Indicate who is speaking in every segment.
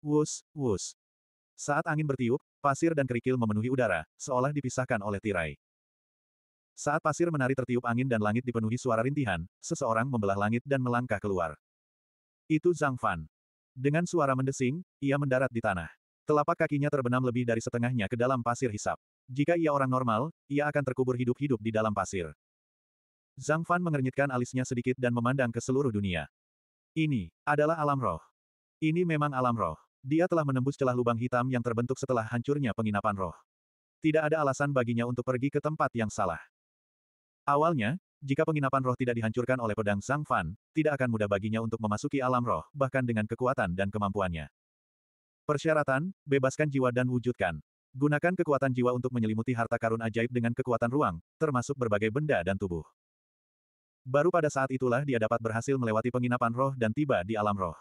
Speaker 1: Wus, wus. Saat angin bertiup, pasir dan kerikil memenuhi udara, seolah dipisahkan oleh tirai. Saat pasir menari tertiup angin dan langit dipenuhi suara rintihan, seseorang membelah langit dan melangkah keluar. Itu Zhang Fan. Dengan suara mendesing, ia mendarat di tanah. Telapak kakinya terbenam lebih dari setengahnya ke dalam pasir hisap. Jika ia orang normal, ia akan terkubur hidup-hidup di dalam pasir. Zhang Fan mengernyitkan alisnya sedikit dan memandang ke seluruh dunia. Ini adalah alam roh. Ini memang alam roh. Dia telah menembus celah lubang hitam yang terbentuk setelah hancurnya penginapan roh. Tidak ada alasan baginya untuk pergi ke tempat yang salah. Awalnya, jika penginapan roh tidak dihancurkan oleh pedang Sang Fan, tidak akan mudah baginya untuk memasuki alam roh, bahkan dengan kekuatan dan kemampuannya. Persyaratan, bebaskan jiwa dan wujudkan. Gunakan kekuatan jiwa untuk menyelimuti harta karun ajaib dengan kekuatan ruang, termasuk berbagai benda dan tubuh. Baru pada saat itulah dia dapat berhasil melewati penginapan roh dan tiba di alam roh.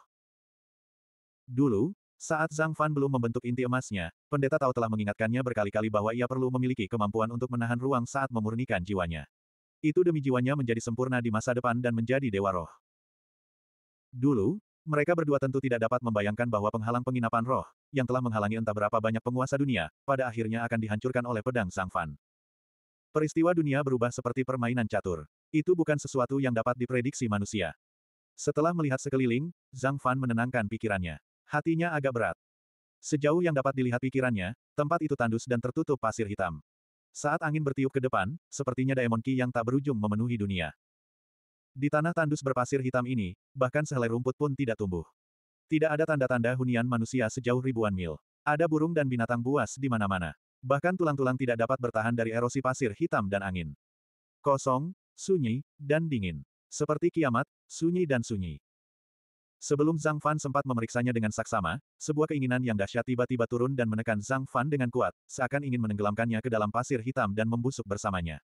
Speaker 1: Dulu, saat Zhang Fan belum membentuk inti emasnya, pendeta Tao telah mengingatkannya berkali-kali bahwa ia perlu memiliki kemampuan untuk menahan ruang saat memurnikan jiwanya. Itu demi jiwanya menjadi sempurna di masa depan dan menjadi dewa roh. Dulu, mereka berdua tentu tidak dapat membayangkan bahwa penghalang penginapan roh, yang telah menghalangi entah berapa banyak penguasa dunia, pada akhirnya akan dihancurkan oleh pedang Zhang Fan. Peristiwa dunia berubah seperti permainan catur. Itu bukan sesuatu yang dapat diprediksi manusia. Setelah melihat sekeliling, Zhang Fan menenangkan pikirannya. Hatinya agak berat. Sejauh yang dapat dilihat pikirannya, tempat itu tandus dan tertutup pasir hitam. Saat angin bertiup ke depan, sepertinya Daemon Ki yang tak berujung memenuhi dunia. Di tanah tandus berpasir hitam ini, bahkan sehelai rumput pun tidak tumbuh. Tidak ada tanda-tanda hunian manusia sejauh ribuan mil. Ada burung dan binatang buas di mana-mana. Bahkan tulang-tulang tidak dapat bertahan dari erosi pasir hitam dan angin. Kosong, sunyi, dan dingin. Seperti kiamat, sunyi dan sunyi. Sebelum Zhang Fan sempat memeriksanya dengan saksama, sebuah keinginan yang dahsyat tiba-tiba turun dan menekan Zhang Fan dengan kuat, seakan ingin menenggelamkannya ke dalam pasir hitam dan membusuk bersamanya.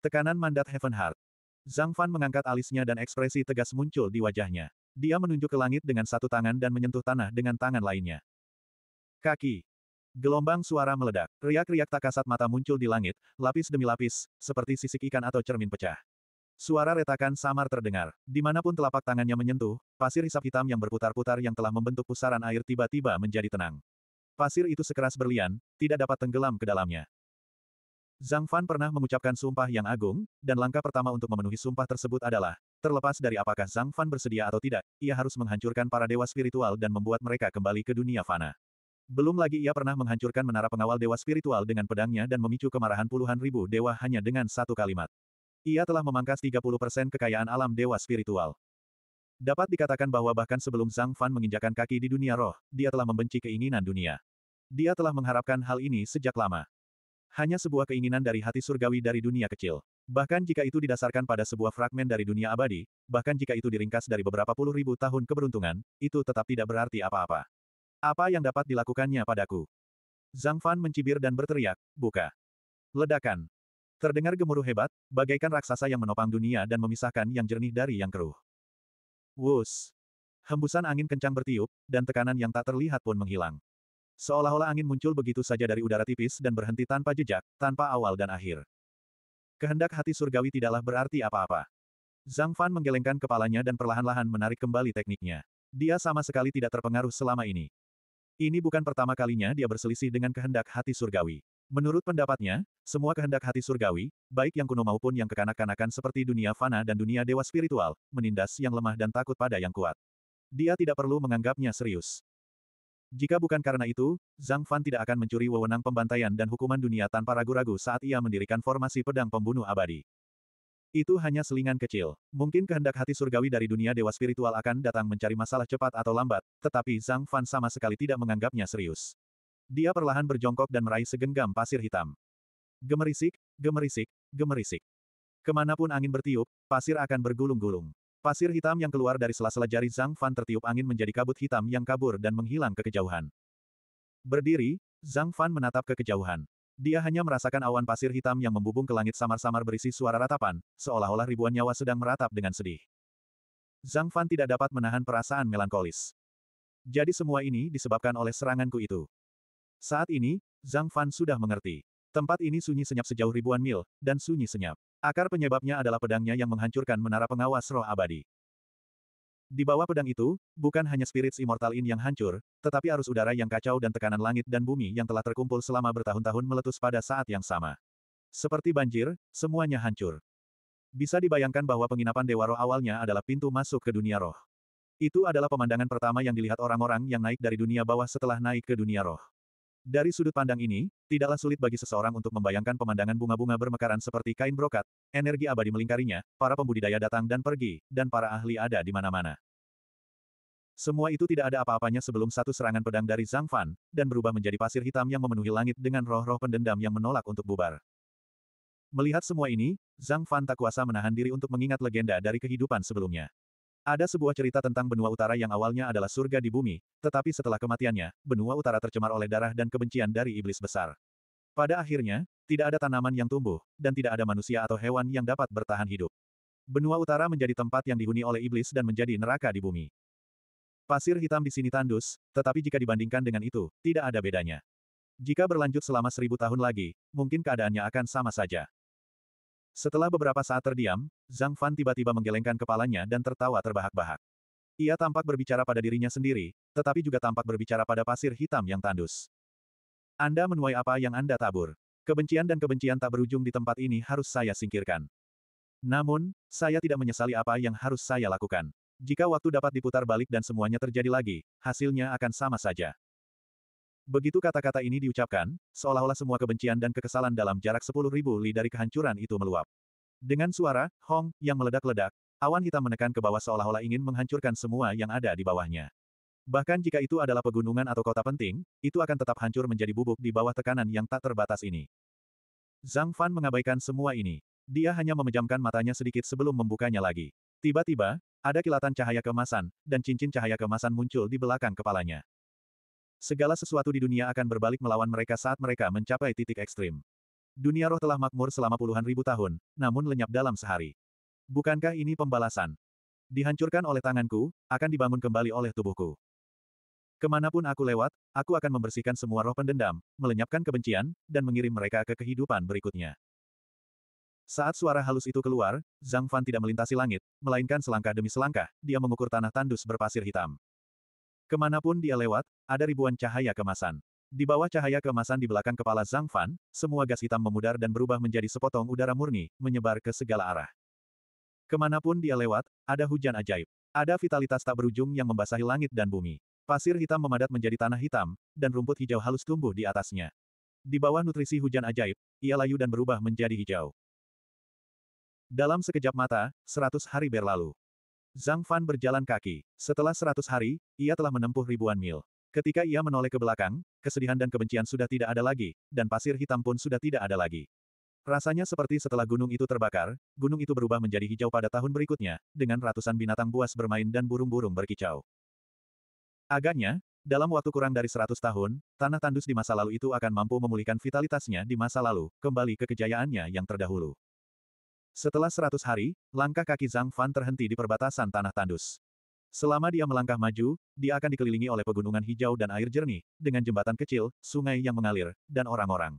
Speaker 1: Tekanan mandat Heaven Heart. Zhang Fan mengangkat alisnya dan ekspresi tegas muncul di wajahnya. Dia menunjuk ke langit dengan satu tangan dan menyentuh tanah dengan tangan lainnya. Kaki. Gelombang suara meledak, riak-riak tak kasat mata muncul di langit, lapis demi lapis, seperti sisik ikan atau cermin pecah. Suara retakan samar terdengar. Dimanapun telapak tangannya menyentuh, pasir hisap hitam yang berputar-putar yang telah membentuk pusaran air tiba-tiba menjadi tenang. Pasir itu sekeras berlian, tidak dapat tenggelam ke dalamnya. Zhang Fan pernah mengucapkan sumpah yang agung, dan langkah pertama untuk memenuhi sumpah tersebut adalah, terlepas dari apakah Zhang Fan bersedia atau tidak, ia harus menghancurkan para dewa spiritual dan membuat mereka kembali ke dunia fana. Belum lagi ia pernah menghancurkan menara pengawal dewa spiritual dengan pedangnya dan memicu kemarahan puluhan ribu dewa hanya dengan satu kalimat. Ia telah memangkas 30% kekayaan alam dewa spiritual. Dapat dikatakan bahwa bahkan sebelum Zhang Fan menginjakan kaki di dunia roh, dia telah membenci keinginan dunia. Dia telah mengharapkan hal ini sejak lama. Hanya sebuah keinginan dari hati surgawi dari dunia kecil. Bahkan jika itu didasarkan pada sebuah fragmen dari dunia abadi, bahkan jika itu diringkas dari beberapa puluh ribu tahun keberuntungan, itu tetap tidak berarti apa-apa. Apa yang dapat dilakukannya padaku? Zhang Fan mencibir dan berteriak, buka. Ledakan. Terdengar gemuruh hebat, bagaikan raksasa yang menopang dunia dan memisahkan yang jernih dari yang keruh. Wus! Hembusan angin kencang bertiup, dan tekanan yang tak terlihat pun menghilang. Seolah-olah angin muncul begitu saja dari udara tipis dan berhenti tanpa jejak, tanpa awal dan akhir. Kehendak hati surgawi tidaklah berarti apa-apa. Zhang Fan menggelengkan kepalanya dan perlahan-lahan menarik kembali tekniknya. Dia sama sekali tidak terpengaruh selama ini. Ini bukan pertama kalinya dia berselisih dengan kehendak hati surgawi. Menurut pendapatnya, semua kehendak hati surgawi, baik yang kuno maupun yang kekanak-kanakan seperti dunia fana dan dunia dewa spiritual, menindas yang lemah dan takut pada yang kuat. Dia tidak perlu menganggapnya serius. Jika bukan karena itu, Zhang Fan tidak akan mencuri wewenang pembantaian dan hukuman dunia tanpa ragu-ragu saat ia mendirikan formasi pedang pembunuh abadi. Itu hanya selingan kecil. Mungkin kehendak hati surgawi dari dunia dewa spiritual akan datang mencari masalah cepat atau lambat, tetapi Zhang Fan sama sekali tidak menganggapnya serius. Dia perlahan berjongkok dan meraih segenggam pasir hitam. Gemerisik, gemerisik, gemerisik. Kemanapun angin bertiup, pasir akan bergulung-gulung. Pasir hitam yang keluar dari sela-sela jari Zhang Fan tertiup angin menjadi kabut hitam yang kabur dan menghilang ke kejauhan. Berdiri, Zhang Fan menatap ke kejauhan. Dia hanya merasakan awan pasir hitam yang membubung ke langit samar-samar berisi suara ratapan, seolah-olah ribuan nyawa sedang meratap dengan sedih. Zhang Fan tidak dapat menahan perasaan melankolis. Jadi semua ini disebabkan oleh seranganku itu. Saat ini, Zhang Fan sudah mengerti. Tempat ini sunyi senyap sejauh ribuan mil, dan sunyi senyap. Akar penyebabnya adalah pedangnya yang menghancurkan menara pengawas roh abadi. Di bawah pedang itu, bukan hanya spirits immortal in yang hancur, tetapi arus udara yang kacau dan tekanan langit dan bumi yang telah terkumpul selama bertahun-tahun meletus pada saat yang sama. Seperti banjir, semuanya hancur. Bisa dibayangkan bahwa penginapan Dewa Roh awalnya adalah pintu masuk ke dunia roh. Itu adalah pemandangan pertama yang dilihat orang-orang yang naik dari dunia bawah setelah naik ke dunia roh. Dari sudut pandang ini, tidaklah sulit bagi seseorang untuk membayangkan pemandangan bunga-bunga bermekaran seperti kain brokat, energi abadi melingkarinya, para pembudidaya datang dan pergi, dan para ahli ada di mana-mana. Semua itu tidak ada apa-apanya sebelum satu serangan pedang dari Zhang Fan, dan berubah menjadi pasir hitam yang memenuhi langit dengan roh-roh pendendam yang menolak untuk bubar. Melihat semua ini, Zhang Fan tak kuasa menahan diri untuk mengingat legenda dari kehidupan sebelumnya. Ada sebuah cerita tentang benua utara yang awalnya adalah surga di bumi, tetapi setelah kematiannya, benua utara tercemar oleh darah dan kebencian dari iblis besar. Pada akhirnya, tidak ada tanaman yang tumbuh, dan tidak ada manusia atau hewan yang dapat bertahan hidup. Benua utara menjadi tempat yang dihuni oleh iblis dan menjadi neraka di bumi. Pasir hitam di sini tandus, tetapi jika dibandingkan dengan itu, tidak ada bedanya. Jika berlanjut selama seribu tahun lagi, mungkin keadaannya akan sama saja. Setelah beberapa saat terdiam, Zhang Fan tiba-tiba menggelengkan kepalanya dan tertawa terbahak-bahak. Ia tampak berbicara pada dirinya sendiri, tetapi juga tampak berbicara pada pasir hitam yang tandus. Anda menuai apa yang Anda tabur. Kebencian dan kebencian tak berujung di tempat ini harus saya singkirkan. Namun, saya tidak menyesali apa yang harus saya lakukan. Jika waktu dapat diputar balik dan semuanya terjadi lagi, hasilnya akan sama saja. Begitu kata-kata ini diucapkan, seolah-olah semua kebencian dan kekesalan dalam jarak sepuluh ribu li dari kehancuran itu meluap. Dengan suara, Hong, yang meledak-ledak, awan hitam menekan ke bawah seolah-olah ingin menghancurkan semua yang ada di bawahnya. Bahkan jika itu adalah pegunungan atau kota penting, itu akan tetap hancur menjadi bubuk di bawah tekanan yang tak terbatas ini. Zhang Fan mengabaikan semua ini. Dia hanya memejamkan matanya sedikit sebelum membukanya lagi. Tiba-tiba, ada kilatan cahaya kemasan, dan cincin cahaya kemasan muncul di belakang kepalanya. Segala sesuatu di dunia akan berbalik melawan mereka saat mereka mencapai titik ekstrim. Dunia roh telah makmur selama puluhan ribu tahun, namun lenyap dalam sehari. Bukankah ini pembalasan? Dihancurkan oleh tanganku, akan dibangun kembali oleh tubuhku. Kemanapun aku lewat, aku akan membersihkan semua roh pendendam, melenyapkan kebencian, dan mengirim mereka ke kehidupan berikutnya. Saat suara halus itu keluar, Zhang Fan tidak melintasi langit, melainkan selangkah demi selangkah, dia mengukur tanah tandus berpasir hitam. Kemanapun dia lewat, ada ribuan cahaya kemasan. Di bawah cahaya kemasan di belakang kepala Zhang Fan, semua gas hitam memudar dan berubah menjadi sepotong udara murni, menyebar ke segala arah. Kemanapun dia lewat, ada hujan ajaib. Ada vitalitas tak berujung yang membasahi langit dan bumi. Pasir hitam memadat menjadi tanah hitam, dan rumput hijau halus tumbuh di atasnya. Di bawah nutrisi hujan ajaib, ia layu dan berubah menjadi hijau. Dalam sekejap mata, seratus hari berlalu. Zhang Fan berjalan kaki. Setelah seratus hari, ia telah menempuh ribuan mil. Ketika ia menoleh ke belakang, kesedihan dan kebencian sudah tidak ada lagi, dan pasir hitam pun sudah tidak ada lagi. Rasanya seperti setelah gunung itu terbakar, gunung itu berubah menjadi hijau pada tahun berikutnya, dengan ratusan binatang buas bermain dan burung-burung berkicau. Agaknya, dalam waktu kurang dari seratus tahun, tanah tandus di masa lalu itu akan mampu memulihkan vitalitasnya di masa lalu, kembali ke kejayaannya yang terdahulu. Setelah seratus hari, langkah kaki Zhang Fan terhenti di perbatasan tanah tandus. Selama dia melangkah maju, dia akan dikelilingi oleh pegunungan hijau dan air jernih, dengan jembatan kecil, sungai yang mengalir, dan orang-orang.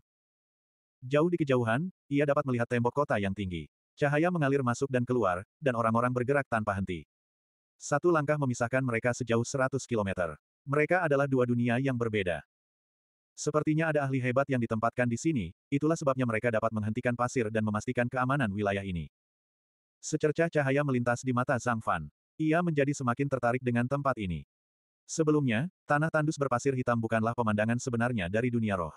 Speaker 1: Jauh di kejauhan, ia dapat melihat tembok kota yang tinggi. Cahaya mengalir masuk dan keluar, dan orang-orang bergerak tanpa henti. Satu langkah memisahkan mereka sejauh 100 kilometer. Mereka adalah dua dunia yang berbeda. Sepertinya ada ahli hebat yang ditempatkan di sini, itulah sebabnya mereka dapat menghentikan pasir dan memastikan keamanan wilayah ini. Secercah cahaya melintas di mata Zhang Fan. Ia menjadi semakin tertarik dengan tempat ini. Sebelumnya, tanah tandus berpasir hitam bukanlah pemandangan sebenarnya dari dunia roh.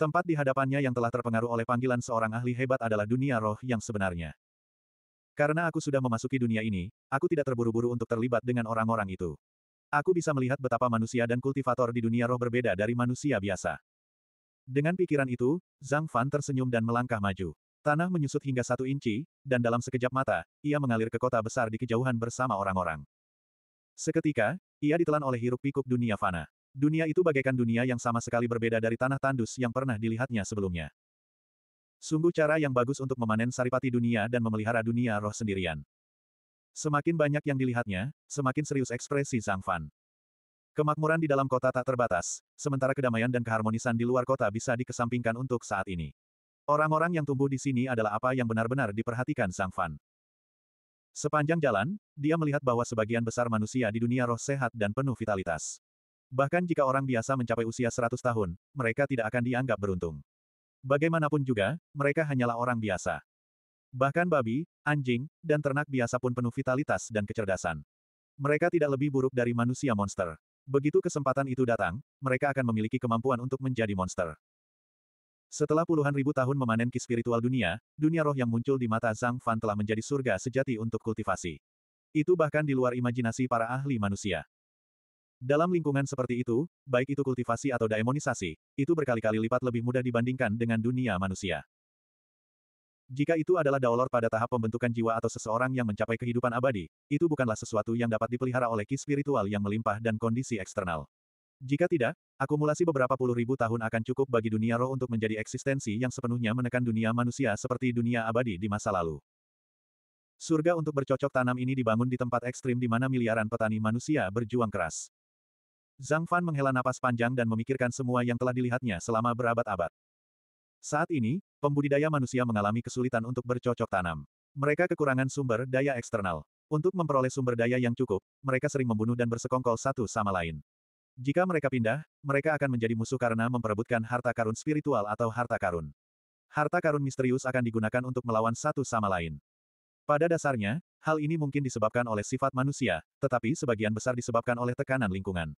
Speaker 1: Tempat di hadapannya yang telah terpengaruh oleh panggilan seorang ahli hebat adalah dunia roh yang sebenarnya. Karena aku sudah memasuki dunia ini, aku tidak terburu-buru untuk terlibat dengan orang-orang itu. Aku bisa melihat betapa manusia dan kultivator di dunia roh berbeda dari manusia biasa. Dengan pikiran itu, Zhang Fan tersenyum dan melangkah maju. Tanah menyusut hingga satu inci, dan dalam sekejap mata, ia mengalir ke kota besar di kejauhan bersama orang-orang. Seketika, ia ditelan oleh hiruk-pikuk dunia fana. Dunia itu bagaikan dunia yang sama sekali berbeda dari tanah tandus yang pernah dilihatnya sebelumnya. Sungguh cara yang bagus untuk memanen saripati dunia dan memelihara dunia roh sendirian. Semakin banyak yang dilihatnya, semakin serius ekspresi Zhang Fan. Kemakmuran di dalam kota tak terbatas, sementara kedamaian dan keharmonisan di luar kota bisa dikesampingkan untuk saat ini. Orang-orang yang tumbuh di sini adalah apa yang benar-benar diperhatikan Zhang Fan. Sepanjang jalan, dia melihat bahwa sebagian besar manusia di dunia roh sehat dan penuh vitalitas. Bahkan jika orang biasa mencapai usia 100 tahun, mereka tidak akan dianggap beruntung. Bagaimanapun juga, mereka hanyalah orang biasa. Bahkan babi, anjing, dan ternak biasa pun penuh vitalitas dan kecerdasan. Mereka tidak lebih buruk dari manusia monster. Begitu kesempatan itu datang, mereka akan memiliki kemampuan untuk menjadi monster. Setelah puluhan ribu tahun memanen ki spiritual dunia, dunia roh yang muncul di mata Zhang Fan telah menjadi surga sejati untuk kultivasi. Itu bahkan di luar imajinasi para ahli manusia. Dalam lingkungan seperti itu, baik itu kultivasi atau daemonisasi, itu berkali-kali lipat lebih mudah dibandingkan dengan dunia manusia. Jika itu adalah daolor pada tahap pembentukan jiwa atau seseorang yang mencapai kehidupan abadi, itu bukanlah sesuatu yang dapat dipelihara oleh ki spiritual yang melimpah dan kondisi eksternal. Jika tidak, akumulasi beberapa puluh ribu tahun akan cukup bagi dunia roh untuk menjadi eksistensi yang sepenuhnya menekan dunia manusia seperti dunia abadi di masa lalu. Surga untuk bercocok tanam ini dibangun di tempat ekstrim di mana miliaran petani manusia berjuang keras. Zhang Fan menghela napas panjang dan memikirkan semua yang telah dilihatnya selama berabad-abad. Saat ini, pembudidaya manusia mengalami kesulitan untuk bercocok tanam. Mereka kekurangan sumber daya eksternal. Untuk memperoleh sumber daya yang cukup, mereka sering membunuh dan bersekongkol satu sama lain. Jika mereka pindah, mereka akan menjadi musuh karena memperebutkan harta karun spiritual atau harta karun. Harta karun misterius akan digunakan untuk melawan satu sama lain. Pada dasarnya, hal ini mungkin disebabkan oleh sifat manusia, tetapi sebagian besar disebabkan oleh tekanan lingkungan.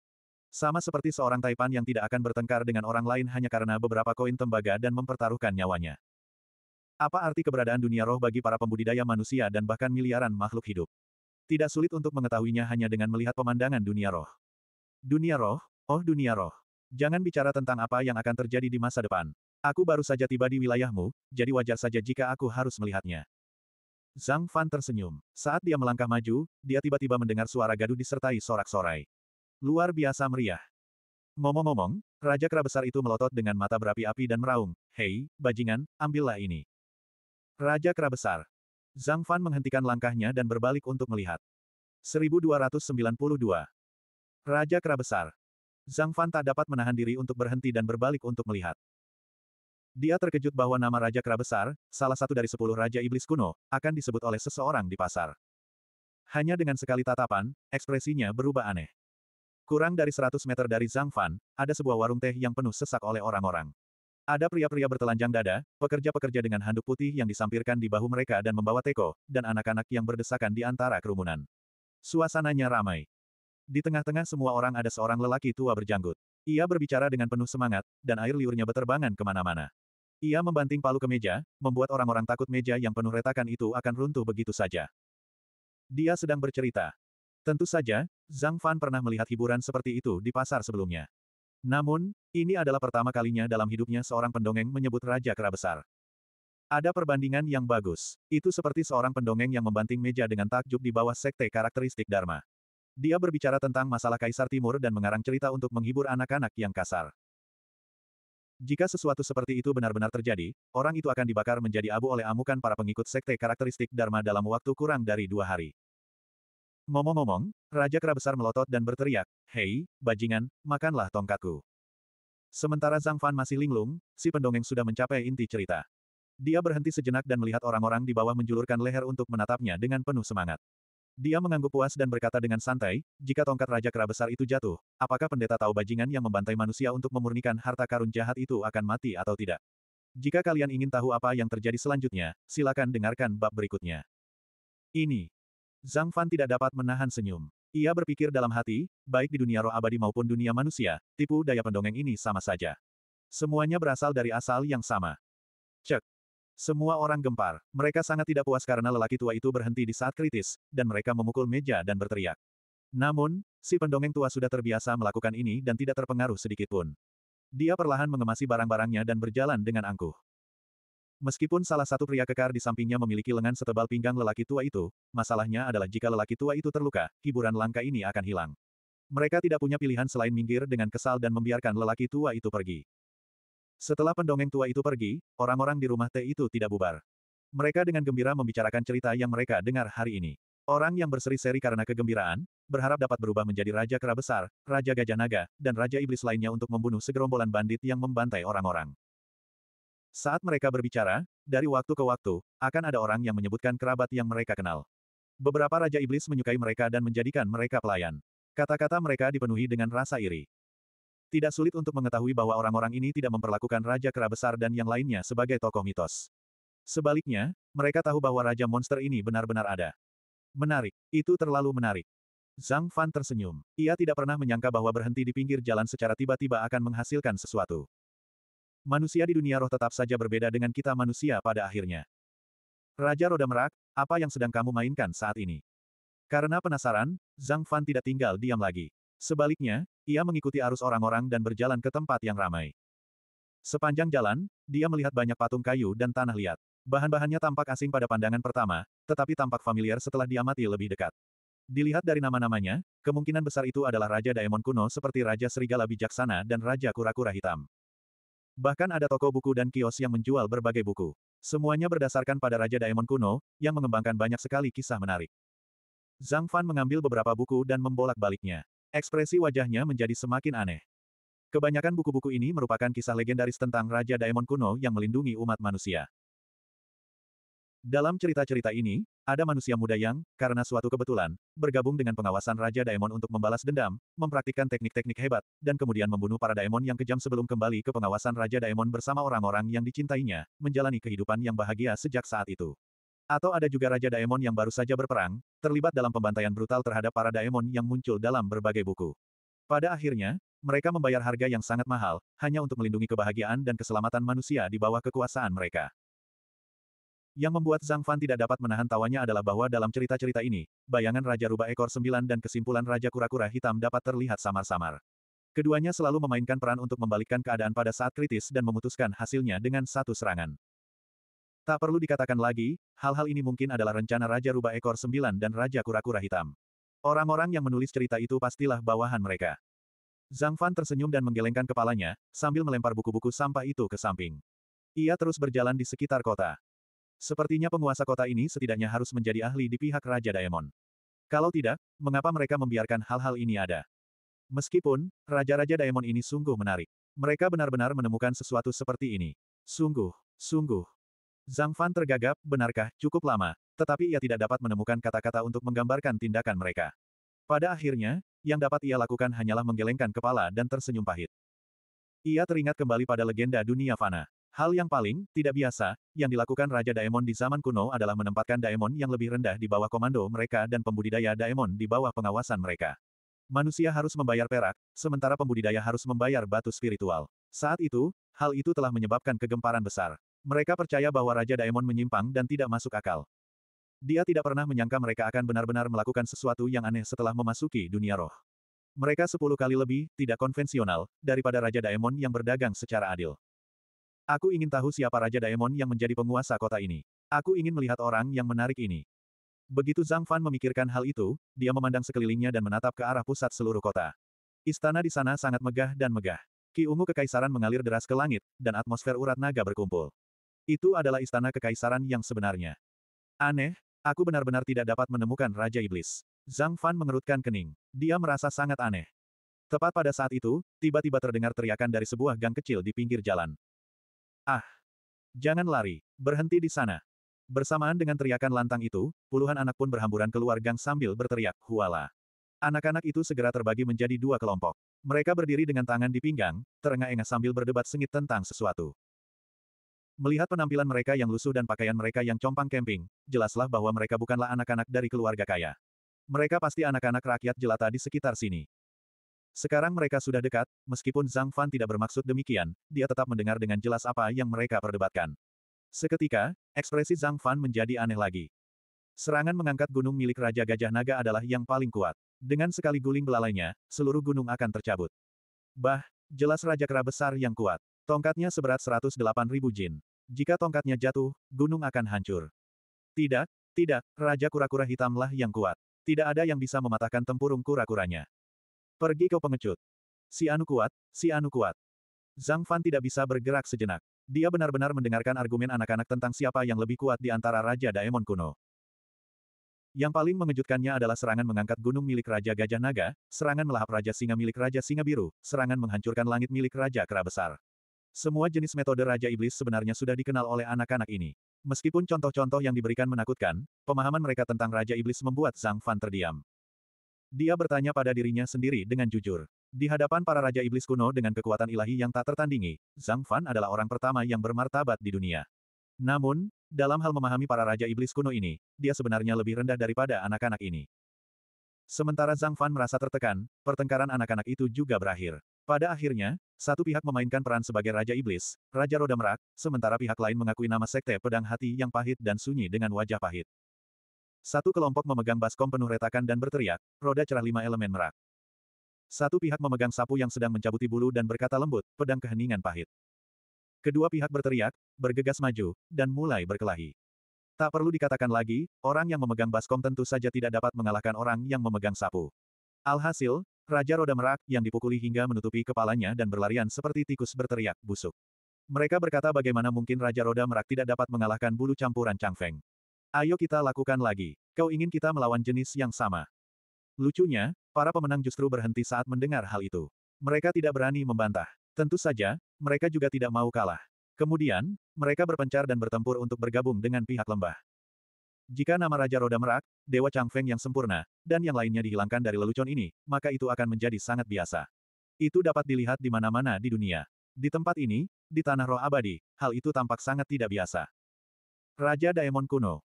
Speaker 1: Sama seperti seorang Taipan yang tidak akan bertengkar dengan orang lain hanya karena beberapa koin tembaga dan mempertaruhkan nyawanya. Apa arti keberadaan dunia roh bagi para pembudidaya manusia dan bahkan miliaran makhluk hidup? Tidak sulit untuk mengetahuinya hanya dengan melihat pemandangan dunia roh. Dunia roh? Oh dunia roh. Jangan bicara tentang apa yang akan terjadi di masa depan. Aku baru saja tiba di wilayahmu, jadi wajar saja jika aku harus melihatnya. Zhang Fan tersenyum. Saat dia melangkah maju, dia tiba-tiba mendengar suara gaduh disertai sorak-sorai. Luar biasa meriah. Ngomong-ngomong, Raja Kera besar itu melotot dengan mata berapi-api dan meraung, Hei, bajingan, ambillah ini. Raja Kera besar. Zhang Fan menghentikan langkahnya dan berbalik untuk melihat. 1292. Raja Kera besar. Zhang Fan tak dapat menahan diri untuk berhenti dan berbalik untuk melihat. Dia terkejut bahwa nama Raja Kera besar, salah satu dari sepuluh Raja Iblis kuno, akan disebut oleh seseorang di pasar. Hanya dengan sekali tatapan, ekspresinya berubah aneh. Kurang dari 100 meter dari Zhang Fan, ada sebuah warung teh yang penuh sesak oleh orang-orang. Ada pria-pria bertelanjang dada, pekerja-pekerja dengan handuk putih yang disampirkan di bahu mereka dan membawa teko, dan anak-anak yang berdesakan di antara kerumunan. Suasananya ramai. Di tengah-tengah semua orang ada seorang lelaki tua berjanggut. Ia berbicara dengan penuh semangat, dan air liurnya beterbangan kemana-mana. Ia membanting palu ke meja, membuat orang-orang takut meja yang penuh retakan itu akan runtuh begitu saja. Dia sedang bercerita. Tentu saja, Zhang Fan pernah melihat hiburan seperti itu di pasar sebelumnya. Namun, ini adalah pertama kalinya dalam hidupnya seorang pendongeng menyebut Raja Kera Besar. Ada perbandingan yang bagus. Itu seperti seorang pendongeng yang membanting meja dengan takjub di bawah sekte karakteristik Dharma. Dia berbicara tentang masalah Kaisar Timur dan mengarang cerita untuk menghibur anak-anak yang kasar. Jika sesuatu seperti itu benar-benar terjadi, orang itu akan dibakar menjadi abu oleh amukan para pengikut sekte karakteristik Dharma dalam waktu kurang dari dua hari. Ngomong-ngomong, Raja Kera Besar melotot dan berteriak, Hei, bajingan, makanlah tongkatku. Sementara Zhang Fan masih linglung, si pendongeng sudah mencapai inti cerita. Dia berhenti sejenak dan melihat orang-orang di bawah menjulurkan leher untuk menatapnya dengan penuh semangat. Dia mengangguk puas dan berkata dengan santai, jika tongkat Raja Kera Besar itu jatuh, apakah pendeta tahu bajingan yang membantai manusia untuk memurnikan harta karun jahat itu akan mati atau tidak? Jika kalian ingin tahu apa yang terjadi selanjutnya, silakan dengarkan bab berikutnya. Ini Zhang Fan tidak dapat menahan senyum. Ia berpikir dalam hati, baik di dunia roh abadi maupun dunia manusia, tipu daya pendongeng ini sama saja. Semuanya berasal dari asal yang sama. Cek. Semua orang gempar. Mereka sangat tidak puas karena lelaki tua itu berhenti di saat kritis, dan mereka memukul meja dan berteriak. Namun, si pendongeng tua sudah terbiasa melakukan ini dan tidak terpengaruh sedikitpun. Dia perlahan mengemasi barang-barangnya dan berjalan dengan angkuh. Meskipun salah satu pria kekar di sampingnya memiliki lengan setebal pinggang lelaki tua itu, masalahnya adalah jika lelaki tua itu terluka, hiburan langka ini akan hilang. Mereka tidak punya pilihan selain minggir dengan kesal dan membiarkan lelaki tua itu pergi. Setelah pendongeng tua itu pergi, orang-orang di rumah teh itu tidak bubar. Mereka dengan gembira membicarakan cerita yang mereka dengar hari ini. Orang yang berseri-seri karena kegembiraan, berharap dapat berubah menjadi Raja Kera Besar, Raja Gajah Naga, dan Raja Iblis lainnya untuk membunuh segerombolan bandit yang membantai orang-orang. Saat mereka berbicara, dari waktu ke waktu, akan ada orang yang menyebutkan kerabat yang mereka kenal. Beberapa Raja Iblis menyukai mereka dan menjadikan mereka pelayan. Kata-kata mereka dipenuhi dengan rasa iri. Tidak sulit untuk mengetahui bahwa orang-orang ini tidak memperlakukan Raja Kera Besar dan yang lainnya sebagai tokoh mitos. Sebaliknya, mereka tahu bahwa Raja Monster ini benar-benar ada. Menarik, itu terlalu menarik. Zhang Fan tersenyum. Ia tidak pernah menyangka bahwa berhenti di pinggir jalan secara tiba-tiba akan menghasilkan sesuatu. Manusia di dunia roh tetap saja berbeda dengan kita manusia pada akhirnya. Raja Roda Merak, apa yang sedang kamu mainkan saat ini? Karena penasaran, Zhang Fan tidak tinggal diam lagi. Sebaliknya, ia mengikuti arus orang-orang dan berjalan ke tempat yang ramai. Sepanjang jalan, dia melihat banyak patung kayu dan tanah liat. Bahan-bahannya tampak asing pada pandangan pertama, tetapi tampak familiar setelah diamati lebih dekat. Dilihat dari nama-namanya, kemungkinan besar itu adalah Raja Daemon kuno seperti Raja Serigala Bijaksana dan Raja Kura-Kura Hitam. Bahkan ada toko buku dan kios yang menjual berbagai buku. Semuanya berdasarkan pada Raja Daemon kuno, yang mengembangkan banyak sekali kisah menarik. Zhang Fan mengambil beberapa buku dan membolak-baliknya. Ekspresi wajahnya menjadi semakin aneh. Kebanyakan buku-buku ini merupakan kisah legendaris tentang Raja Daemon kuno yang melindungi umat manusia. Dalam cerita-cerita ini, ada manusia muda yang, karena suatu kebetulan, bergabung dengan pengawasan Raja Daemon untuk membalas dendam, mempraktikkan teknik-teknik hebat, dan kemudian membunuh para Daemon yang kejam sebelum kembali ke pengawasan Raja Daemon bersama orang-orang yang dicintainya, menjalani kehidupan yang bahagia sejak saat itu. Atau ada juga Raja Daemon yang baru saja berperang, terlibat dalam pembantaian brutal terhadap para Daemon yang muncul dalam berbagai buku. Pada akhirnya, mereka membayar harga yang sangat mahal, hanya untuk melindungi kebahagiaan dan keselamatan manusia di bawah kekuasaan mereka. Yang membuat Zhang Fan tidak dapat menahan tawanya adalah bahwa dalam cerita-cerita ini, bayangan Raja Rubah Ekor Sembilan dan kesimpulan Raja Kura-Kura Hitam dapat terlihat samar-samar. Keduanya selalu memainkan peran untuk membalikkan keadaan pada saat kritis dan memutuskan hasilnya dengan satu serangan. Tak perlu dikatakan lagi, hal-hal ini mungkin adalah rencana Raja Rubah Ekor Sembilan dan Raja Kura-Kura Hitam. Orang-orang yang menulis cerita itu pastilah bawahan mereka. Zhang Fan tersenyum dan menggelengkan kepalanya, sambil melempar buku-buku sampah itu ke samping. Ia terus berjalan di sekitar kota. Sepertinya penguasa kota ini setidaknya harus menjadi ahli di pihak Raja Daemon. Kalau tidak, mengapa mereka membiarkan hal-hal ini ada? Meskipun, Raja-Raja Daemon ini sungguh menarik. Mereka benar-benar menemukan sesuatu seperti ini. Sungguh, sungguh. Zhang Fan tergagap, benarkah, cukup lama, tetapi ia tidak dapat menemukan kata-kata untuk menggambarkan tindakan mereka. Pada akhirnya, yang dapat ia lakukan hanyalah menggelengkan kepala dan tersenyum pahit. Ia teringat kembali pada legenda dunia fana. Hal yang paling tidak biasa yang dilakukan Raja Daemon di zaman kuno adalah menempatkan daemon yang lebih rendah di bawah komando mereka dan pembudidaya daemon di bawah pengawasan mereka. Manusia harus membayar perak, sementara pembudidaya harus membayar batu spiritual. Saat itu, hal itu telah menyebabkan kegemparan besar. Mereka percaya bahwa Raja Daemon menyimpang dan tidak masuk akal. Dia tidak pernah menyangka mereka akan benar-benar melakukan sesuatu yang aneh setelah memasuki dunia roh. Mereka sepuluh kali lebih tidak konvensional daripada Raja Daemon yang berdagang secara adil. Aku ingin tahu siapa Raja Daemon yang menjadi penguasa kota ini. Aku ingin melihat orang yang menarik ini. Begitu Zhang Fan memikirkan hal itu, dia memandang sekelilingnya dan menatap ke arah pusat seluruh kota. Istana di sana sangat megah dan megah. Ki ungu kekaisaran mengalir deras ke langit, dan atmosfer urat naga berkumpul. Itu adalah istana kekaisaran yang sebenarnya. Aneh, aku benar-benar tidak dapat menemukan Raja Iblis. Zhang Fan mengerutkan kening. Dia merasa sangat aneh. Tepat pada saat itu, tiba-tiba terdengar teriakan dari sebuah gang kecil di pinggir jalan. Ah! Jangan lari, berhenti di sana. Bersamaan dengan teriakan lantang itu, puluhan anak pun berhamburan keluar gang sambil berteriak, huala. Anak-anak itu segera terbagi menjadi dua kelompok. Mereka berdiri dengan tangan di pinggang, terengah-engah sambil berdebat sengit tentang sesuatu. Melihat penampilan mereka yang lusuh dan pakaian mereka yang compang camping, jelaslah bahwa mereka bukanlah anak-anak dari keluarga kaya. Mereka pasti anak-anak rakyat jelata di sekitar sini. Sekarang mereka sudah dekat, meskipun Zhang Fan tidak bermaksud demikian, dia tetap mendengar dengan jelas apa yang mereka perdebatkan. Seketika, ekspresi Zhang Fan menjadi aneh lagi. Serangan mengangkat gunung milik Raja Gajah Naga adalah yang paling kuat. Dengan sekali guling belalainya, seluruh gunung akan tercabut. Bah, jelas Raja Kera besar yang kuat. Tongkatnya seberat ribu jin. Jika tongkatnya jatuh, gunung akan hancur. Tidak, tidak, Raja Kura-Kura Hitamlah yang kuat. Tidak ada yang bisa mematahkan tempurung kura-kuranya. Pergi kau pengecut. Si Anu kuat, si Anu kuat. Zhang Fan tidak bisa bergerak sejenak. Dia benar-benar mendengarkan argumen anak-anak tentang siapa yang lebih kuat di antara Raja Daemon kuno. Yang paling mengejutkannya adalah serangan mengangkat gunung milik Raja Gajah Naga, serangan melahap Raja Singa milik Raja Singa Biru, serangan menghancurkan langit milik Raja Kera Besar. Semua jenis metode Raja Iblis sebenarnya sudah dikenal oleh anak-anak ini. Meskipun contoh-contoh yang diberikan menakutkan, pemahaman mereka tentang Raja Iblis membuat Zhang Fan terdiam. Dia bertanya pada dirinya sendiri dengan jujur. Di hadapan para raja iblis kuno dengan kekuatan ilahi yang tak tertandingi, Zhang Fan adalah orang pertama yang bermartabat di dunia. Namun, dalam hal memahami para raja iblis kuno ini, dia sebenarnya lebih rendah daripada anak-anak ini. Sementara Zhang Fan merasa tertekan, pertengkaran anak-anak itu juga berakhir. Pada akhirnya, satu pihak memainkan peran sebagai Raja Iblis, Raja Roda Merak, sementara pihak lain mengakui nama Sekte Pedang Hati yang pahit dan sunyi dengan wajah pahit. Satu kelompok memegang baskom penuh retakan dan berteriak, roda cerah lima elemen merak. Satu pihak memegang sapu yang sedang mencabuti bulu dan berkata lembut, pedang keheningan pahit. Kedua pihak berteriak, bergegas maju, dan mulai berkelahi. Tak perlu dikatakan lagi, orang yang memegang baskom tentu saja tidak dapat mengalahkan orang yang memegang sapu. Alhasil, Raja Roda Merak yang dipukuli hingga menutupi kepalanya dan berlarian seperti tikus berteriak busuk. Mereka berkata bagaimana mungkin Raja Roda Merak tidak dapat mengalahkan bulu campuran Chang Feng. Ayo kita lakukan lagi. Kau ingin kita melawan jenis yang sama. Lucunya, para pemenang justru berhenti saat mendengar hal itu. Mereka tidak berani membantah. Tentu saja, mereka juga tidak mau kalah. Kemudian, mereka berpencar dan bertempur untuk bergabung dengan pihak lembah. Jika nama Raja Roda Merak, Dewa Chang Feng yang sempurna, dan yang lainnya dihilangkan dari lelucon ini, maka itu akan menjadi sangat biasa. Itu dapat dilihat di mana-mana di dunia. Di tempat ini, di Tanah Roh Abadi, hal itu tampak sangat tidak biasa. Raja Daemon kuno,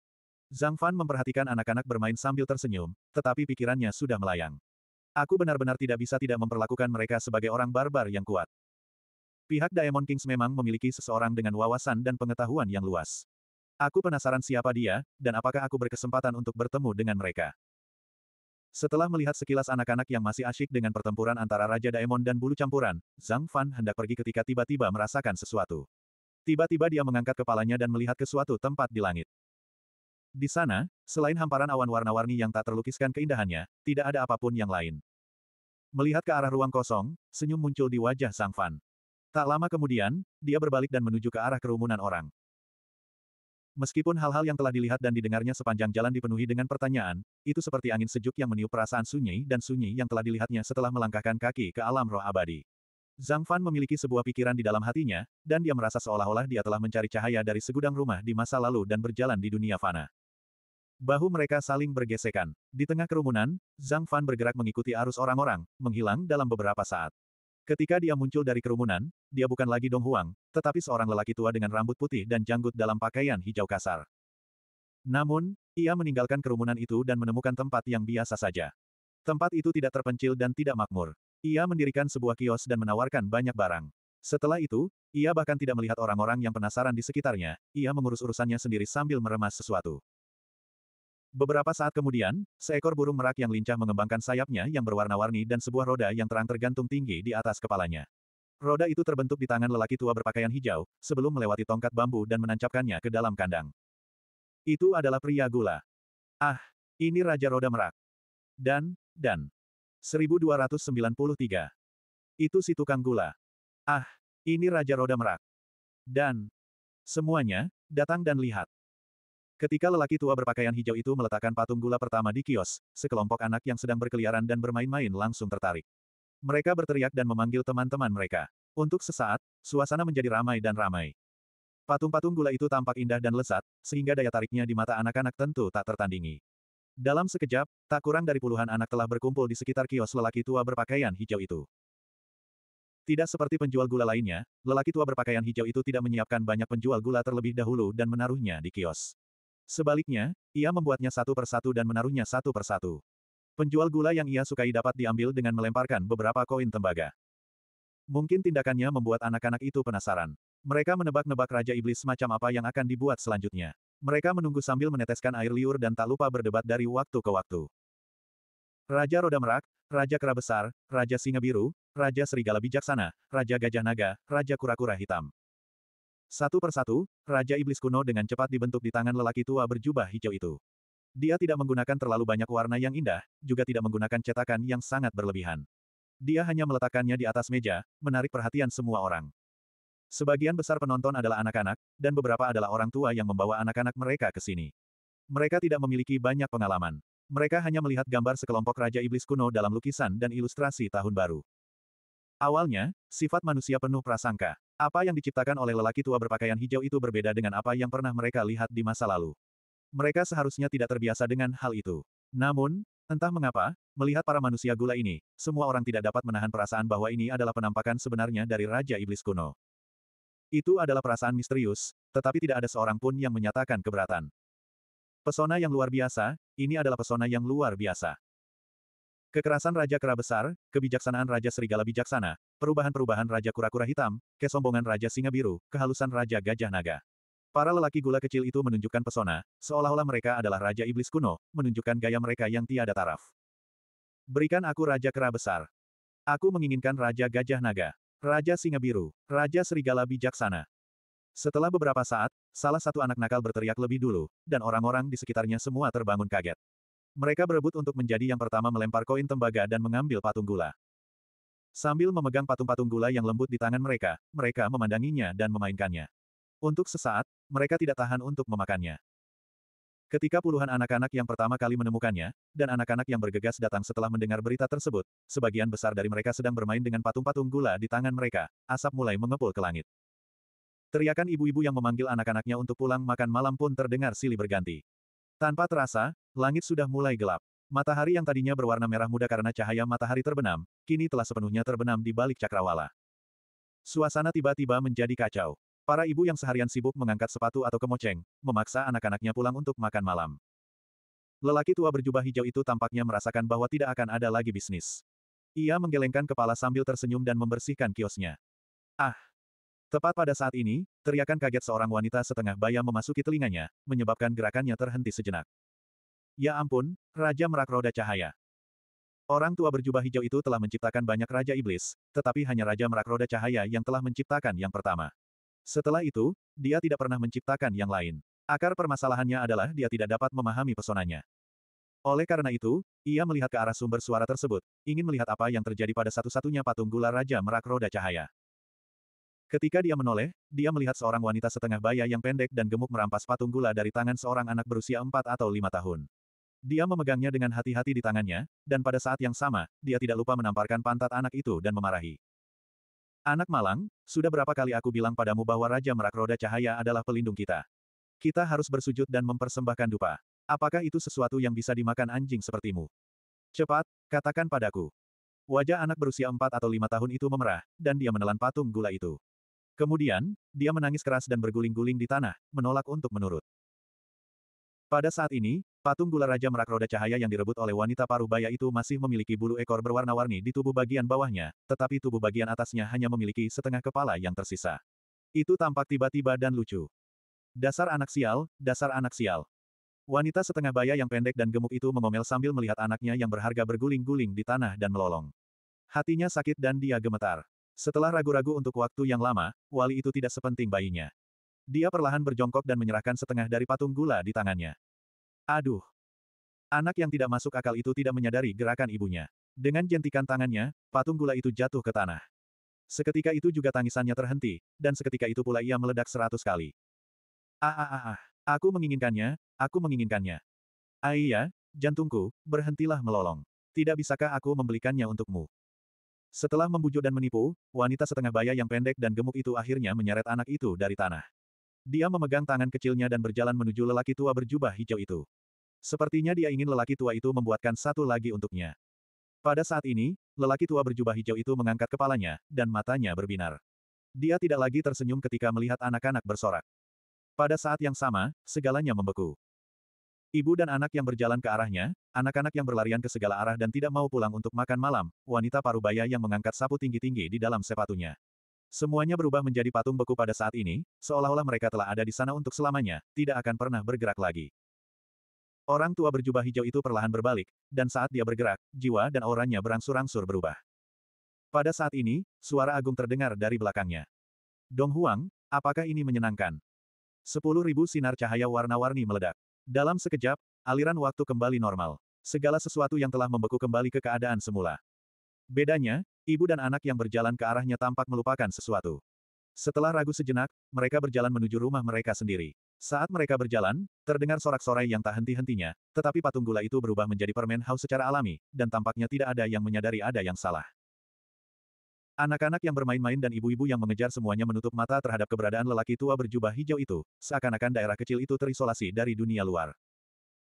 Speaker 1: Zhang Fan memperhatikan anak-anak bermain sambil tersenyum, tetapi pikirannya sudah melayang. Aku benar-benar tidak bisa tidak memperlakukan mereka sebagai orang barbar yang kuat. Pihak Diamond Kings memang memiliki seseorang dengan wawasan dan pengetahuan yang luas. Aku penasaran siapa dia, dan apakah aku berkesempatan untuk bertemu dengan mereka. Setelah melihat sekilas anak-anak yang masih asyik dengan pertempuran antara Raja Daemon dan bulu campuran, Zhang Fan hendak pergi ketika tiba-tiba merasakan sesuatu. Tiba-tiba dia mengangkat kepalanya dan melihat ke suatu tempat di langit. Di sana, selain hamparan awan warna-warni yang tak terlukiskan keindahannya, tidak ada apapun yang lain. Melihat ke arah ruang kosong, senyum muncul di wajah Sang Fan. Tak lama kemudian, dia berbalik dan menuju ke arah kerumunan orang. Meskipun hal-hal yang telah dilihat dan didengarnya sepanjang jalan dipenuhi dengan pertanyaan, itu seperti angin sejuk yang meniup perasaan sunyi dan sunyi yang telah dilihatnya setelah melangkahkan kaki ke alam roh abadi. Zhang Fan memiliki sebuah pikiran di dalam hatinya, dan dia merasa seolah-olah dia telah mencari cahaya dari segudang rumah di masa lalu dan berjalan di dunia fana. Bahu mereka saling bergesekan. Di tengah kerumunan, Zhang Fan bergerak mengikuti arus orang-orang, menghilang dalam beberapa saat. Ketika dia muncul dari kerumunan, dia bukan lagi Dong Huang, tetapi seorang lelaki tua dengan rambut putih dan janggut dalam pakaian hijau kasar. Namun, ia meninggalkan kerumunan itu dan menemukan tempat yang biasa saja. Tempat itu tidak terpencil dan tidak makmur. Ia mendirikan sebuah kios dan menawarkan banyak barang. Setelah itu, ia bahkan tidak melihat orang-orang yang penasaran di sekitarnya, ia mengurus urusannya sendiri sambil meremas sesuatu. Beberapa saat kemudian, seekor burung merak yang lincah mengembangkan sayapnya yang berwarna-warni dan sebuah roda yang terang tergantung tinggi di atas kepalanya. Roda itu terbentuk di tangan lelaki tua berpakaian hijau, sebelum melewati tongkat bambu dan menancapkannya ke dalam kandang. Itu adalah pria gula. Ah, ini Raja Roda Merak. Dan, dan. 1293. Itu si tukang gula. Ah, ini Raja Roda Merak. Dan, semuanya, datang dan lihat. Ketika lelaki tua berpakaian hijau itu meletakkan patung gula pertama di kios, sekelompok anak yang sedang berkeliaran dan bermain-main langsung tertarik. Mereka berteriak dan memanggil teman-teman mereka. Untuk sesaat, suasana menjadi ramai dan ramai. Patung-patung gula itu tampak indah dan lezat, sehingga daya tariknya di mata anak-anak tentu tak tertandingi. Dalam sekejap, tak kurang dari puluhan anak telah berkumpul di sekitar kios lelaki tua berpakaian hijau itu. Tidak seperti penjual gula lainnya, lelaki tua berpakaian hijau itu tidak menyiapkan banyak penjual gula terlebih dahulu dan menaruhnya di kios. Sebaliknya, ia membuatnya satu persatu dan menaruhnya satu persatu. Penjual gula yang ia sukai dapat diambil dengan melemparkan beberapa koin tembaga. Mungkin tindakannya membuat anak-anak itu penasaran. Mereka menebak-nebak Raja Iblis semacam apa yang akan dibuat selanjutnya. Mereka menunggu sambil meneteskan air liur dan tak lupa berdebat dari waktu ke waktu. Raja Roda Merak, Raja Kera Besar, Raja Singa Biru, Raja Serigala Bijaksana, Raja Gajah Naga, Raja Kura-Kura Hitam. Satu persatu, Raja Iblis kuno dengan cepat dibentuk di tangan lelaki tua berjubah hijau itu. Dia tidak menggunakan terlalu banyak warna yang indah, juga tidak menggunakan cetakan yang sangat berlebihan. Dia hanya meletakkannya di atas meja, menarik perhatian semua orang. Sebagian besar penonton adalah anak-anak, dan beberapa adalah orang tua yang membawa anak-anak mereka ke sini. Mereka tidak memiliki banyak pengalaman. Mereka hanya melihat gambar sekelompok Raja Iblis kuno dalam lukisan dan ilustrasi tahun baru. Awalnya, sifat manusia penuh prasangka. Apa yang diciptakan oleh lelaki tua berpakaian hijau itu berbeda dengan apa yang pernah mereka lihat di masa lalu. Mereka seharusnya tidak terbiasa dengan hal itu. Namun, entah mengapa, melihat para manusia gula ini, semua orang tidak dapat menahan perasaan bahwa ini adalah penampakan sebenarnya dari Raja Iblis kuno. Itu adalah perasaan misterius, tetapi tidak ada seorang pun yang menyatakan keberatan. Pesona yang luar biasa, ini adalah pesona yang luar biasa. Kekerasan Raja Kera Besar, kebijaksanaan Raja Serigala Bijaksana, perubahan-perubahan Raja Kura-Kura Hitam, kesombongan Raja Singa Biru, kehalusan Raja Gajah Naga. Para lelaki gula kecil itu menunjukkan pesona, seolah-olah mereka adalah Raja Iblis kuno, menunjukkan gaya mereka yang tiada taraf. Berikan aku Raja Kera Besar. Aku menginginkan Raja Gajah Naga, Raja Singa Biru, Raja Serigala Bijaksana. Setelah beberapa saat, salah satu anak nakal berteriak lebih dulu, dan orang-orang di sekitarnya semua terbangun kaget. Mereka berebut untuk menjadi yang pertama melempar koin tembaga dan mengambil patung gula. Sambil memegang patung-patung gula yang lembut di tangan mereka, mereka memandanginya dan memainkannya. Untuk sesaat, mereka tidak tahan untuk memakannya. Ketika puluhan anak-anak yang pertama kali menemukannya, dan anak-anak yang bergegas datang setelah mendengar berita tersebut, sebagian besar dari mereka sedang bermain dengan patung-patung gula di tangan mereka, asap mulai mengepul ke langit. Teriakan ibu-ibu yang memanggil anak-anaknya untuk pulang makan malam pun terdengar silih berganti. Tanpa terasa, langit sudah mulai gelap. Matahari yang tadinya berwarna merah muda karena cahaya matahari terbenam, kini telah sepenuhnya terbenam di balik cakrawala. Suasana tiba-tiba menjadi kacau. Para ibu yang seharian sibuk mengangkat sepatu atau kemoceng, memaksa anak-anaknya pulang untuk makan malam. Lelaki tua berjubah hijau itu tampaknya merasakan bahwa tidak akan ada lagi bisnis. Ia menggelengkan kepala sambil tersenyum dan membersihkan kiosnya. Ah, Tepat pada saat ini, teriakan kaget seorang wanita setengah bayam memasuki telinganya, menyebabkan gerakannya terhenti sejenak. Ya ampun, Raja Merak Roda Cahaya. Orang tua berjubah hijau itu telah menciptakan banyak Raja Iblis, tetapi hanya Raja Merak Roda Cahaya yang telah menciptakan yang pertama. Setelah itu, dia tidak pernah menciptakan yang lain. Akar permasalahannya adalah dia tidak dapat memahami pesonanya. Oleh karena itu, ia melihat ke arah sumber suara tersebut, ingin melihat apa yang terjadi pada satu-satunya patung gula Raja Merak Roda Cahaya. Ketika dia menoleh, dia melihat seorang wanita setengah baya yang pendek dan gemuk merampas patung gula dari tangan seorang anak berusia empat atau lima tahun. Dia memegangnya dengan hati-hati di tangannya, dan pada saat yang sama, dia tidak lupa menamparkan pantat anak itu dan memarahi. Anak malang, sudah berapa kali aku bilang padamu bahwa Raja Merak Roda Cahaya adalah pelindung kita. Kita harus bersujud dan mempersembahkan dupa. Apakah itu sesuatu yang bisa dimakan anjing sepertimu? Cepat, katakan padaku. Wajah anak berusia empat atau lima tahun itu memerah, dan dia menelan patung gula itu. Kemudian, dia menangis keras dan berguling-guling di tanah, menolak untuk menurut. Pada saat ini, patung gula raja merak roda cahaya yang direbut oleh wanita paruh baya itu masih memiliki bulu ekor berwarna-warni di tubuh bagian bawahnya, tetapi tubuh bagian atasnya hanya memiliki setengah kepala yang tersisa. Itu tampak tiba-tiba dan lucu. Dasar anak sial, dasar anak sial. Wanita setengah baya yang pendek dan gemuk itu mengomel sambil melihat anaknya yang berharga berguling-guling di tanah dan melolong. Hatinya sakit dan dia gemetar. Setelah ragu-ragu untuk waktu yang lama, wali itu tidak sepenting bayinya. Dia perlahan berjongkok dan menyerahkan setengah dari patung gula di tangannya. Aduh! Anak yang tidak masuk akal itu tidak menyadari gerakan ibunya. Dengan jentikan tangannya, patung gula itu jatuh ke tanah. Seketika itu juga tangisannya terhenti, dan seketika itu pula ia meledak seratus kali. Ah ah ah ah, aku menginginkannya, aku menginginkannya. Aiyah, ah, jantungku, berhentilah melolong. Tidak bisakah aku membelikannya untukmu? Setelah membujuk dan menipu, wanita setengah baya yang pendek dan gemuk itu akhirnya menyeret anak itu dari tanah. Dia memegang tangan kecilnya dan berjalan menuju lelaki tua berjubah hijau itu. Sepertinya dia ingin lelaki tua itu membuatkan satu lagi untuknya. Pada saat ini, lelaki tua berjubah hijau itu mengangkat kepalanya, dan matanya berbinar. Dia tidak lagi tersenyum ketika melihat anak-anak bersorak. Pada saat yang sama, segalanya membeku. Ibu dan anak yang berjalan ke arahnya, anak-anak yang berlarian ke segala arah dan tidak mau pulang untuk makan malam, wanita parubaya yang mengangkat sapu tinggi-tinggi di dalam sepatunya. Semuanya berubah menjadi patung beku pada saat ini, seolah-olah mereka telah ada di sana untuk selamanya, tidak akan pernah bergerak lagi. Orang tua berjubah hijau itu perlahan berbalik, dan saat dia bergerak, jiwa dan auranya berangsur-angsur berubah. Pada saat ini, suara agung terdengar dari belakangnya. Dong Huang, apakah ini menyenangkan? Sepuluh ribu sinar cahaya warna-warni meledak. Dalam sekejap, aliran waktu kembali normal. Segala sesuatu yang telah membeku kembali ke keadaan semula. Bedanya, ibu dan anak yang berjalan ke arahnya tampak melupakan sesuatu. Setelah ragu sejenak, mereka berjalan menuju rumah mereka sendiri. Saat mereka berjalan, terdengar sorak-sorai yang tak henti-hentinya, tetapi patung gula itu berubah menjadi permen haus secara alami, dan tampaknya tidak ada yang menyadari ada yang salah. Anak-anak yang bermain-main dan ibu-ibu yang mengejar semuanya menutup mata terhadap keberadaan lelaki tua berjubah hijau itu, seakan-akan daerah kecil itu terisolasi dari dunia luar.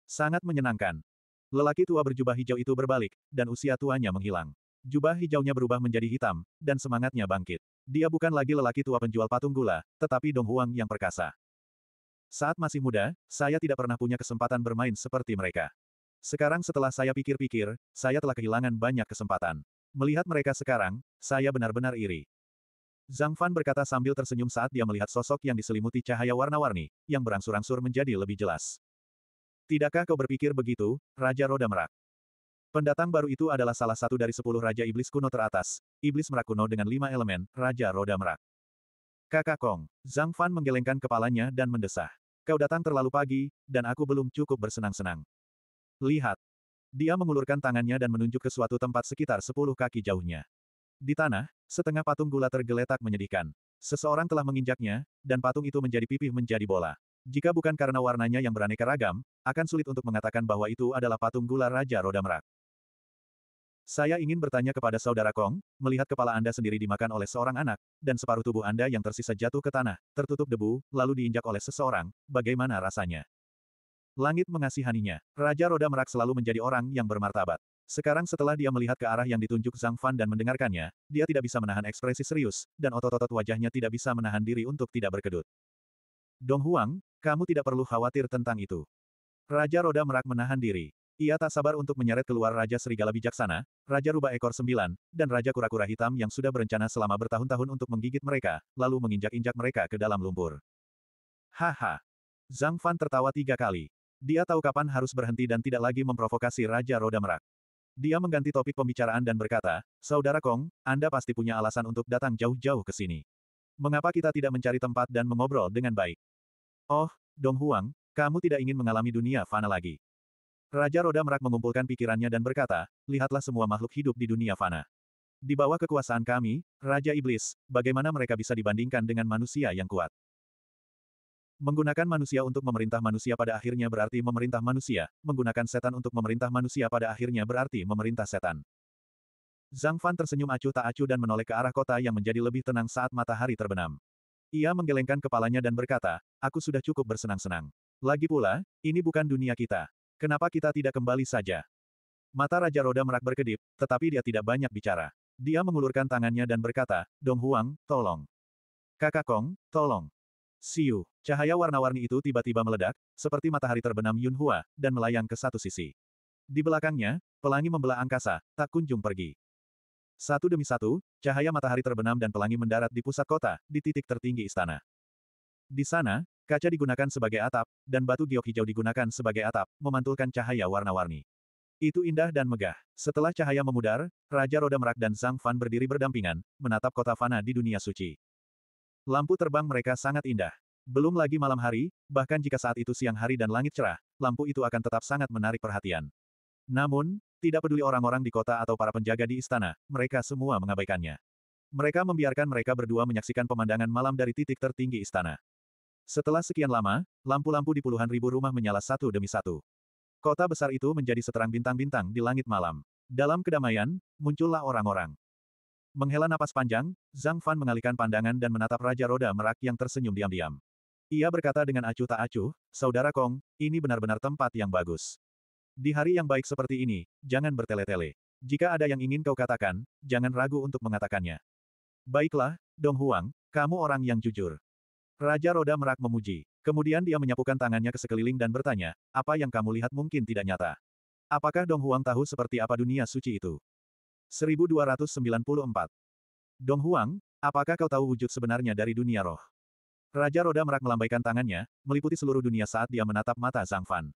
Speaker 1: Sangat menyenangkan. Lelaki tua berjubah hijau itu berbalik, dan usia tuanya menghilang. Jubah hijaunya berubah menjadi hitam, dan semangatnya bangkit. Dia bukan lagi lelaki tua penjual patung gula, tetapi Dong Huang yang perkasa. Saat masih muda, saya tidak pernah punya kesempatan bermain seperti mereka. Sekarang setelah saya pikir-pikir, saya telah kehilangan banyak kesempatan. Melihat mereka sekarang, saya benar-benar iri. Zhang Fan berkata sambil tersenyum saat dia melihat sosok yang diselimuti cahaya warna-warni, yang berangsur-angsur menjadi lebih jelas. Tidakkah kau berpikir begitu, Raja Roda Merak? Pendatang baru itu adalah salah satu dari sepuluh Raja Iblis kuno teratas, Iblis Merak kuno dengan lima elemen, Raja Roda Merak. Kakak Kong, Zhang Fan menggelengkan kepalanya dan mendesah. Kau datang terlalu pagi, dan aku belum cukup bersenang-senang. Lihat, dia mengulurkan tangannya dan menunjuk ke suatu tempat sekitar sepuluh kaki jauhnya. Di tanah, setengah patung gula tergeletak menyedihkan. Seseorang telah menginjaknya, dan patung itu menjadi pipih menjadi bola. Jika bukan karena warnanya yang beraneka ragam, akan sulit untuk mengatakan bahwa itu adalah patung gula Raja Roda Merak. Saya ingin bertanya kepada saudara Kong, melihat kepala Anda sendiri dimakan oleh seorang anak, dan separuh tubuh Anda yang tersisa jatuh ke tanah, tertutup debu, lalu diinjak oleh seseorang, bagaimana rasanya? Langit mengasihaninya. Raja Roda Merak selalu menjadi orang yang bermartabat. Sekarang setelah dia melihat ke arah yang ditunjuk Zhang Fan dan mendengarkannya, dia tidak bisa menahan ekspresi serius, dan otot-otot wajahnya tidak bisa menahan diri untuk tidak berkedut. Dong Huang, kamu tidak perlu khawatir tentang itu. Raja Roda Merak menahan diri. Ia tak sabar untuk menyeret keluar Raja Serigala Bijaksana, Raja Rubah Ekor Sembilan, dan Raja Kura-Kura Hitam yang sudah berencana selama bertahun-tahun untuk menggigit mereka, lalu menginjak-injak mereka ke dalam lumpur. Haha! Zhang Fan tertawa tiga kali. Dia tahu kapan harus berhenti dan tidak lagi memprovokasi Raja Roda Merak. Dia mengganti topik pembicaraan dan berkata, Saudara Kong, Anda pasti punya alasan untuk datang jauh-jauh ke sini. Mengapa kita tidak mencari tempat dan mengobrol dengan baik? Oh, Dong Huang, kamu tidak ingin mengalami dunia fana lagi. Raja Roda Merak mengumpulkan pikirannya dan berkata, Lihatlah semua makhluk hidup di dunia fana. Di bawah kekuasaan kami, Raja Iblis, bagaimana mereka bisa dibandingkan dengan manusia yang kuat? Menggunakan manusia untuk memerintah manusia pada akhirnya berarti memerintah manusia, menggunakan setan untuk memerintah manusia pada akhirnya berarti memerintah setan. Zhang Fan tersenyum acuh tak acuh dan menoleh ke arah kota yang menjadi lebih tenang saat matahari terbenam. Ia menggelengkan kepalanya dan berkata, aku sudah cukup bersenang-senang. Lagi pula, ini bukan dunia kita. Kenapa kita tidak kembali saja? Mata Raja Roda merak berkedip, tetapi dia tidak banyak bicara. Dia mengulurkan tangannya dan berkata, Dong Huang, tolong. Kakak Kong, tolong. Siu, cahaya warna-warni itu tiba-tiba meledak, seperti matahari terbenam Yun Hua, dan melayang ke satu sisi. Di belakangnya, pelangi membelah angkasa, tak kunjung pergi. Satu demi satu, cahaya matahari terbenam dan pelangi mendarat di pusat kota, di titik tertinggi istana. Di sana, kaca digunakan sebagai atap, dan batu giok hijau digunakan sebagai atap, memantulkan cahaya warna-warni. Itu indah dan megah. Setelah cahaya memudar, Raja Roda Merak dan Sang Fan berdiri berdampingan, menatap kota fana di dunia suci. Lampu terbang mereka sangat indah. Belum lagi malam hari, bahkan jika saat itu siang hari dan langit cerah, lampu itu akan tetap sangat menarik perhatian. Namun, tidak peduli orang-orang di kota atau para penjaga di istana, mereka semua mengabaikannya. Mereka membiarkan mereka berdua menyaksikan pemandangan malam dari titik tertinggi istana. Setelah sekian lama, lampu-lampu di puluhan ribu rumah menyala satu demi satu. Kota besar itu menjadi seterang bintang-bintang di langit malam. Dalam kedamaian, muncullah orang-orang. Menghela napas panjang, Zhang Fan mengalihkan pandangan dan menatap Raja Roda Merak yang tersenyum diam-diam. Ia berkata dengan acuh tak acuh, Saudara Kong, ini benar-benar tempat yang bagus. Di hari yang baik seperti ini, jangan bertele-tele. Jika ada yang ingin kau katakan, jangan ragu untuk mengatakannya. Baiklah, Dong Huang, kamu orang yang jujur. Raja Roda Merak memuji. Kemudian dia menyapukan tangannya ke sekeliling dan bertanya, apa yang kamu lihat mungkin tidak nyata. Apakah Dong Huang tahu seperti apa dunia suci itu? 1294. Dong Huang, apakah kau tahu wujud sebenarnya dari dunia roh? Raja Roda Merak melambaikan tangannya, meliputi seluruh dunia saat dia menatap mata Zhang Fan.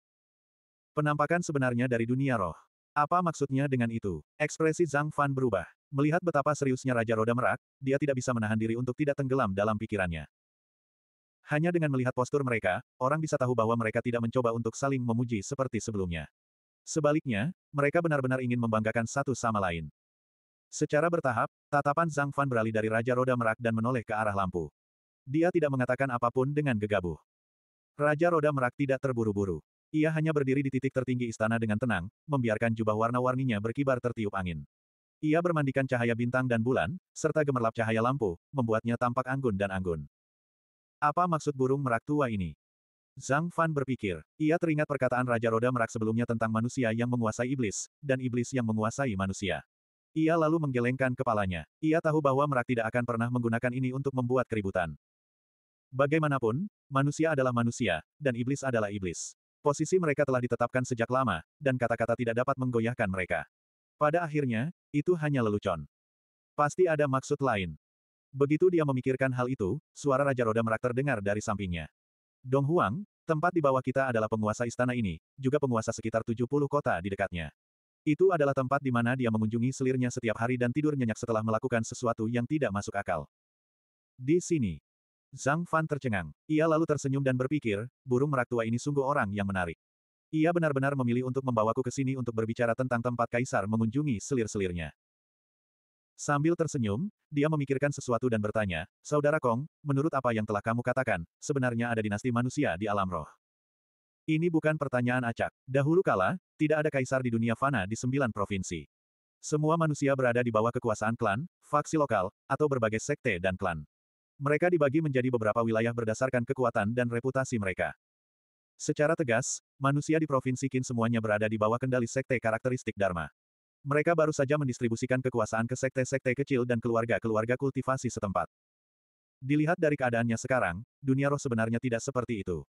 Speaker 1: Penampakan sebenarnya dari dunia roh. Apa maksudnya dengan itu? Ekspresi Zhang Fan berubah. Melihat betapa seriusnya Raja Roda Merak, dia tidak bisa menahan diri untuk tidak tenggelam dalam pikirannya. Hanya dengan melihat postur mereka, orang bisa tahu bahwa mereka tidak mencoba untuk saling memuji seperti sebelumnya. Sebaliknya, mereka benar-benar ingin membanggakan satu sama lain. Secara bertahap, tatapan Zhang Fan beralih dari Raja Roda Merak dan menoleh ke arah lampu. Dia tidak mengatakan apapun dengan gegabah. Raja Roda Merak tidak terburu-buru. Ia hanya berdiri di titik tertinggi istana dengan tenang, membiarkan jubah warna-warninya berkibar tertiup angin. Ia bermandikan cahaya bintang dan bulan, serta gemerlap cahaya lampu, membuatnya tampak anggun dan anggun. Apa maksud burung merak tua ini? Zhang Fan berpikir. Ia teringat perkataan Raja Roda Merak sebelumnya tentang manusia yang menguasai iblis, dan iblis yang menguasai manusia. Ia lalu menggelengkan kepalanya. Ia tahu bahwa Merak tidak akan pernah menggunakan ini untuk membuat keributan. Bagaimanapun, manusia adalah manusia, dan iblis adalah iblis. Posisi mereka telah ditetapkan sejak lama, dan kata-kata tidak dapat menggoyahkan mereka. Pada akhirnya, itu hanya lelucon. Pasti ada maksud lain. Begitu dia memikirkan hal itu, suara Raja Roda Merak terdengar dari sampingnya. Dong Huang, tempat di bawah kita adalah penguasa istana ini, juga penguasa sekitar 70 kota di dekatnya. Itu adalah tempat di mana dia mengunjungi selirnya setiap hari dan tidur nyenyak setelah melakukan sesuatu yang tidak masuk akal. Di sini. Zhang Fan tercengang. Ia lalu tersenyum dan berpikir, burung merak tua ini sungguh orang yang menarik. Ia benar-benar memilih untuk membawaku ke sini untuk berbicara tentang tempat kaisar mengunjungi selir-selirnya. Sambil tersenyum, dia memikirkan sesuatu dan bertanya, Saudara Kong, menurut apa yang telah kamu katakan, sebenarnya ada dinasti manusia di alam roh. Ini bukan pertanyaan acak. Dahulu kala, tidak ada kaisar di dunia fana di sembilan provinsi. Semua manusia berada di bawah kekuasaan klan, faksi lokal, atau berbagai sekte dan klan. Mereka dibagi menjadi beberapa wilayah berdasarkan kekuatan dan reputasi mereka. Secara tegas, manusia di Provinsi Qin semuanya berada di bawah kendali sekte karakteristik Dharma. Mereka baru saja mendistribusikan kekuasaan ke sekte-sekte kecil dan keluarga-keluarga kultivasi setempat. Dilihat dari keadaannya sekarang, dunia roh sebenarnya tidak seperti itu.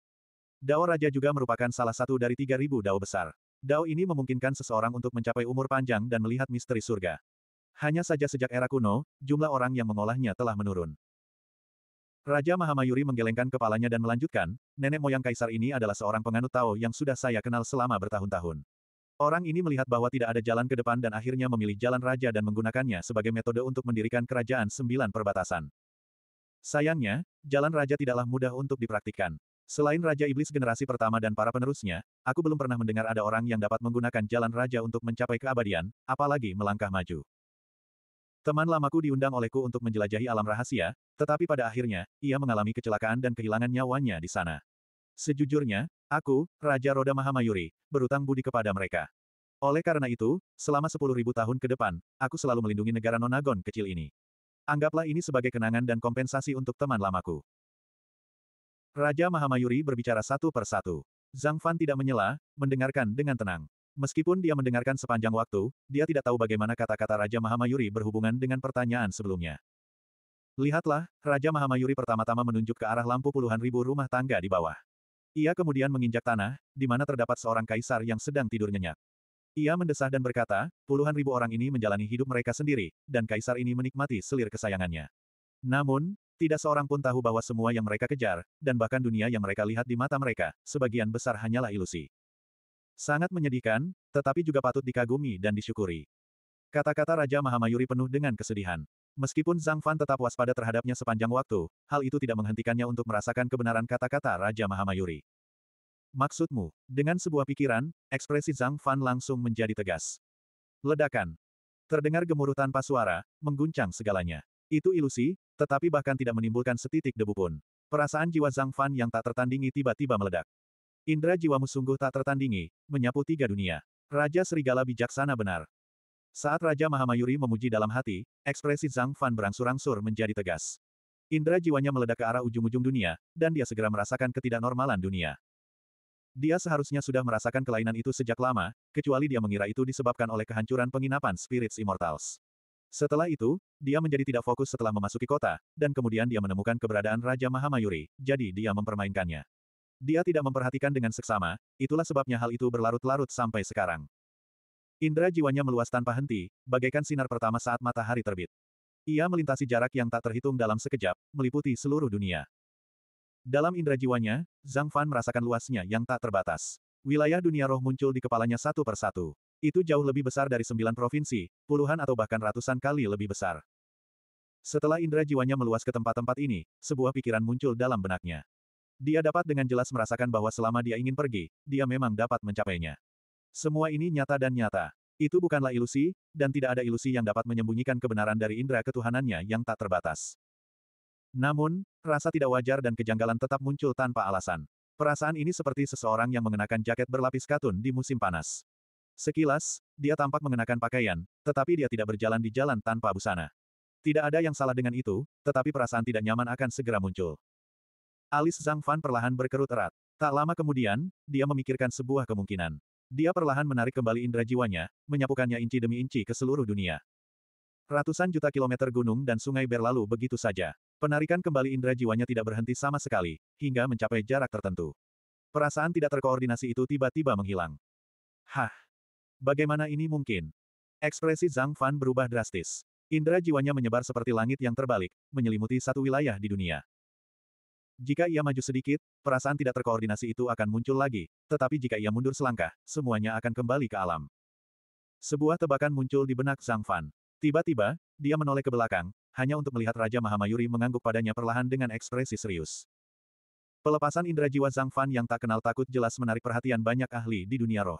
Speaker 1: Dao Raja juga merupakan salah satu dari 3.000 Dao besar. Dao ini memungkinkan seseorang untuk mencapai umur panjang dan melihat misteri surga. Hanya saja sejak era kuno, jumlah orang yang mengolahnya telah menurun. Raja Mahamayuri menggelengkan kepalanya dan melanjutkan, nenek moyang kaisar ini adalah seorang penganut Tao yang sudah saya kenal selama bertahun-tahun. Orang ini melihat bahwa tidak ada jalan ke depan dan akhirnya memilih jalan raja dan menggunakannya sebagai metode untuk mendirikan kerajaan sembilan perbatasan. Sayangnya, jalan raja tidaklah mudah untuk dipraktikkan. Selain Raja Iblis generasi pertama dan para penerusnya, aku belum pernah mendengar ada orang yang dapat menggunakan jalan raja untuk mencapai keabadian, apalagi melangkah maju. Teman lamaku diundang olehku untuk menjelajahi alam rahasia, tetapi pada akhirnya, ia mengalami kecelakaan dan kehilangan nyawanya di sana. Sejujurnya, aku, Raja Roda Mahamayuri, berutang budi kepada mereka. Oleh karena itu, selama 10.000 tahun ke depan, aku selalu melindungi negara Nonagon kecil ini. Anggaplah ini sebagai kenangan dan kompensasi untuk teman lamaku. Raja Mahamayuri berbicara satu per satu. Zhang Fan tidak menyela, mendengarkan dengan tenang. Meskipun dia mendengarkan sepanjang waktu, dia tidak tahu bagaimana kata-kata Raja Mahamayuri berhubungan dengan pertanyaan sebelumnya. Lihatlah, Raja Mahamayuri pertama-tama menunjuk ke arah lampu puluhan ribu rumah tangga di bawah. Ia kemudian menginjak tanah, di mana terdapat seorang kaisar yang sedang tidur nyenyak. Ia mendesah dan berkata, puluhan ribu orang ini menjalani hidup mereka sendiri, dan kaisar ini menikmati selir kesayangannya. Namun, tidak seorang pun tahu bahwa semua yang mereka kejar, dan bahkan dunia yang mereka lihat di mata mereka, sebagian besar hanyalah ilusi. Sangat menyedihkan, tetapi juga patut dikagumi dan disyukuri. Kata-kata Raja Mahamayuri penuh dengan kesedihan. Meskipun Zhang Fan tetap waspada terhadapnya sepanjang waktu, hal itu tidak menghentikannya untuk merasakan kebenaran kata-kata Raja Mahamayuri. Maksudmu, dengan sebuah pikiran, ekspresi Zhang Fan langsung menjadi tegas. Ledakan. Terdengar gemuruh tanpa suara, mengguncang segalanya. Itu ilusi, tetapi bahkan tidak menimbulkan setitik debu pun. Perasaan jiwa Zhang Fan yang tak tertandingi tiba-tiba meledak. Indra jiwamu sungguh tak tertandingi, menyapu tiga dunia. Raja Serigala bijaksana benar. Saat Raja Mahamayuri memuji dalam hati, ekspresi Zhang Fan berangsur-angsur menjadi tegas. Indra jiwanya meledak ke arah ujung-ujung dunia, dan dia segera merasakan ketidaknormalan dunia. Dia seharusnya sudah merasakan kelainan itu sejak lama, kecuali dia mengira itu disebabkan oleh kehancuran penginapan Spirits Immortals. Setelah itu, dia menjadi tidak fokus setelah memasuki kota, dan kemudian dia menemukan keberadaan Raja Mahamayuri, jadi dia mempermainkannya. Dia tidak memperhatikan dengan seksama, itulah sebabnya hal itu berlarut-larut sampai sekarang. Indra jiwanya meluas tanpa henti, bagaikan sinar pertama saat matahari terbit. Ia melintasi jarak yang tak terhitung dalam sekejap, meliputi seluruh dunia. Dalam indra jiwanya, Zhang Fan merasakan luasnya yang tak terbatas. Wilayah dunia roh muncul di kepalanya satu persatu. Itu jauh lebih besar dari sembilan provinsi, puluhan atau bahkan ratusan kali lebih besar. Setelah indera jiwanya meluas ke tempat-tempat ini, sebuah pikiran muncul dalam benaknya. Dia dapat dengan jelas merasakan bahwa selama dia ingin pergi, dia memang dapat mencapainya. Semua ini nyata dan nyata. Itu bukanlah ilusi, dan tidak ada ilusi yang dapat menyembunyikan kebenaran dari indera ketuhanannya yang tak terbatas. Namun, rasa tidak wajar dan kejanggalan tetap muncul tanpa alasan. Perasaan ini seperti seseorang yang mengenakan jaket berlapis katun di musim panas. Sekilas, dia tampak mengenakan pakaian, tetapi dia tidak berjalan di jalan tanpa busana. Tidak ada yang salah dengan itu, tetapi perasaan tidak nyaman akan segera muncul. Alis Zhang Fan perlahan berkerut erat. Tak lama kemudian, dia memikirkan sebuah kemungkinan. Dia perlahan menarik kembali indera jiwanya, menyapukannya inci demi inci ke seluruh dunia. Ratusan juta kilometer gunung dan sungai berlalu begitu saja. Penarikan kembali indera jiwanya tidak berhenti sama sekali, hingga mencapai jarak tertentu. Perasaan tidak terkoordinasi itu tiba-tiba menghilang. Hah, Bagaimana ini mungkin? Ekspresi Zhang Fan berubah drastis. Indra jiwanya menyebar seperti langit yang terbalik, menyelimuti satu wilayah di dunia. Jika ia maju sedikit, perasaan tidak terkoordinasi itu akan muncul lagi, tetapi jika ia mundur selangkah, semuanya akan kembali ke alam. Sebuah tebakan muncul di benak Zhang Fan. Tiba-tiba, dia menoleh ke belakang, hanya untuk melihat Raja Mahamayuri mengangguk padanya perlahan dengan ekspresi serius. Pelepasan indera jiwa Zhang Fan yang tak kenal takut jelas menarik perhatian banyak ahli di dunia roh.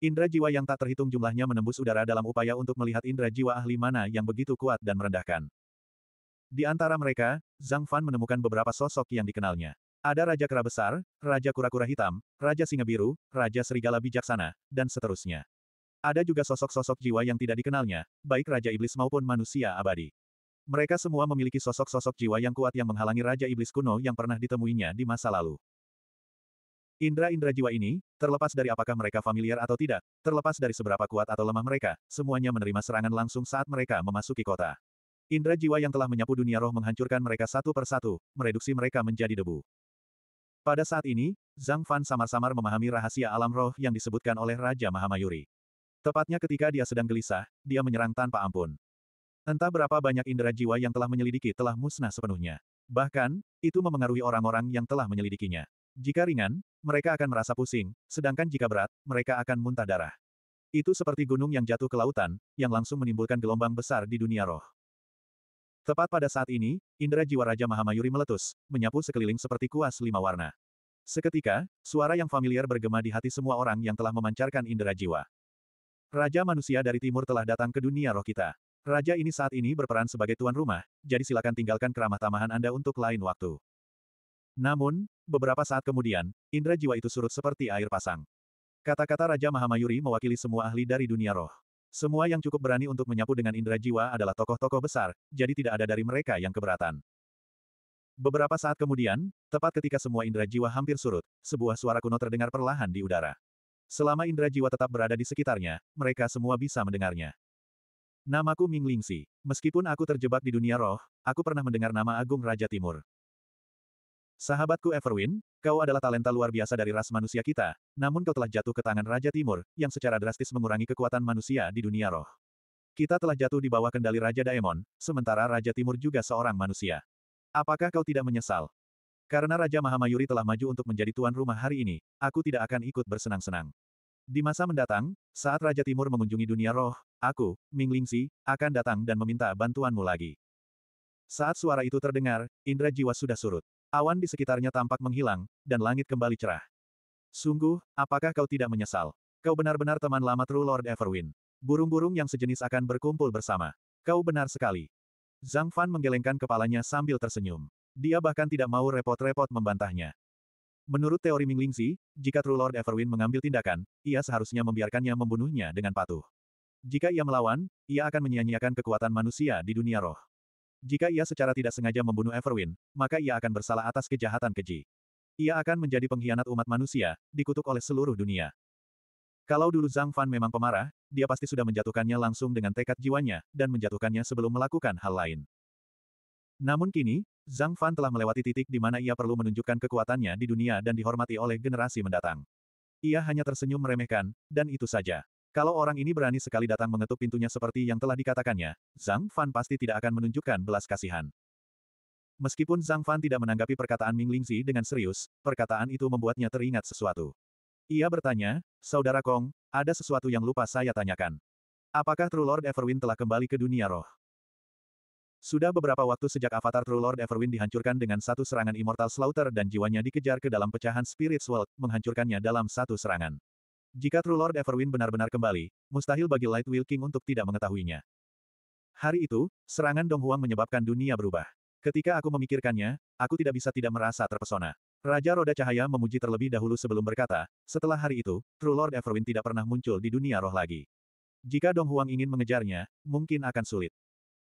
Speaker 1: Indra jiwa yang tak terhitung jumlahnya menembus udara dalam upaya untuk melihat indra jiwa ahli mana yang begitu kuat dan merendahkan. Di antara mereka, Zhang Fan menemukan beberapa sosok yang dikenalnya. Ada Raja Kera Besar, Raja Kura-Kura Hitam, Raja Singa Biru, Raja Serigala Bijaksana, dan seterusnya. Ada juga sosok-sosok jiwa yang tidak dikenalnya, baik Raja Iblis maupun manusia abadi. Mereka semua memiliki sosok-sosok jiwa yang kuat yang menghalangi Raja Iblis kuno yang pernah ditemuinya di masa lalu. Indra-indra jiwa ini, terlepas dari apakah mereka familiar atau tidak, terlepas dari seberapa kuat atau lemah mereka, semuanya menerima serangan langsung saat mereka memasuki kota. Indra jiwa yang telah menyapu dunia roh menghancurkan mereka satu per satu, mereduksi mereka menjadi debu. Pada saat ini, Zhang Fan samar-samar memahami rahasia alam roh yang disebutkan oleh Raja Mahamayuri. Tepatnya ketika dia sedang gelisah, dia menyerang tanpa ampun. Entah berapa banyak indera jiwa yang telah menyelidiki telah musnah sepenuhnya. Bahkan, itu memengaruhi orang-orang yang telah menyelidikinya. Jika ringan, mereka akan merasa pusing, sedangkan jika berat, mereka akan muntah darah. Itu seperti gunung yang jatuh ke lautan, yang langsung menimbulkan gelombang besar di dunia roh. Tepat pada saat ini, indera jiwa Raja Mahamayuri meletus, menyapu sekeliling seperti kuas lima warna. Seketika, suara yang familiar bergema di hati semua orang yang telah memancarkan indera jiwa. Raja manusia dari timur telah datang ke dunia roh kita. Raja ini saat ini berperan sebagai tuan rumah, jadi silakan tinggalkan keramah tamahan Anda untuk lain waktu. Namun, beberapa saat kemudian, indera jiwa itu surut seperti air pasang. Kata-kata Raja Mahamayuri mewakili semua ahli dari dunia roh. Semua yang cukup berani untuk menyapu dengan indera jiwa adalah tokoh-tokoh besar, jadi tidak ada dari mereka yang keberatan. Beberapa saat kemudian, tepat ketika semua indera jiwa hampir surut, sebuah suara kuno terdengar perlahan di udara. Selama indera jiwa tetap berada di sekitarnya, mereka semua bisa mendengarnya. Namaku Ming Lingxi. Meskipun aku terjebak di dunia roh, aku pernah mendengar nama Agung Raja Timur. Sahabatku Everwin, kau adalah talenta luar biasa dari ras manusia kita, namun kau telah jatuh ke tangan Raja Timur, yang secara drastis mengurangi kekuatan manusia di dunia roh. Kita telah jatuh di bawah kendali Raja Daemon, sementara Raja Timur juga seorang manusia. Apakah kau tidak menyesal? Karena Raja Mahamayuri telah maju untuk menjadi tuan rumah hari ini, aku tidak akan ikut bersenang-senang. Di masa mendatang, saat Raja Timur mengunjungi dunia roh, aku, Ming Lingxi, akan datang dan meminta bantuanmu lagi. Saat suara itu terdengar, indra jiwa sudah surut. Awan di sekitarnya tampak menghilang, dan langit kembali cerah. Sungguh, apakah kau tidak menyesal? Kau benar-benar teman lama True Lord Everwin. Burung-burung yang sejenis akan berkumpul bersama. Kau benar sekali. Zhang Fan menggelengkan kepalanya sambil tersenyum. Dia bahkan tidak mau repot-repot membantahnya. Menurut teori Minglingzi, jika True Lord Everwin mengambil tindakan, ia seharusnya membiarkannya membunuhnya dengan patuh. Jika ia melawan, ia akan menyia-nyiakan kekuatan manusia di dunia roh. Jika ia secara tidak sengaja membunuh Everwin, maka ia akan bersalah atas kejahatan keji. Ia akan menjadi pengkhianat umat manusia, dikutuk oleh seluruh dunia. Kalau dulu Zhang Fan memang pemarah, dia pasti sudah menjatuhkannya langsung dengan tekad jiwanya, dan menjatuhkannya sebelum melakukan hal lain. Namun kini, Zhang Fan telah melewati titik di mana ia perlu menunjukkan kekuatannya di dunia dan dihormati oleh generasi mendatang. Ia hanya tersenyum meremehkan, dan itu saja. Kalau orang ini berani sekali datang mengetuk pintunya seperti yang telah dikatakannya, Zhang Fan pasti tidak akan menunjukkan belas kasihan. Meskipun Zhang Fan tidak menanggapi perkataan Ming Lingzi dengan serius, perkataan itu membuatnya teringat sesuatu. Ia bertanya, Saudara Kong, ada sesuatu yang lupa saya tanyakan. Apakah True Lord Everwin telah kembali ke dunia roh? Sudah beberapa waktu sejak avatar True Lord Everwin dihancurkan dengan satu serangan Immortal Slaughter dan jiwanya dikejar ke dalam pecahan Spirit World, menghancurkannya dalam satu serangan. Jika True Lord Everwind benar-benar kembali, mustahil bagi Light Will King untuk tidak mengetahuinya. Hari itu, serangan Dong Huang menyebabkan dunia berubah. Ketika aku memikirkannya, aku tidak bisa tidak merasa terpesona. Raja Roda Cahaya memuji terlebih dahulu sebelum berkata, setelah hari itu, True Lord Everwind tidak pernah muncul di dunia roh lagi. Jika Dong Huang ingin mengejarnya, mungkin akan sulit.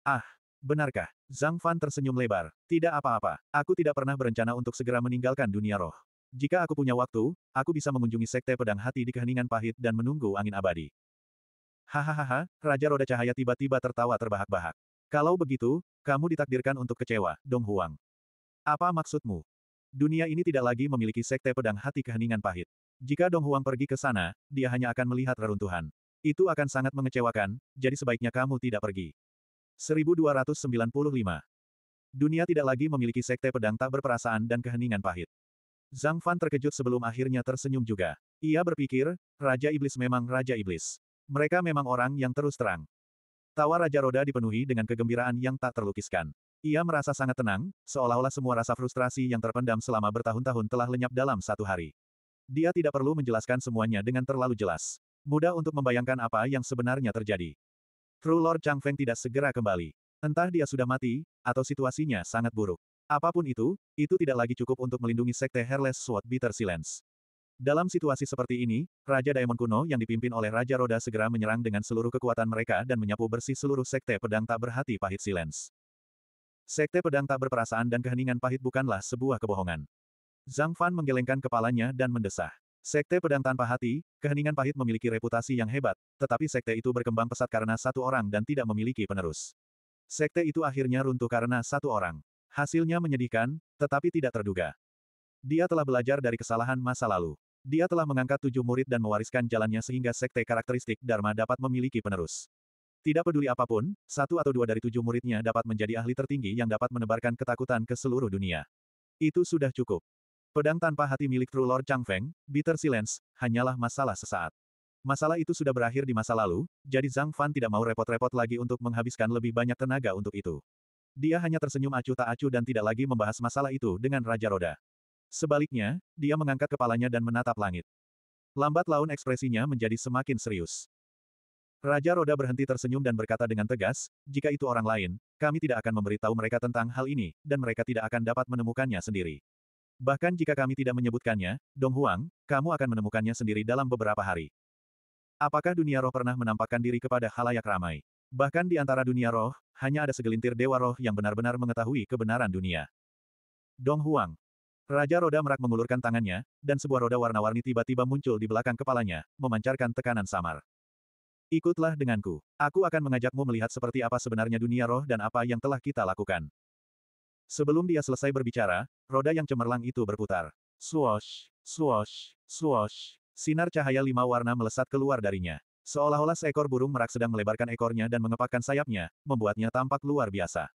Speaker 1: Ah, benarkah? Zhang Fan tersenyum lebar. Tidak apa-apa, aku tidak pernah berencana untuk segera meninggalkan dunia roh. Jika aku punya waktu, aku bisa mengunjungi Sekte Pedang Hati di keheningan pahit dan menunggu angin abadi. Hahaha, Raja Roda Cahaya tiba-tiba tertawa terbahak-bahak. Kalau begitu, kamu ditakdirkan untuk kecewa, Dong Huang. Apa maksudmu? Dunia ini tidak lagi memiliki Sekte Pedang Hati keheningan pahit. Jika Dong Huang pergi ke sana, dia hanya akan melihat reruntuhan. Itu akan sangat mengecewakan, jadi sebaiknya kamu tidak pergi. 1295. Dunia tidak lagi memiliki sekte pedang tak berperasaan dan keheningan pahit. Zhang Fan terkejut sebelum akhirnya tersenyum juga. Ia berpikir, Raja Iblis memang Raja Iblis. Mereka memang orang yang terus terang. Tawa Raja Roda dipenuhi dengan kegembiraan yang tak terlukiskan. Ia merasa sangat tenang, seolah-olah semua rasa frustrasi yang terpendam selama bertahun-tahun telah lenyap dalam satu hari. Dia tidak perlu menjelaskan semuanya dengan terlalu jelas. Mudah untuk membayangkan apa yang sebenarnya terjadi. True Lord Chang Feng tidak segera kembali. Entah dia sudah mati, atau situasinya sangat buruk. Apapun itu, itu tidak lagi cukup untuk melindungi Sekte Herles Sword Bitter Silence. Dalam situasi seperti ini, Raja Diamond kuno yang dipimpin oleh Raja Roda segera menyerang dengan seluruh kekuatan mereka dan menyapu bersih seluruh Sekte Pedang Tak Berhati Pahit Silence. Sekte Pedang Tak Berperasaan dan Keheningan Pahit bukanlah sebuah kebohongan. Zhang Fan menggelengkan kepalanya dan mendesah. Sekte Pedang Tanpa Hati, Keheningan Pahit memiliki reputasi yang hebat, tetapi sekte itu berkembang pesat karena satu orang dan tidak memiliki penerus. Sekte itu akhirnya runtuh karena satu orang. Hasilnya menyedihkan, tetapi tidak terduga. Dia telah belajar dari kesalahan masa lalu. Dia telah mengangkat tujuh murid dan mewariskan jalannya sehingga sekte karakteristik Dharma dapat memiliki penerus. Tidak peduli apapun, satu atau dua dari tujuh muridnya dapat menjadi ahli tertinggi yang dapat menebarkan ketakutan ke seluruh dunia. Itu sudah cukup. Pedang tanpa hati milik True Lord Feng, Bitter Silence, hanyalah masalah sesaat. Masalah itu sudah berakhir di masa lalu, jadi Zhang Fan tidak mau repot-repot lagi untuk menghabiskan lebih banyak tenaga untuk itu. Dia hanya tersenyum acuh tak acuh dan tidak lagi membahas masalah itu dengan Raja Roda. Sebaliknya, dia mengangkat kepalanya dan menatap langit. Lambat laun ekspresinya menjadi semakin serius. Raja Roda berhenti tersenyum dan berkata dengan tegas, jika itu orang lain, kami tidak akan memberitahu mereka tentang hal ini, dan mereka tidak akan dapat menemukannya sendiri. Bahkan jika kami tidak menyebutkannya, Dong Huang, kamu akan menemukannya sendiri dalam beberapa hari. Apakah dunia roh pernah menampakkan diri kepada halayak ramai? Bahkan di antara dunia roh, hanya ada segelintir dewa roh yang benar-benar mengetahui kebenaran dunia. Dong Huang. Raja roda merak mengulurkan tangannya, dan sebuah roda warna-warni tiba-tiba muncul di belakang kepalanya, memancarkan tekanan samar. Ikutlah denganku. Aku akan mengajakmu melihat seperti apa sebenarnya dunia roh dan apa yang telah kita lakukan. Sebelum dia selesai berbicara, roda yang cemerlang itu berputar. swosh, swosh, swosh, Sinar cahaya lima warna melesat keluar darinya. Seolah-olah seekor burung merak sedang melebarkan ekornya dan mengepakkan sayapnya, membuatnya tampak luar biasa.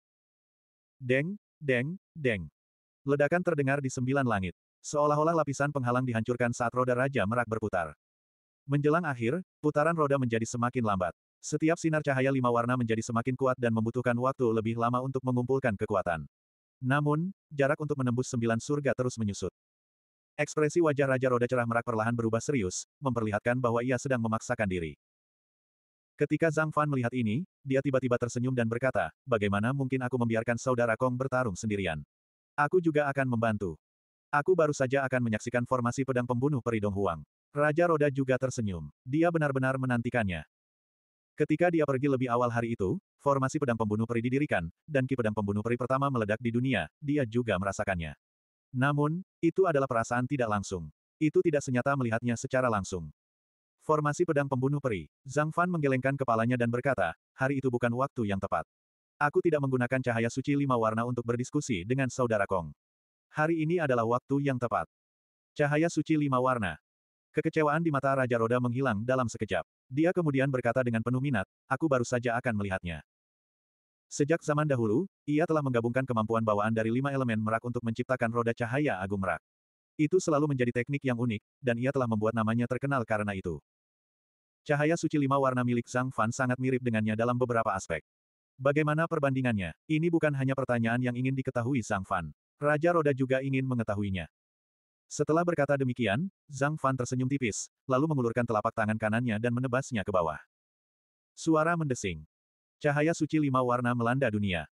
Speaker 1: Deng, deng, deng. Ledakan terdengar di sembilan langit. Seolah-olah lapisan penghalang dihancurkan saat roda raja merak berputar. Menjelang akhir, putaran roda menjadi semakin lambat. Setiap sinar cahaya lima warna menjadi semakin kuat dan membutuhkan waktu lebih lama untuk mengumpulkan kekuatan. Namun, jarak untuk menembus sembilan surga terus menyusut. Ekspresi wajah Raja Roda Cerah Merak perlahan berubah serius, memperlihatkan bahwa ia sedang memaksakan diri. Ketika Zhang Fan melihat ini, dia tiba-tiba tersenyum dan berkata, bagaimana mungkin aku membiarkan saudara Kong bertarung sendirian? Aku juga akan membantu. Aku baru saja akan menyaksikan formasi pedang pembunuh Peridong Huang. Raja Roda juga tersenyum. Dia benar-benar menantikannya. Ketika dia pergi lebih awal hari itu, formasi pedang pembunuh peri didirikan, dan ki pedang pembunuh peri pertama meledak di dunia, dia juga merasakannya. Namun, itu adalah perasaan tidak langsung. Itu tidak senyata melihatnya secara langsung. Formasi pedang pembunuh peri. Zhang Fan menggelengkan kepalanya dan berkata, hari itu bukan waktu yang tepat. Aku tidak menggunakan cahaya suci lima warna untuk berdiskusi dengan saudara Kong. Hari ini adalah waktu yang tepat. Cahaya suci lima warna. Kekecewaan di mata Raja Roda menghilang dalam sekejap. Dia kemudian berkata dengan penuh minat, aku baru saja akan melihatnya. Sejak zaman dahulu, ia telah menggabungkan kemampuan bawaan dari lima elemen merak untuk menciptakan roda cahaya agung merak. Itu selalu menjadi teknik yang unik, dan ia telah membuat namanya terkenal karena itu. Cahaya suci lima warna milik Zhang Fan sangat mirip dengannya dalam beberapa aspek. Bagaimana perbandingannya? Ini bukan hanya pertanyaan yang ingin diketahui Zhang Fan. Raja Roda juga ingin mengetahuinya. Setelah berkata demikian, Zhang Fan tersenyum tipis, lalu mengulurkan telapak tangan kanannya dan menebasnya ke bawah. Suara mendesing. Cahaya suci lima warna melanda dunia.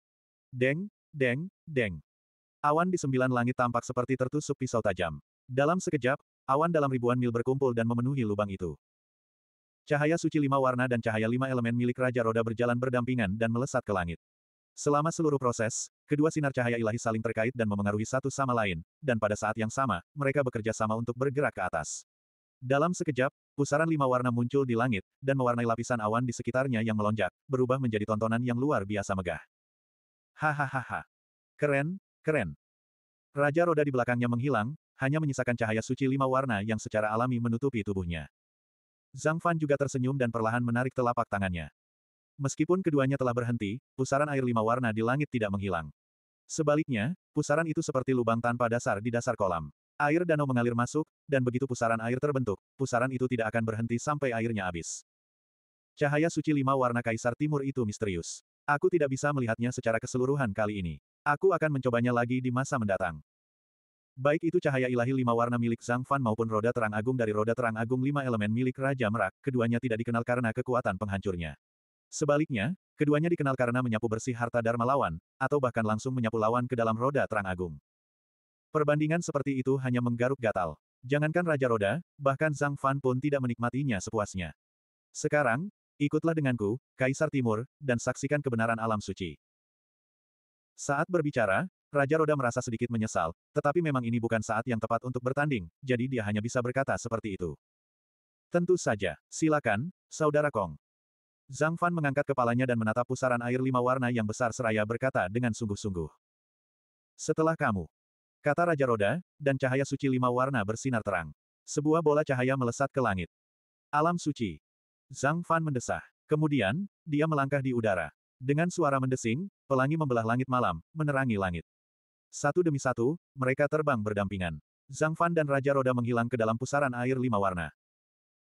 Speaker 1: Deng, deng, deng. Awan di sembilan langit tampak seperti tertusuk pisau tajam. Dalam sekejap, awan dalam ribuan mil berkumpul dan memenuhi lubang itu. Cahaya suci lima warna dan cahaya lima elemen milik Raja Roda berjalan berdampingan dan melesat ke langit. Selama seluruh proses, kedua sinar cahaya ilahi saling terkait dan memengaruhi satu sama lain, dan pada saat yang sama, mereka bekerja sama untuk bergerak ke atas. Dalam sekejap, pusaran lima warna muncul di langit, dan mewarnai lapisan awan di sekitarnya yang melonjak, berubah menjadi tontonan yang luar biasa megah. Hahaha. Keren, keren. Raja roda di belakangnya menghilang, hanya menyisakan cahaya suci lima warna yang secara alami menutupi tubuhnya. Zhang Fan juga tersenyum dan perlahan menarik telapak tangannya. Meskipun keduanya telah berhenti, pusaran air lima warna di langit tidak menghilang. Sebaliknya, pusaran itu seperti lubang tanpa dasar di dasar kolam. Air danau mengalir masuk, dan begitu pusaran air terbentuk, pusaran itu tidak akan berhenti sampai airnya habis. Cahaya suci lima warna kaisar timur itu misterius. Aku tidak bisa melihatnya secara keseluruhan kali ini. Aku akan mencobanya lagi di masa mendatang. Baik itu cahaya ilahi lima warna milik Zhang Fan maupun roda terang agung dari roda terang agung lima elemen milik Raja Merak, keduanya tidak dikenal karena kekuatan penghancurnya. Sebaliknya, keduanya dikenal karena menyapu bersih harta Dharma lawan, atau bahkan langsung menyapu lawan ke dalam roda terang agung. Perbandingan seperti itu hanya menggaruk gatal. Jangankan Raja Roda, bahkan Zhang Fan pun tidak menikmatinya sepuasnya. Sekarang, ikutlah denganku, Kaisar Timur, dan saksikan kebenaran alam suci. Saat berbicara, Raja Roda merasa sedikit menyesal, tetapi memang ini bukan saat yang tepat untuk bertanding, jadi dia hanya bisa berkata seperti itu. Tentu saja, silakan, Saudara Kong. Zhang Fan mengangkat kepalanya dan menatap pusaran air lima warna yang besar seraya berkata dengan sungguh-sungguh. Setelah kamu Kata Raja Roda, dan cahaya suci lima warna bersinar terang. Sebuah bola cahaya melesat ke langit. Alam suci. Zhang Fan mendesah. Kemudian, dia melangkah di udara. Dengan suara mendesing, pelangi membelah langit malam, menerangi langit. Satu demi satu, mereka terbang berdampingan. Zhang Fan dan Raja Roda menghilang ke dalam pusaran air lima warna.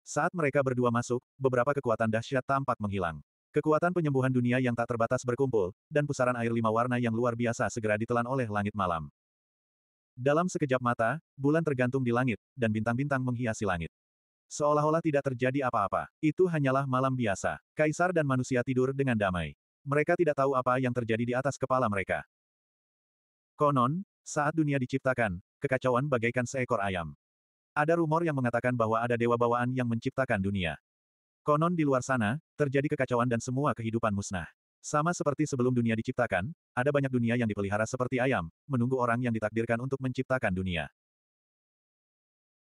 Speaker 1: Saat mereka berdua masuk, beberapa kekuatan dahsyat tampak menghilang. Kekuatan penyembuhan dunia yang tak terbatas berkumpul, dan pusaran air lima warna yang luar biasa segera ditelan oleh langit malam. Dalam sekejap mata, bulan tergantung di langit, dan bintang-bintang menghiasi langit. Seolah-olah tidak terjadi apa-apa. Itu hanyalah malam biasa. Kaisar dan manusia tidur dengan damai. Mereka tidak tahu apa yang terjadi di atas kepala mereka. Konon, saat dunia diciptakan, kekacauan bagaikan seekor ayam. Ada rumor yang mengatakan bahwa ada dewa bawaan yang menciptakan dunia. Konon di luar sana, terjadi kekacauan dan semua kehidupan musnah. Sama seperti sebelum dunia diciptakan, ada banyak dunia yang dipelihara seperti ayam, menunggu orang yang ditakdirkan untuk menciptakan dunia.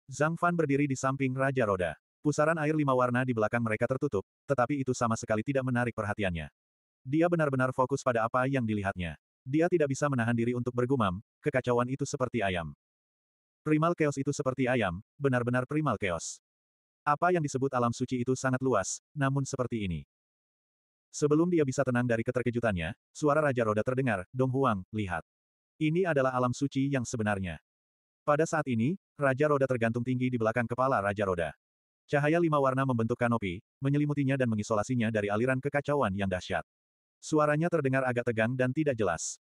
Speaker 1: Zhang Fan berdiri di samping Raja Roda. Pusaran air lima warna di belakang mereka tertutup, tetapi itu sama sekali tidak menarik perhatiannya. Dia benar-benar fokus pada apa yang dilihatnya. Dia tidak bisa menahan diri untuk bergumam, kekacauan itu seperti ayam. Primal chaos itu seperti ayam, benar-benar primal chaos. Apa yang disebut alam suci itu sangat luas, namun seperti ini. Sebelum dia bisa tenang dari keterkejutannya, suara Raja Roda terdengar, Dong Huang, lihat. Ini adalah alam suci yang sebenarnya. Pada saat ini, Raja Roda tergantung tinggi di belakang kepala Raja Roda. Cahaya lima warna membentuk kanopi, menyelimutinya dan mengisolasinya dari aliran kekacauan yang dahsyat. Suaranya terdengar agak tegang dan tidak jelas.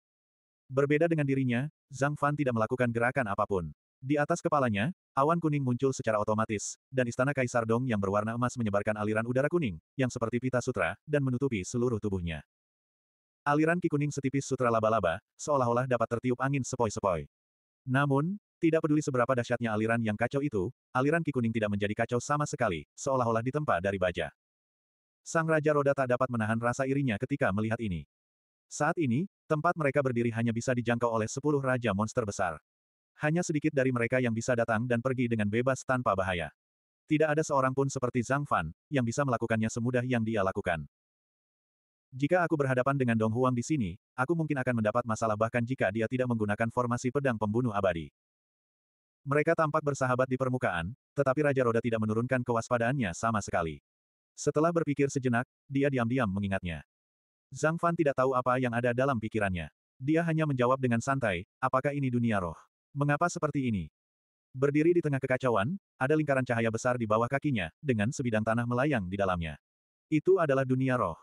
Speaker 1: Berbeda dengan dirinya, Zhang Fan tidak melakukan gerakan apapun. Di atas kepalanya, awan kuning muncul secara otomatis, dan istana Kaisar Dong yang berwarna emas menyebarkan aliran udara kuning, yang seperti pita sutra, dan menutupi seluruh tubuhnya. Aliran ki kuning setipis sutra laba-laba, seolah-olah dapat tertiup angin sepoi-sepoi. Namun, tidak peduli seberapa dahsyatnya aliran yang kacau itu, aliran ki kuning tidak menjadi kacau sama sekali, seolah-olah ditempa dari baja. Sang Raja Roda tak dapat menahan rasa irinya ketika melihat ini. Saat ini, tempat mereka berdiri hanya bisa dijangkau oleh sepuluh Raja Monster besar. Hanya sedikit dari mereka yang bisa datang dan pergi dengan bebas tanpa bahaya. Tidak ada seorang pun seperti Zhang Fan, yang bisa melakukannya semudah yang dia lakukan. Jika aku berhadapan dengan Dong Huang di sini, aku mungkin akan mendapat masalah bahkan jika dia tidak menggunakan formasi pedang pembunuh abadi. Mereka tampak bersahabat di permukaan, tetapi Raja Roda tidak menurunkan kewaspadaannya sama sekali. Setelah berpikir sejenak, dia diam-diam mengingatnya. Zhang Fan tidak tahu apa yang ada dalam pikirannya. Dia hanya menjawab dengan santai, apakah ini dunia roh? Mengapa seperti ini? Berdiri di tengah kekacauan, ada lingkaran cahaya besar di bawah kakinya, dengan sebidang tanah melayang di dalamnya. Itu adalah dunia roh.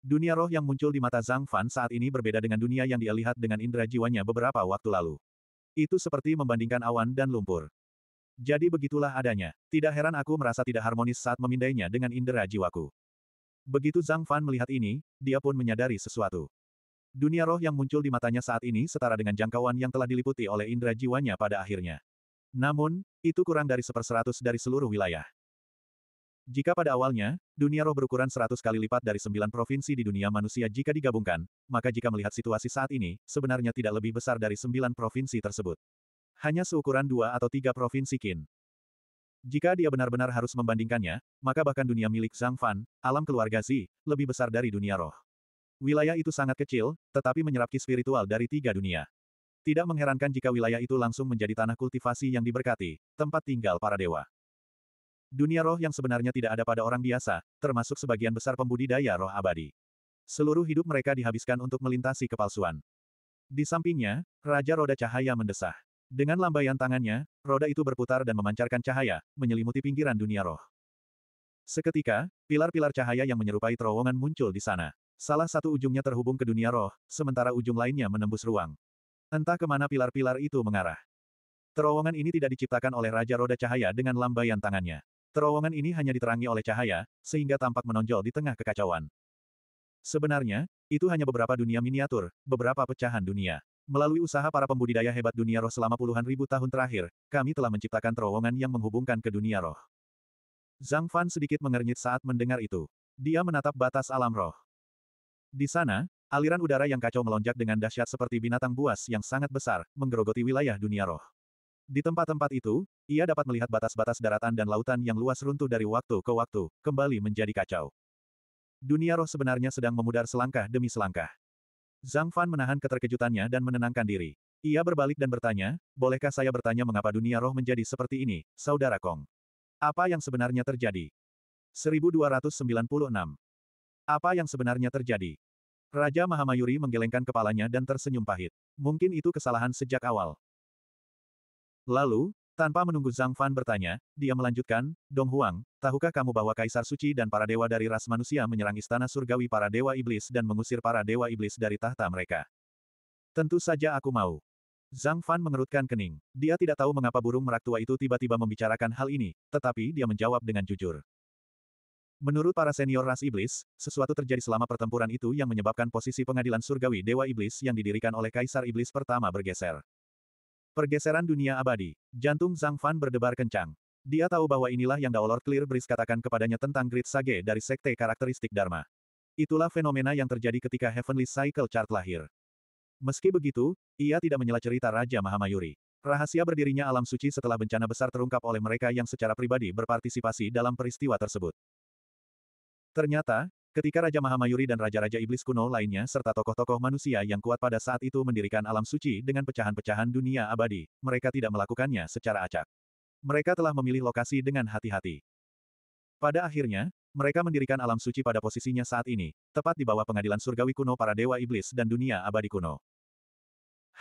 Speaker 1: Dunia roh yang muncul di mata Zhang Fan saat ini berbeda dengan dunia yang dia lihat dengan indera jiwanya beberapa waktu lalu. Itu seperti membandingkan awan dan lumpur. Jadi begitulah adanya. Tidak heran aku merasa tidak harmonis saat memindainya dengan indera jiwaku. Begitu Zhang Fan melihat ini, dia pun menyadari sesuatu. Dunia roh yang muncul di matanya saat ini setara dengan jangkauan yang telah diliputi oleh indera jiwanya pada akhirnya. Namun, itu kurang dari seperseratus dari seluruh wilayah. Jika pada awalnya, dunia roh berukuran seratus kali lipat dari sembilan provinsi di dunia manusia jika digabungkan, maka jika melihat situasi saat ini, sebenarnya tidak lebih besar dari sembilan provinsi tersebut. Hanya seukuran dua atau tiga provinsi kin. Jika dia benar-benar harus membandingkannya, maka bahkan dunia milik Zhang Fan, alam keluarga Xi, lebih besar dari dunia roh. Wilayah itu sangat kecil, tetapi menyerap ki spiritual dari tiga dunia. Tidak mengherankan jika wilayah itu langsung menjadi tanah kultivasi yang diberkati, tempat tinggal para dewa. Dunia roh yang sebenarnya tidak ada pada orang biasa, termasuk sebagian besar pembudidaya roh abadi. Seluruh hidup mereka dihabiskan untuk melintasi kepalsuan. Di sampingnya, Raja Roda Cahaya mendesah. Dengan lambaian tangannya, roda itu berputar dan memancarkan cahaya, menyelimuti pinggiran dunia roh. Seketika, pilar-pilar cahaya yang menyerupai terowongan muncul di sana. Salah satu ujungnya terhubung ke dunia roh, sementara ujung lainnya menembus ruang. Entah kemana pilar-pilar itu mengarah. Terowongan ini tidak diciptakan oleh Raja Roda Cahaya dengan lambaian tangannya. Terowongan ini hanya diterangi oleh cahaya, sehingga tampak menonjol di tengah kekacauan. Sebenarnya, itu hanya beberapa dunia miniatur, beberapa pecahan dunia. Melalui usaha para pembudidaya hebat dunia roh selama puluhan ribu tahun terakhir, kami telah menciptakan terowongan yang menghubungkan ke dunia roh. Zhang Fan sedikit mengernyit saat mendengar itu. Dia menatap batas alam roh. Di sana, aliran udara yang kacau melonjak dengan dahsyat seperti binatang buas yang sangat besar, menggerogoti wilayah dunia roh. Di tempat-tempat itu, ia dapat melihat batas-batas daratan dan lautan yang luas runtuh dari waktu ke waktu, kembali menjadi kacau. Dunia roh sebenarnya sedang memudar selangkah demi selangkah. Zhang Fan menahan keterkejutannya dan menenangkan diri. Ia berbalik dan bertanya, bolehkah saya bertanya mengapa dunia roh menjadi seperti ini, Saudara Kong? Apa yang sebenarnya terjadi? 1296 apa yang sebenarnya terjadi? Raja Mahamayuri menggelengkan kepalanya dan tersenyum pahit. Mungkin itu kesalahan sejak awal. Lalu, tanpa menunggu Zhang Fan bertanya, dia melanjutkan, Dong Huang, tahukah kamu bahwa Kaisar Suci dan para dewa dari ras manusia menyerang istana surgawi para dewa iblis dan mengusir para dewa iblis dari tahta mereka? Tentu saja aku mau. Zhang Fan mengerutkan kening. Dia tidak tahu mengapa burung merak tua itu tiba-tiba membicarakan hal ini, tetapi dia menjawab dengan jujur. Menurut para senior ras iblis, sesuatu terjadi selama pertempuran itu yang menyebabkan posisi pengadilan surgawi Dewa Iblis yang didirikan oleh Kaisar Iblis pertama bergeser. Pergeseran dunia abadi. Jantung Zhang Fan berdebar kencang. Dia tahu bahwa inilah yang Daolor Clear Bris katakan kepadanya tentang Great Sage dari Sekte Karakteristik Dharma. Itulah fenomena yang terjadi ketika Heavenly Cycle Chart lahir. Meski begitu, ia tidak menyela cerita Raja Mahamayuri. Rahasia berdirinya alam suci setelah bencana besar terungkap oleh mereka yang secara pribadi berpartisipasi dalam peristiwa tersebut. Ternyata, ketika Raja Mahamayuri dan Raja-Raja Iblis kuno lainnya serta tokoh-tokoh manusia yang kuat pada saat itu mendirikan alam suci dengan pecahan-pecahan dunia abadi, mereka tidak melakukannya secara acak. Mereka telah memilih lokasi dengan hati-hati. Pada akhirnya, mereka mendirikan alam suci pada posisinya saat ini, tepat di bawah pengadilan surgawi kuno para dewa iblis dan dunia abadi kuno.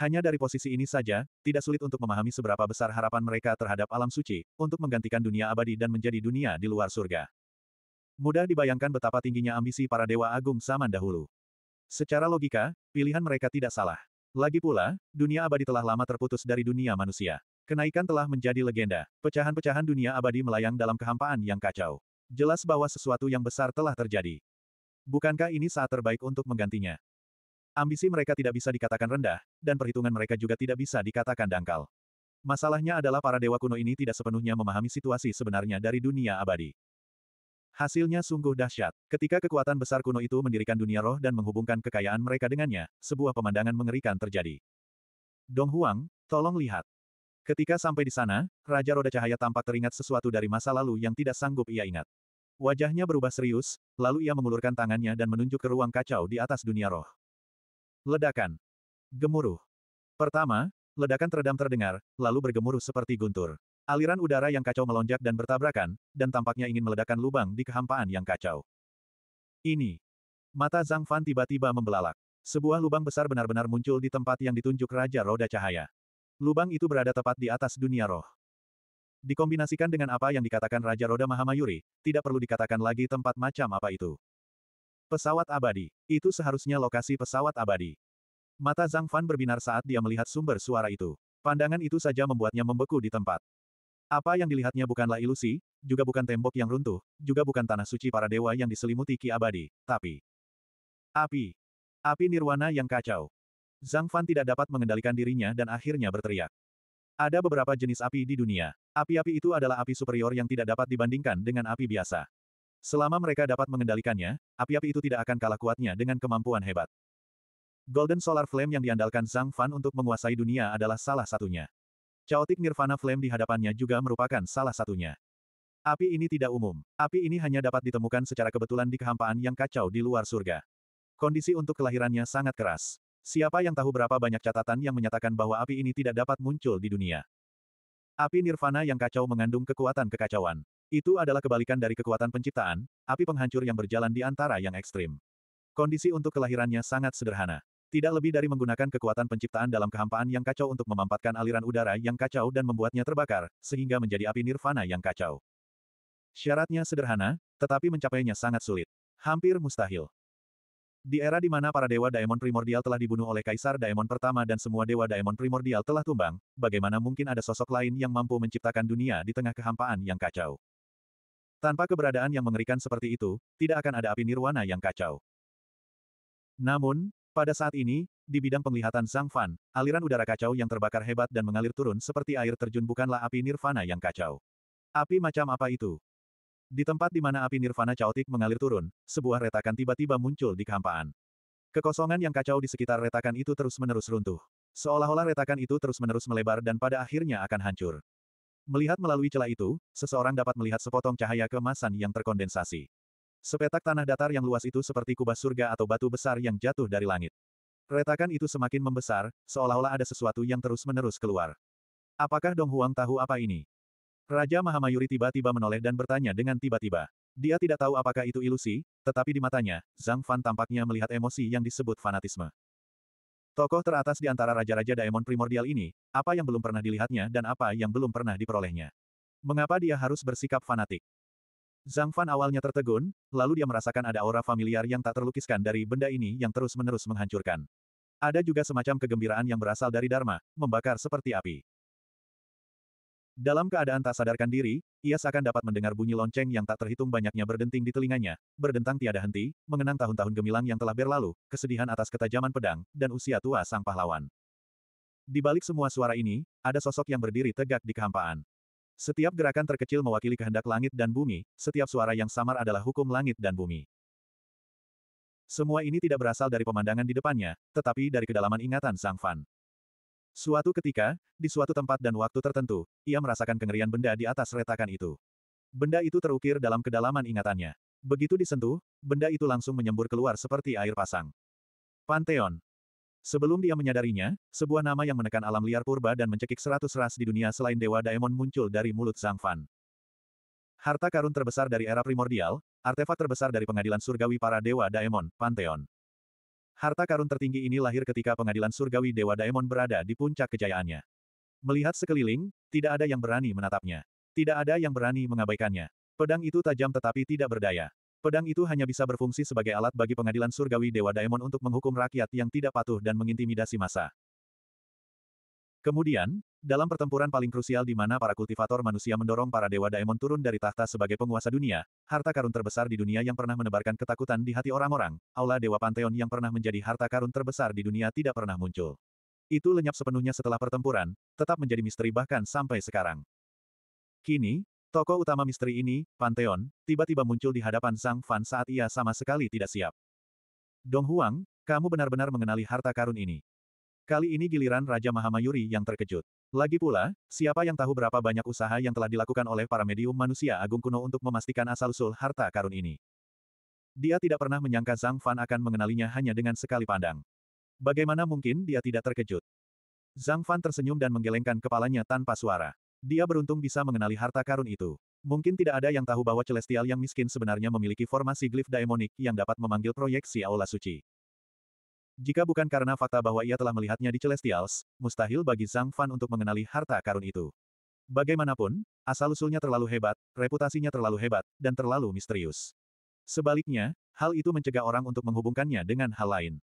Speaker 1: Hanya dari posisi ini saja, tidak sulit untuk memahami seberapa besar harapan mereka terhadap alam suci, untuk menggantikan dunia abadi dan menjadi dunia di luar surga. Mudah dibayangkan betapa tingginya ambisi para dewa agung zaman dahulu. Secara logika, pilihan mereka tidak salah. Lagi pula, dunia abadi telah lama terputus dari dunia manusia. Kenaikan telah menjadi legenda. Pecahan-pecahan dunia abadi melayang dalam kehampaan yang kacau. Jelas bahwa sesuatu yang besar telah terjadi. Bukankah ini saat terbaik untuk menggantinya? Ambisi mereka tidak bisa dikatakan rendah, dan perhitungan mereka juga tidak bisa dikatakan dangkal. Masalahnya adalah para dewa kuno ini tidak sepenuhnya memahami situasi sebenarnya dari dunia abadi. Hasilnya sungguh dahsyat. Ketika kekuatan besar kuno itu mendirikan dunia roh dan menghubungkan kekayaan mereka dengannya, sebuah pemandangan mengerikan terjadi. Dong Huang, tolong lihat. Ketika sampai di sana, Raja Roda Cahaya tampak teringat sesuatu dari masa lalu yang tidak sanggup ia ingat. Wajahnya berubah serius, lalu ia mengulurkan tangannya dan menunjuk ke ruang kacau di atas dunia roh. Ledakan. Gemuruh. Pertama, ledakan teredam terdengar, lalu bergemuruh seperti guntur. Aliran udara yang kacau melonjak dan bertabrakan, dan tampaknya ingin meledakkan lubang di kehampaan yang kacau. Ini. Mata Zhang Fan tiba-tiba membelalak. Sebuah lubang besar benar-benar muncul di tempat yang ditunjuk Raja Roda Cahaya. Lubang itu berada tepat di atas dunia roh. Dikombinasikan dengan apa yang dikatakan Raja Roda Mahamayuri, tidak perlu dikatakan lagi tempat macam apa itu. Pesawat abadi. Itu seharusnya lokasi pesawat abadi. Mata Zhang Fan berbinar saat dia melihat sumber suara itu. Pandangan itu saja membuatnya membeku di tempat. Apa yang dilihatnya bukanlah ilusi, juga bukan tembok yang runtuh, juga bukan tanah suci para dewa yang diselimuti ki abadi, tapi api. Api nirwana yang kacau. Zhang Fan tidak dapat mengendalikan dirinya dan akhirnya berteriak. Ada beberapa jenis api di dunia. Api-api itu adalah api superior yang tidak dapat dibandingkan dengan api biasa. Selama mereka dapat mengendalikannya, api-api itu tidak akan kalah kuatnya dengan kemampuan hebat. Golden Solar Flame yang diandalkan Zhang Fan untuk menguasai dunia adalah salah satunya. Chaotic Nirvana Flame di hadapannya juga merupakan salah satunya. Api ini tidak umum. Api ini hanya dapat ditemukan secara kebetulan di kehampaan yang kacau di luar surga. Kondisi untuk kelahirannya sangat keras. Siapa yang tahu berapa banyak catatan yang menyatakan bahwa api ini tidak dapat muncul di dunia. Api nirvana yang kacau mengandung kekuatan kekacauan. Itu adalah kebalikan dari kekuatan penciptaan, api penghancur yang berjalan di antara yang ekstrim. Kondisi untuk kelahirannya sangat sederhana. Tidak lebih dari menggunakan kekuatan penciptaan dalam kehampaan yang kacau untuk memampatkan aliran udara yang kacau dan membuatnya terbakar, sehingga menjadi api nirvana yang kacau. Syaratnya sederhana, tetapi mencapainya sangat sulit. Hampir mustahil. Di era di mana para dewa daemon primordial telah dibunuh oleh kaisar daemon pertama dan semua dewa daemon primordial telah tumbang, bagaimana mungkin ada sosok lain yang mampu menciptakan dunia di tengah kehampaan yang kacau? Tanpa keberadaan yang mengerikan seperti itu, tidak akan ada api nirwana yang kacau. Namun, pada saat ini, di bidang penglihatan Zhang Fan, aliran udara kacau yang terbakar hebat dan mengalir turun seperti air terjun bukanlah api nirvana yang kacau. Api macam apa itu? Di tempat di mana api nirvana caotik mengalir turun, sebuah retakan tiba-tiba muncul di kehampaan. Kekosongan yang kacau di sekitar retakan itu terus-menerus runtuh. Seolah-olah retakan itu terus-menerus melebar dan pada akhirnya akan hancur. Melihat melalui celah itu, seseorang dapat melihat sepotong cahaya kemasan yang terkondensasi. Sepetak tanah datar yang luas itu seperti kubah surga atau batu besar yang jatuh dari langit. Retakan itu semakin membesar, seolah-olah ada sesuatu yang terus-menerus keluar. Apakah Dong Huang tahu apa ini? Raja Mahamayuri tiba-tiba menoleh dan bertanya dengan tiba-tiba. Dia tidak tahu apakah itu ilusi, tetapi di matanya, Zhang Fan tampaknya melihat emosi yang disebut fanatisme. Tokoh teratas di antara raja-raja Daemon primordial ini, apa yang belum pernah dilihatnya dan apa yang belum pernah diperolehnya. Mengapa dia harus bersikap fanatik? Zhang Fan awalnya tertegun, lalu dia merasakan ada aura familiar yang tak terlukiskan dari benda ini yang terus-menerus menghancurkan. Ada juga semacam kegembiraan yang berasal dari Dharma, membakar seperti api. Dalam keadaan tak sadarkan diri, ia seakan dapat mendengar bunyi lonceng yang tak terhitung banyaknya berdenting di telinganya, berdentang tiada henti, mengenang tahun-tahun gemilang yang telah berlalu, kesedihan atas ketajaman pedang, dan usia tua sang pahlawan. Di balik semua suara ini, ada sosok yang berdiri tegak di kehampaan. Setiap gerakan terkecil mewakili kehendak langit dan bumi, setiap suara yang samar adalah hukum langit dan bumi. Semua ini tidak berasal dari pemandangan di depannya, tetapi dari kedalaman ingatan Sang Fan. Suatu ketika, di suatu tempat dan waktu tertentu, ia merasakan kengerian benda di atas retakan itu. Benda itu terukir dalam kedalaman ingatannya. Begitu disentuh, benda itu langsung menyembur keluar seperti air pasang. Pantheon. Sebelum dia menyadarinya, sebuah nama yang menekan alam liar purba dan mencekik seratus ras di dunia selain Dewa Daemon muncul dari mulut Zhang Fan. Harta karun terbesar dari era primordial, artefak terbesar dari pengadilan surgawi para Dewa Daemon, Pantheon. Harta karun tertinggi ini lahir ketika pengadilan surgawi Dewa Daemon berada di puncak kejayaannya. Melihat sekeliling, tidak ada yang berani menatapnya. Tidak ada yang berani mengabaikannya. Pedang itu tajam tetapi tidak berdaya. Pedang itu hanya bisa berfungsi sebagai alat bagi pengadilan surgawi Dewa Daemon untuk menghukum rakyat yang tidak patuh dan mengintimidasi massa. Kemudian, dalam pertempuran paling krusial di mana para kultivator manusia mendorong para dewa daemon turun dari tahta sebagai penguasa dunia, harta karun terbesar di dunia yang pernah menebarkan ketakutan di hati orang-orang, aula dewa Pantheon yang pernah menjadi harta karun terbesar di dunia tidak pernah muncul. Itu lenyap sepenuhnya setelah pertempuran, tetap menjadi misteri bahkan sampai sekarang. Kini, Tokoh utama misteri ini, Pantheon, tiba-tiba muncul di hadapan Sang Fan saat ia sama sekali tidak siap. Dong Huang, kamu benar-benar mengenali harta karun ini. Kali ini giliran Raja Mahamayuri yang terkejut. Lagi pula, siapa yang tahu berapa banyak usaha yang telah dilakukan oleh para medium manusia agung kuno untuk memastikan asal-usul harta karun ini. Dia tidak pernah menyangka Zhang Fan akan mengenalinya hanya dengan sekali pandang. Bagaimana mungkin dia tidak terkejut? Zhang Fan tersenyum dan menggelengkan kepalanya tanpa suara. Dia beruntung bisa mengenali harta karun itu. Mungkin tidak ada yang tahu bahwa Celestial yang miskin sebenarnya memiliki formasi glif daemonik yang dapat memanggil proyeksi aula suci. Jika bukan karena fakta bahwa ia telah melihatnya di Celestials, mustahil bagi Zhang Fan untuk mengenali harta karun itu. Bagaimanapun, asal-usulnya terlalu hebat, reputasinya terlalu hebat, dan terlalu misterius. Sebaliknya, hal itu mencegah orang untuk menghubungkannya dengan hal lain.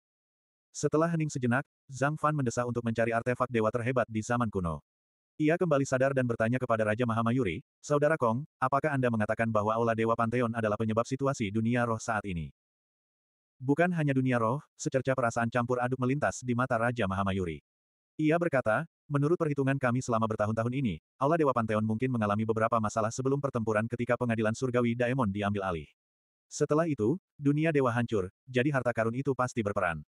Speaker 1: Setelah hening sejenak, Zhang Fan mendesah untuk mencari artefak dewa terhebat di zaman kuno. Ia kembali sadar dan bertanya kepada Raja Mahamayuri, Saudara Kong, apakah Anda mengatakan bahwa Aula Dewa Pantheon adalah penyebab situasi dunia roh saat ini? Bukan hanya dunia roh, secerca perasaan campur aduk melintas di mata Raja Mahamayuri. Ia berkata, menurut perhitungan kami selama bertahun-tahun ini, Aula Dewa Pantheon mungkin mengalami beberapa masalah sebelum pertempuran ketika pengadilan surgawi Daemon diambil alih. Setelah itu, dunia dewa hancur, jadi harta karun itu pasti berperan.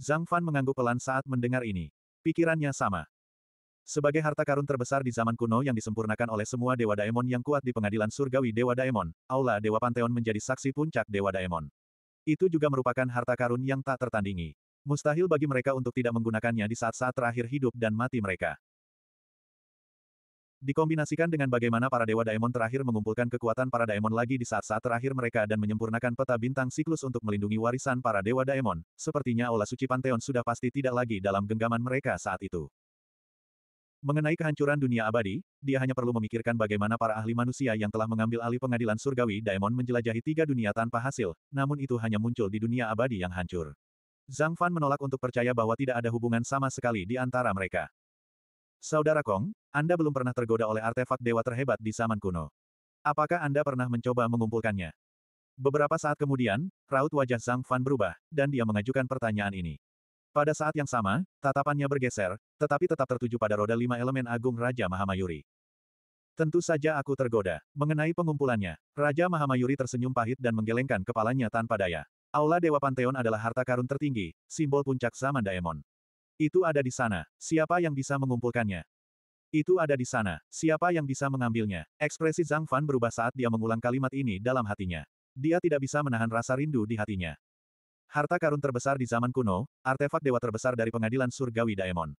Speaker 1: Zhang Fan mengangguk pelan saat mendengar ini. Pikirannya sama. Sebagai harta karun terbesar di zaman kuno yang disempurnakan oleh semua Dewa Daemon yang kuat di pengadilan surgawi Dewa Daemon, Aula Dewa pantheon menjadi saksi puncak Dewa Daemon. Itu juga merupakan harta karun yang tak tertandingi. Mustahil bagi mereka untuk tidak menggunakannya di saat-saat terakhir hidup dan mati mereka. Dikombinasikan dengan bagaimana para Dewa Daemon terakhir mengumpulkan kekuatan para Daemon lagi di saat-saat terakhir mereka dan menyempurnakan peta bintang siklus untuk melindungi warisan para Dewa Daemon, sepertinya Aula Suci pantheon sudah pasti tidak lagi dalam genggaman mereka saat itu. Mengenai kehancuran dunia abadi, dia hanya perlu memikirkan bagaimana para ahli manusia yang telah mengambil alih pengadilan surgawi Daemon menjelajahi tiga dunia tanpa hasil, namun itu hanya muncul di dunia abadi yang hancur. Zhang Fan menolak untuk percaya bahwa tidak ada hubungan sama sekali di antara mereka. Saudara Kong, Anda belum pernah tergoda oleh artefak dewa terhebat di zaman kuno. Apakah Anda pernah mencoba mengumpulkannya? Beberapa saat kemudian, raut wajah Zhang Fan berubah, dan dia mengajukan pertanyaan ini. Pada saat yang sama, tatapannya bergeser, tetapi tetap tertuju pada roda lima elemen agung Raja Mahamayuri. Tentu saja aku tergoda. Mengenai pengumpulannya, Raja Mahamayuri tersenyum pahit dan menggelengkan kepalanya tanpa daya. Aula Dewa Panteon adalah harta karun tertinggi, simbol puncak zaman Daemon. Itu ada di sana. Siapa yang bisa mengumpulkannya? Itu ada di sana. Siapa yang bisa mengambilnya? Ekspresi Zhang Fan berubah saat dia mengulang kalimat ini dalam hatinya. Dia tidak bisa menahan rasa rindu di hatinya. Harta karun terbesar di zaman kuno, artefak dewa terbesar dari pengadilan surgawi Daemon.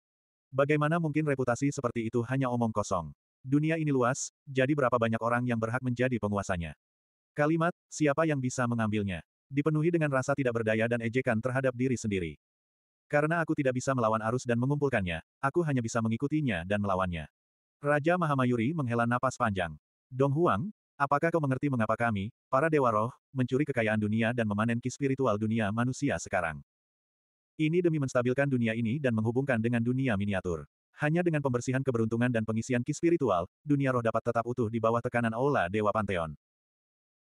Speaker 1: Bagaimana mungkin reputasi seperti itu hanya omong kosong? Dunia ini luas, jadi berapa banyak orang yang berhak menjadi penguasanya? Kalimat, siapa yang bisa mengambilnya? Dipenuhi dengan rasa tidak berdaya dan ejekan terhadap diri sendiri. Karena aku tidak bisa melawan arus dan mengumpulkannya, aku hanya bisa mengikutinya dan melawannya. Raja Mahamayuri menghela napas panjang. Dong Huang, Apakah kau mengerti mengapa kami, para dewa roh, mencuri kekayaan dunia dan memanen ki spiritual dunia manusia sekarang? Ini demi menstabilkan dunia ini dan menghubungkan dengan dunia miniatur. Hanya dengan pembersihan keberuntungan dan pengisian ki spiritual, dunia roh dapat tetap utuh di bawah tekanan Aula Dewa Panteon.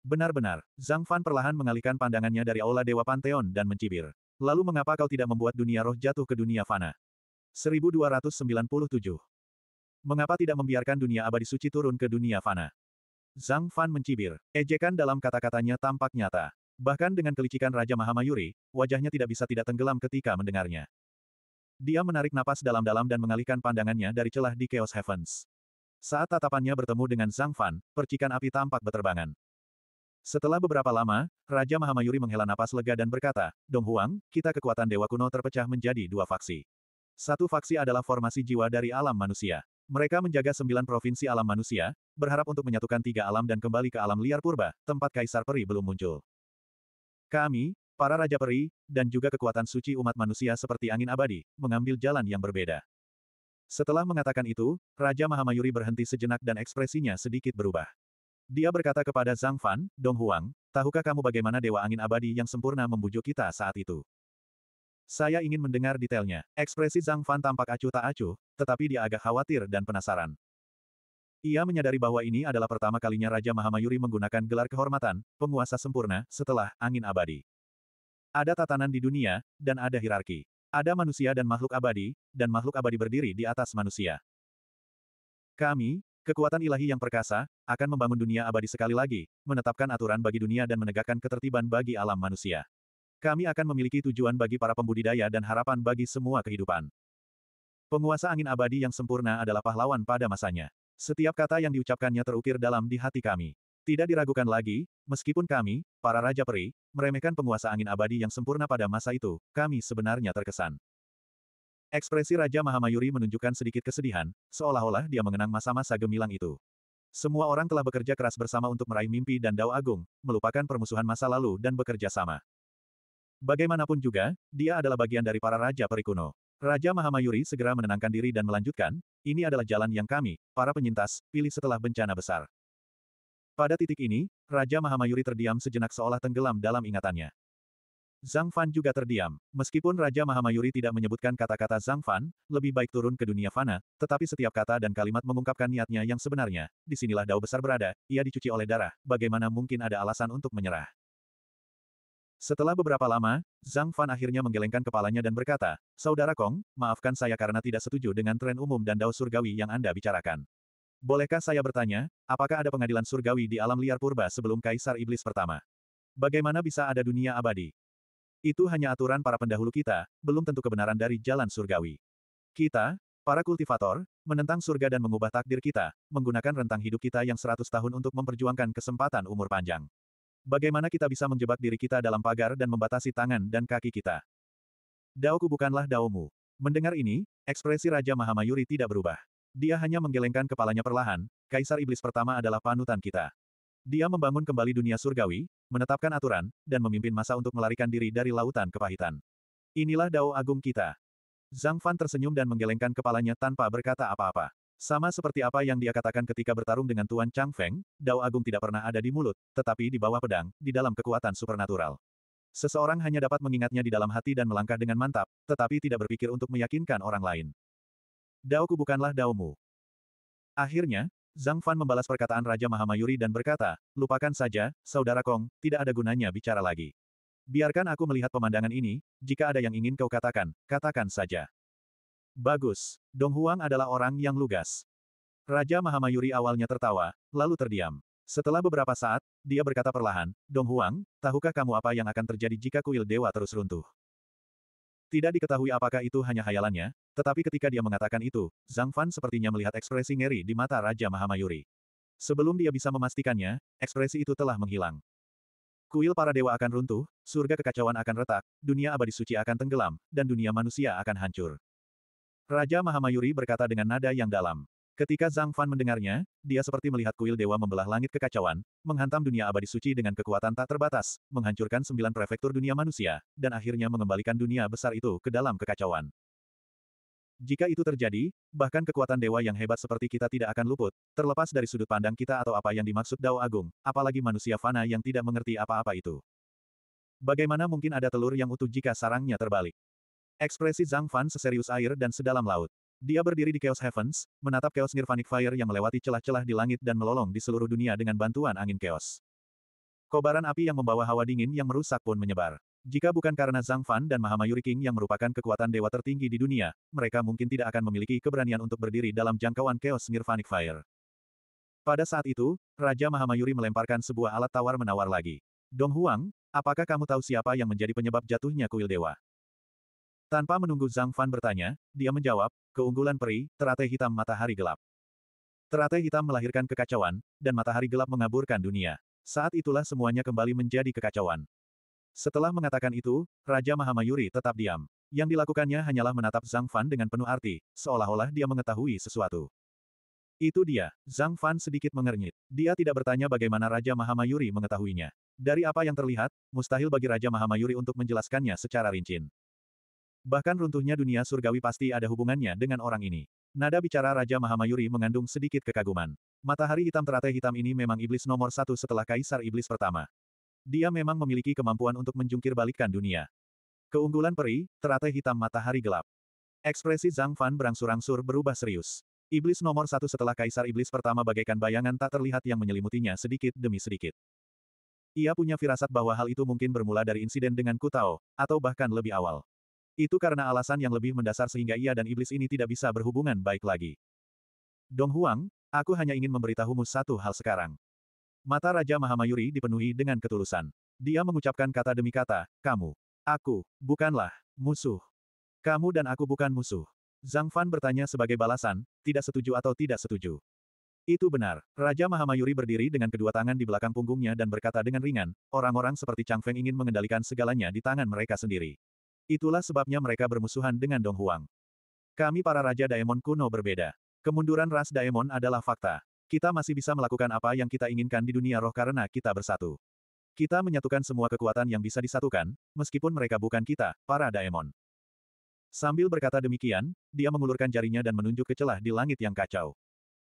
Speaker 1: Benar-benar, Zhang Fan perlahan mengalihkan pandangannya dari Aula Dewa Panteon dan mencibir. Lalu mengapa kau tidak membuat dunia roh jatuh ke dunia fana? 1297. Mengapa tidak membiarkan dunia abadi suci turun ke dunia fana? Zhang Fan mencibir. Ejekan dalam kata-katanya tampak nyata. Bahkan dengan kelicikan Raja Mahamayuri, wajahnya tidak bisa tidak tenggelam ketika mendengarnya. Dia menarik napas dalam-dalam dan mengalihkan pandangannya dari celah di Chaos Heavens. Saat tatapannya bertemu dengan Zhang Fan, percikan api tampak berterbangan. Setelah beberapa lama, Raja Mahamayuri menghela napas lega dan berkata, Dong Huang, kita kekuatan Dewa Kuno terpecah menjadi dua faksi. Satu faksi adalah formasi jiwa dari alam manusia. Mereka menjaga sembilan provinsi alam manusia, berharap untuk menyatukan tiga alam dan kembali ke alam liar purba, tempat kaisar peri belum muncul. Kami, para raja peri, dan juga kekuatan suci umat manusia seperti angin abadi, mengambil jalan yang berbeda. Setelah mengatakan itu, Raja Mahamayuri berhenti sejenak dan ekspresinya sedikit berubah. Dia berkata kepada Zhang Fan, Dong Huang, tahukah kamu bagaimana Dewa Angin Abadi yang sempurna membujuk kita saat itu? Saya ingin mendengar detailnya. Ekspresi Zhang Fan tampak acuh tak acuh, tetapi dia agak khawatir dan penasaran. Ia menyadari bahwa ini adalah pertama kalinya Raja Mahamayuri menggunakan gelar kehormatan, penguasa sempurna, setelah angin abadi. Ada tatanan di dunia, dan ada hierarki. Ada manusia dan makhluk abadi, dan makhluk abadi berdiri di atas manusia. Kami, Kekuatan ilahi yang perkasa, akan membangun dunia abadi sekali lagi, menetapkan aturan bagi dunia dan menegakkan ketertiban bagi alam manusia. Kami akan memiliki tujuan bagi para pembudidaya dan harapan bagi semua kehidupan. Penguasa angin abadi yang sempurna adalah pahlawan pada masanya. Setiap kata yang diucapkannya terukir dalam di hati kami. Tidak diragukan lagi, meskipun kami, para Raja Peri, meremehkan penguasa angin abadi yang sempurna pada masa itu, kami sebenarnya terkesan. Ekspresi Raja Mahamayuri menunjukkan sedikit kesedihan, seolah-olah dia mengenang masa-masa gemilang itu. Semua orang telah bekerja keras bersama untuk meraih mimpi dan dao agung, melupakan permusuhan masa lalu dan bekerja sama. Bagaimanapun juga, dia adalah bagian dari para raja perikuno. Raja Mahamayuri segera menenangkan diri dan melanjutkan, ini adalah jalan yang kami, para penyintas, pilih setelah bencana besar. Pada titik ini, Raja Mahamayuri terdiam sejenak seolah tenggelam dalam ingatannya. Zhang Fan juga terdiam. Meskipun Raja Mahamayuri tidak menyebutkan kata-kata Zhang Fan, lebih baik turun ke dunia fana, tetapi setiap kata dan kalimat mengungkapkan niatnya yang sebenarnya. Disinilah dao besar berada, ia dicuci oleh darah, bagaimana mungkin ada alasan untuk menyerah. Setelah beberapa lama, Zhang Fan akhirnya menggelengkan kepalanya dan berkata, Saudara Kong, maafkan saya karena tidak setuju dengan tren umum dan dao surgawi yang Anda bicarakan. Bolehkah saya bertanya, apakah ada pengadilan surgawi di alam liar purba sebelum Kaisar Iblis pertama? Bagaimana bisa ada dunia abadi? Itu hanya aturan para pendahulu kita, belum tentu kebenaran dari jalan surgawi. Kita, para kultivator, menentang surga dan mengubah takdir kita, menggunakan rentang hidup kita yang 100 tahun untuk memperjuangkan kesempatan umur panjang. Bagaimana kita bisa menjebak diri kita dalam pagar dan membatasi tangan dan kaki kita? Daoku bukanlah daomu. Mendengar ini, ekspresi Raja Mahamayuri tidak berubah. Dia hanya menggelengkan kepalanya perlahan, Kaisar Iblis pertama adalah panutan kita. Dia membangun kembali dunia surgawi, menetapkan aturan, dan memimpin masa untuk melarikan diri dari lautan kepahitan. Inilah dao agung kita. Zhang Fan tersenyum dan menggelengkan kepalanya tanpa berkata apa-apa. Sama seperti apa yang dia katakan ketika bertarung dengan Tuan Chang Feng, Dao Agung tidak pernah ada di mulut, tetapi di bawah pedang, di dalam kekuatan supernatural. Seseorang hanya dapat mengingatnya di dalam hati dan melangkah dengan mantap, tetapi tidak berpikir untuk meyakinkan orang lain. Daoku bukanlah daomu. Akhirnya, Zhang Fan membalas perkataan Raja Mahamayuri dan berkata, lupakan saja, Saudara Kong, tidak ada gunanya bicara lagi. Biarkan aku melihat pemandangan ini, jika ada yang ingin kau katakan, katakan saja. Bagus. Dong Huang adalah orang yang lugas. Raja Mahamayuri awalnya tertawa, lalu terdiam. Setelah beberapa saat, dia berkata perlahan, Dong Huang, tahukah kamu apa yang akan terjadi jika kuil dewa terus runtuh? Tidak diketahui apakah itu hanya hayalannya, tetapi ketika dia mengatakan itu, Zhang Fan sepertinya melihat ekspresi ngeri di mata Raja Mahamayuri. Sebelum dia bisa memastikannya, ekspresi itu telah menghilang. Kuil para dewa akan runtuh, surga kekacauan akan retak, dunia abadi suci akan tenggelam, dan dunia manusia akan hancur. Raja Mahamayuri berkata dengan nada yang dalam. Ketika Zhang Fan mendengarnya, dia seperti melihat kuil dewa membelah langit kekacauan, menghantam dunia abadi suci dengan kekuatan tak terbatas, menghancurkan sembilan prefektur dunia manusia, dan akhirnya mengembalikan dunia besar itu ke dalam kekacauan. Jika itu terjadi, bahkan kekuatan dewa yang hebat seperti kita tidak akan luput, terlepas dari sudut pandang kita atau apa yang dimaksud Dao Agung, apalagi manusia fana yang tidak mengerti apa-apa itu. Bagaimana mungkin ada telur yang utuh jika sarangnya terbalik? Ekspresi Zhang Fan seserius air dan sedalam laut. Dia berdiri di Chaos Heavens, menatap Chaos Nirvanic Fire yang melewati celah-celah di langit dan melolong di seluruh dunia dengan bantuan angin Chaos. Kobaran api yang membawa hawa dingin yang merusak pun menyebar. Jika bukan karena Zhang Fan dan Mahamayuri King yang merupakan kekuatan dewa tertinggi di dunia, mereka mungkin tidak akan memiliki keberanian untuk berdiri dalam jangkauan Chaos Nirvanic Fire. Pada saat itu, Raja Mahamayuri melemparkan sebuah alat tawar-menawar lagi. Dong Huang, apakah kamu tahu siapa yang menjadi penyebab jatuhnya kuil dewa? Tanpa menunggu Zhang Fan bertanya, dia menjawab, keunggulan peri, teratai hitam matahari gelap. Teratai hitam melahirkan kekacauan, dan matahari gelap mengaburkan dunia. Saat itulah semuanya kembali menjadi kekacauan. Setelah mengatakan itu, Raja Mahamayuri tetap diam. Yang dilakukannya hanyalah menatap Zhang Fan dengan penuh arti, seolah-olah dia mengetahui sesuatu. Itu dia, Zhang Fan sedikit mengernyit. Dia tidak bertanya bagaimana Raja Mahamayuri mengetahuinya. Dari apa yang terlihat, mustahil bagi Raja Mahamayuri untuk menjelaskannya secara rinci. Bahkan runtuhnya dunia surgawi pasti ada hubungannya dengan orang ini. Nada bicara Raja Mahamayuri mengandung sedikit kekaguman. Matahari hitam teratai hitam ini memang iblis nomor satu setelah Kaisar Iblis pertama. Dia memang memiliki kemampuan untuk menjungkir balikkan dunia. Keunggulan peri, teratai hitam matahari gelap. Ekspresi Zhang Fan berangsur-angsur berubah serius. Iblis nomor satu setelah Kaisar Iblis pertama bagaikan bayangan tak terlihat yang menyelimutinya sedikit demi sedikit. Ia punya firasat bahwa hal itu mungkin bermula dari insiden dengan Kutao, atau bahkan lebih awal. Itu karena alasan yang lebih mendasar sehingga ia dan iblis ini tidak bisa berhubungan baik lagi. Dong Huang, aku hanya ingin memberitahumu satu hal sekarang. Mata Raja Mahamayuri dipenuhi dengan ketulusan. Dia mengucapkan kata demi kata, kamu, aku, bukanlah, musuh. Kamu dan aku bukan musuh. Zhang Fan bertanya sebagai balasan, tidak setuju atau tidak setuju. Itu benar. Raja Mahamayuri berdiri dengan kedua tangan di belakang punggungnya dan berkata dengan ringan, orang-orang seperti Chang Feng ingin mengendalikan segalanya di tangan mereka sendiri. Itulah sebabnya mereka bermusuhan dengan Dong Huang. Kami para Raja Daemon kuno berbeda. Kemunduran ras Daemon adalah fakta. Kita masih bisa melakukan apa yang kita inginkan di dunia roh karena kita bersatu. Kita menyatukan semua kekuatan yang bisa disatukan, meskipun mereka bukan kita, para Daemon. Sambil berkata demikian, dia mengulurkan jarinya dan menunjuk ke celah di langit yang kacau.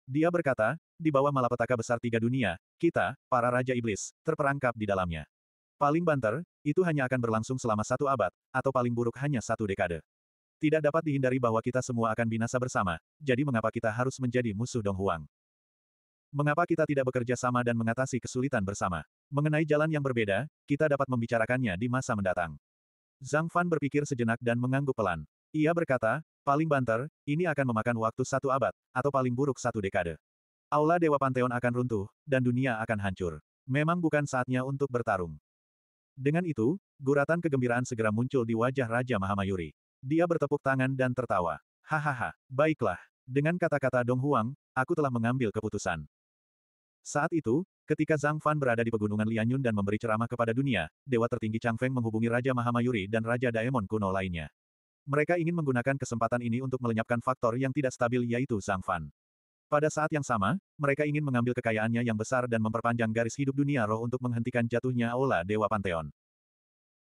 Speaker 1: Dia berkata, di bawah malapetaka besar tiga dunia, kita, para Raja Iblis, terperangkap di dalamnya. Paling banter, itu hanya akan berlangsung selama satu abad, atau paling buruk hanya satu dekade. Tidak dapat dihindari bahwa kita semua akan binasa bersama, jadi mengapa kita harus menjadi musuh Dong Huang? Mengapa kita tidak bekerja sama dan mengatasi kesulitan bersama? Mengenai jalan yang berbeda, kita dapat membicarakannya di masa mendatang. Zhang Fan berpikir sejenak dan mengangguk pelan. Ia berkata, paling banter, ini akan memakan waktu satu abad, atau paling buruk satu dekade. Aula Dewa Panteon akan runtuh, dan dunia akan hancur. Memang bukan saatnya untuk bertarung. Dengan itu, guratan kegembiraan segera muncul di wajah Raja Mahamayuri. Dia bertepuk tangan dan tertawa. Hahaha, baiklah. Dengan kata-kata Dong Huang, aku telah mengambil keputusan. Saat itu, ketika Zhang Fan berada di pegunungan Lianyun dan memberi ceramah kepada dunia, Dewa Tertinggi Chang Feng menghubungi Raja Mahamayuri dan Raja Daemon kuno lainnya. Mereka ingin menggunakan kesempatan ini untuk melenyapkan faktor yang tidak stabil yaitu Zhang Fan. Pada saat yang sama, mereka ingin mengambil kekayaannya yang besar dan memperpanjang garis hidup dunia roh untuk menghentikan jatuhnya aula Dewa Panteon.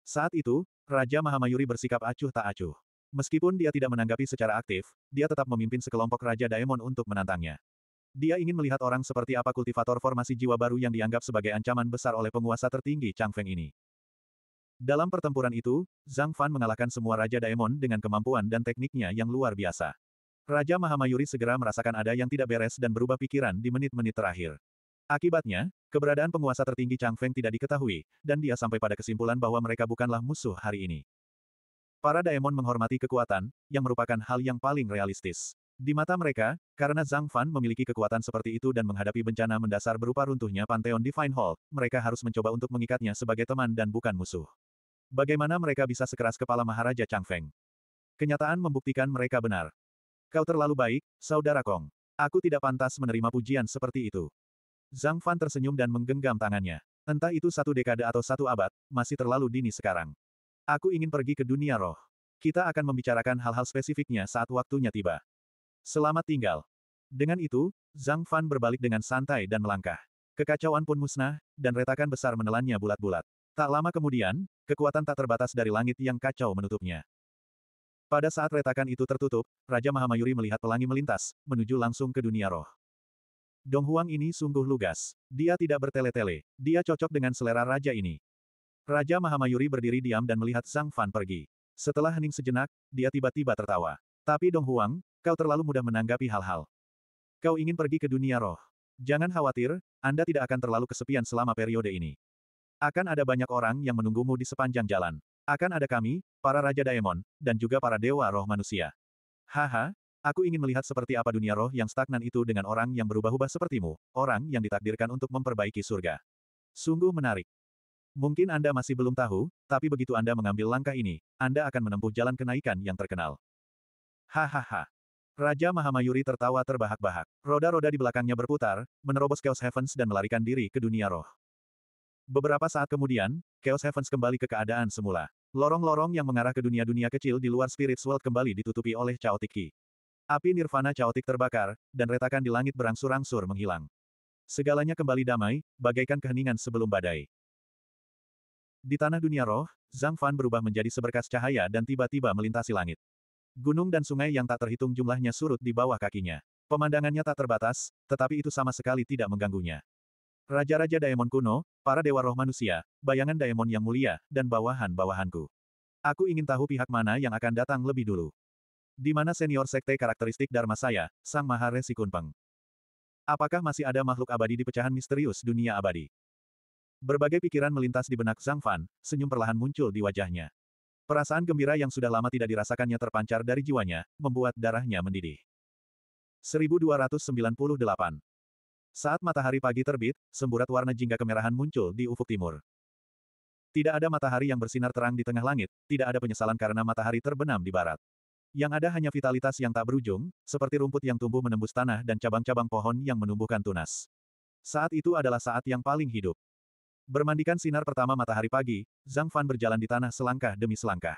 Speaker 1: Saat itu, Raja Mahamayuri bersikap acuh tak acuh. Meskipun dia tidak menanggapi secara aktif, dia tetap memimpin sekelompok Raja Daemon untuk menantangnya. Dia ingin melihat orang seperti apa kultivator formasi jiwa baru yang dianggap sebagai ancaman besar oleh penguasa tertinggi Chang Feng ini. Dalam pertempuran itu, Zhang Fan mengalahkan semua Raja Daemon dengan kemampuan dan tekniknya yang luar biasa. Raja Mahamayuri segera merasakan ada yang tidak beres dan berubah pikiran di menit-menit terakhir. Akibatnya, keberadaan penguasa tertinggi Chang Feng tidak diketahui, dan dia sampai pada kesimpulan bahwa mereka bukanlah musuh hari ini. Para daemon menghormati kekuatan, yang merupakan hal yang paling realistis. Di mata mereka, karena Zhang Fan memiliki kekuatan seperti itu dan menghadapi bencana mendasar berupa runtuhnya Pantheon Divine Hall, mereka harus mencoba untuk mengikatnya sebagai teman dan bukan musuh. Bagaimana mereka bisa sekeras kepala Maharaja Chang Feng? Kenyataan membuktikan mereka benar. Kau terlalu baik, saudara Kong. Aku tidak pantas menerima pujian seperti itu. Zhang Fan tersenyum dan menggenggam tangannya. Entah itu satu dekade atau satu abad, masih terlalu dini sekarang. Aku ingin pergi ke dunia roh. Kita akan membicarakan hal-hal spesifiknya saat waktunya tiba. Selamat tinggal. Dengan itu, Zhang Fan berbalik dengan santai dan melangkah. Kekacauan pun musnah, dan retakan besar menelannya bulat-bulat. Tak lama kemudian, kekuatan tak terbatas dari langit yang kacau menutupnya. Pada saat retakan itu tertutup, Raja Mahamayuri melihat pelangi melintas, menuju langsung ke dunia roh. Dong Huang ini sungguh lugas. Dia tidak bertele-tele, dia cocok dengan selera raja ini. Raja Mahamayuri berdiri diam dan melihat sang Fan pergi. Setelah hening sejenak, dia tiba-tiba tertawa. Tapi Dong Huang, kau terlalu mudah menanggapi hal-hal. Kau ingin pergi ke dunia roh. Jangan khawatir, Anda tidak akan terlalu kesepian selama periode ini. Akan ada banyak orang yang menunggumu di sepanjang jalan. Akan ada kami, para Raja Daemon, dan juga para Dewa Roh Manusia. Haha, aku ingin melihat seperti apa dunia roh yang stagnan itu dengan orang yang berubah-ubah sepertimu, orang yang ditakdirkan untuk memperbaiki surga. Sungguh menarik. Mungkin Anda masih belum tahu, tapi begitu Anda mengambil langkah ini, Anda akan menempuh jalan kenaikan yang terkenal. Hahaha. Raja Mahamayuri tertawa terbahak-bahak. Roda-roda di belakangnya berputar, menerobos Chaos Heavens dan melarikan diri ke dunia roh. Beberapa saat kemudian, Chaos Heavens kembali ke keadaan semula. Lorong-lorong yang mengarah ke dunia-dunia kecil di luar Spirit World kembali ditutupi oleh Chaotic Ki. Api nirvana Chaotic terbakar, dan retakan di langit berangsur-angsur menghilang. Segalanya kembali damai, bagaikan keheningan sebelum badai. Di tanah dunia roh, Zhang Fan berubah menjadi seberkas cahaya dan tiba-tiba melintasi langit. Gunung dan sungai yang tak terhitung jumlahnya surut di bawah kakinya. Pemandangannya tak terbatas, tetapi itu sama sekali tidak mengganggunya. Raja-raja Daemon kuno, para dewa roh manusia, bayangan Daemon yang mulia, dan bawahan-bawahanku. Aku ingin tahu pihak mana yang akan datang lebih dulu. Di mana senior sekte karakteristik Dharma saya, Sang Maha Resi Kunpeng. Apakah masih ada makhluk abadi di pecahan misterius dunia abadi? Berbagai pikiran melintas di benak Zhang Fan, senyum perlahan muncul di wajahnya. Perasaan gembira yang sudah lama tidak dirasakannya terpancar dari jiwanya, membuat darahnya mendidih. 1298 saat matahari pagi terbit, semburat warna jingga kemerahan muncul di ufuk timur. Tidak ada matahari yang bersinar terang di tengah langit, tidak ada penyesalan karena matahari terbenam di barat. Yang ada hanya vitalitas yang tak berujung, seperti rumput yang tumbuh menembus tanah dan cabang-cabang pohon yang menumbuhkan tunas. Saat itu adalah saat yang paling hidup. Bermandikan sinar pertama matahari pagi, Zhang Fan berjalan di tanah selangkah demi selangkah.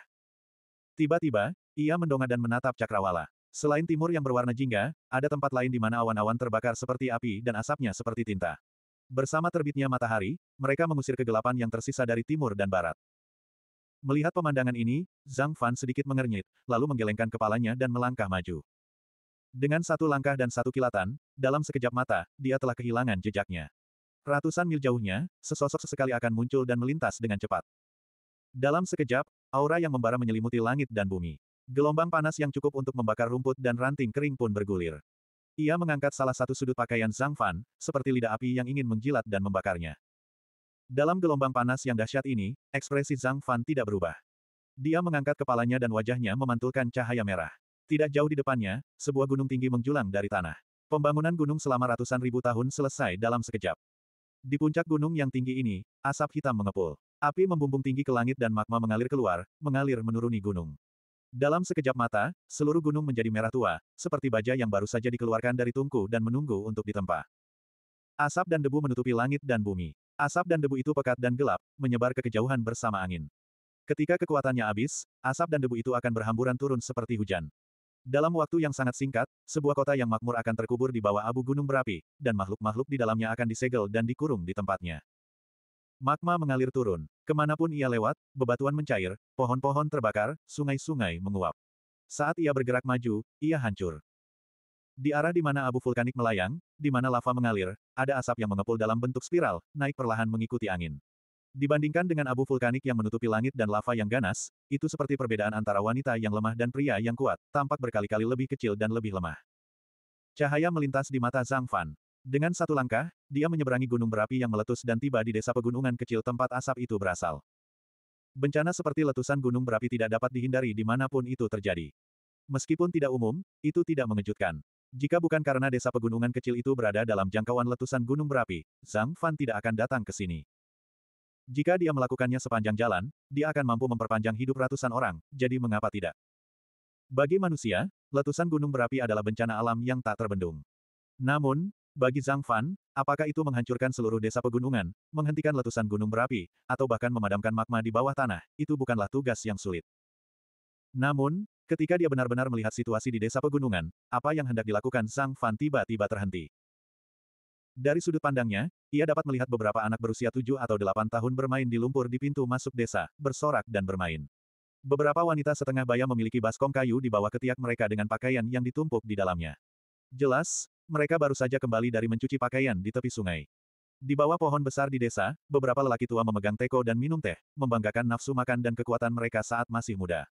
Speaker 1: Tiba-tiba, ia mendongak dan menatap cakrawala. Selain timur yang berwarna jingga, ada tempat lain di mana awan-awan terbakar seperti api dan asapnya seperti tinta. Bersama terbitnya matahari, mereka mengusir kegelapan yang tersisa dari timur dan barat. Melihat pemandangan ini, Zhang Fan sedikit mengernyit, lalu menggelengkan kepalanya dan melangkah maju. Dengan satu langkah dan satu kilatan, dalam sekejap mata, dia telah kehilangan jejaknya. Ratusan mil jauhnya, sesosok sesekali akan muncul dan melintas dengan cepat. Dalam sekejap, aura yang membara menyelimuti langit dan bumi. Gelombang panas yang cukup untuk membakar rumput dan ranting kering pun bergulir. Ia mengangkat salah satu sudut pakaian Zhang Fan, seperti lidah api yang ingin menjilat dan membakarnya. Dalam gelombang panas yang dahsyat ini, ekspresi Zhang Fan tidak berubah. Dia mengangkat kepalanya dan wajahnya memantulkan cahaya merah. Tidak jauh di depannya, sebuah gunung tinggi menjulang dari tanah. Pembangunan gunung selama ratusan ribu tahun selesai dalam sekejap. Di puncak gunung yang tinggi ini, asap hitam mengepul. Api membumbung tinggi ke langit dan magma mengalir keluar, mengalir menuruni gunung. Dalam sekejap mata, seluruh gunung menjadi merah tua, seperti baja yang baru saja dikeluarkan dari tungku dan menunggu untuk ditempa. Asap dan debu menutupi langit dan bumi. Asap dan debu itu pekat dan gelap, menyebar ke kejauhan bersama angin. Ketika kekuatannya habis, asap dan debu itu akan berhamburan turun seperti hujan. Dalam waktu yang sangat singkat, sebuah kota yang makmur akan terkubur di bawah abu gunung berapi, dan makhluk-makhluk di dalamnya akan disegel dan dikurung di tempatnya. Magma mengalir turun. Kemanapun ia lewat, bebatuan mencair, pohon-pohon terbakar, sungai-sungai menguap. Saat ia bergerak maju, ia hancur. Di arah di mana abu vulkanik melayang, di mana lava mengalir, ada asap yang mengepul dalam bentuk spiral, naik perlahan mengikuti angin. Dibandingkan dengan abu vulkanik yang menutupi langit dan lava yang ganas, itu seperti perbedaan antara wanita yang lemah dan pria yang kuat, tampak berkali-kali lebih kecil dan lebih lemah. Cahaya melintas di mata Zhang Fan. Dengan satu langkah, dia menyeberangi gunung berapi yang meletus dan tiba di desa pegunungan kecil tempat asap itu berasal. Bencana seperti letusan gunung berapi tidak dapat dihindari di dimanapun itu terjadi. Meskipun tidak umum, itu tidak mengejutkan. Jika bukan karena desa pegunungan kecil itu berada dalam jangkauan letusan gunung berapi, Zhang Fan tidak akan datang ke sini. Jika dia melakukannya sepanjang jalan, dia akan mampu memperpanjang hidup ratusan orang, jadi mengapa tidak? Bagi manusia, letusan gunung berapi adalah bencana alam yang tak terbendung. Namun, bagi Zhang Fan, apakah itu menghancurkan seluruh desa pegunungan, menghentikan letusan gunung berapi, atau bahkan memadamkan magma di bawah tanah, itu bukanlah tugas yang sulit. Namun, ketika dia benar-benar melihat situasi di desa pegunungan, apa yang hendak dilakukan Zhang Fan tiba-tiba terhenti. Dari sudut pandangnya, ia dapat melihat beberapa anak berusia 7 atau 8 tahun bermain di lumpur di pintu masuk desa, bersorak dan bermain. Beberapa wanita setengah baya memiliki baskom kayu di bawah ketiak mereka dengan pakaian yang ditumpuk di dalamnya. Jelas, mereka baru saja kembali dari mencuci pakaian di tepi sungai. Di bawah pohon besar di desa, beberapa lelaki tua memegang teko dan minum teh, membanggakan nafsu makan dan kekuatan mereka saat masih muda.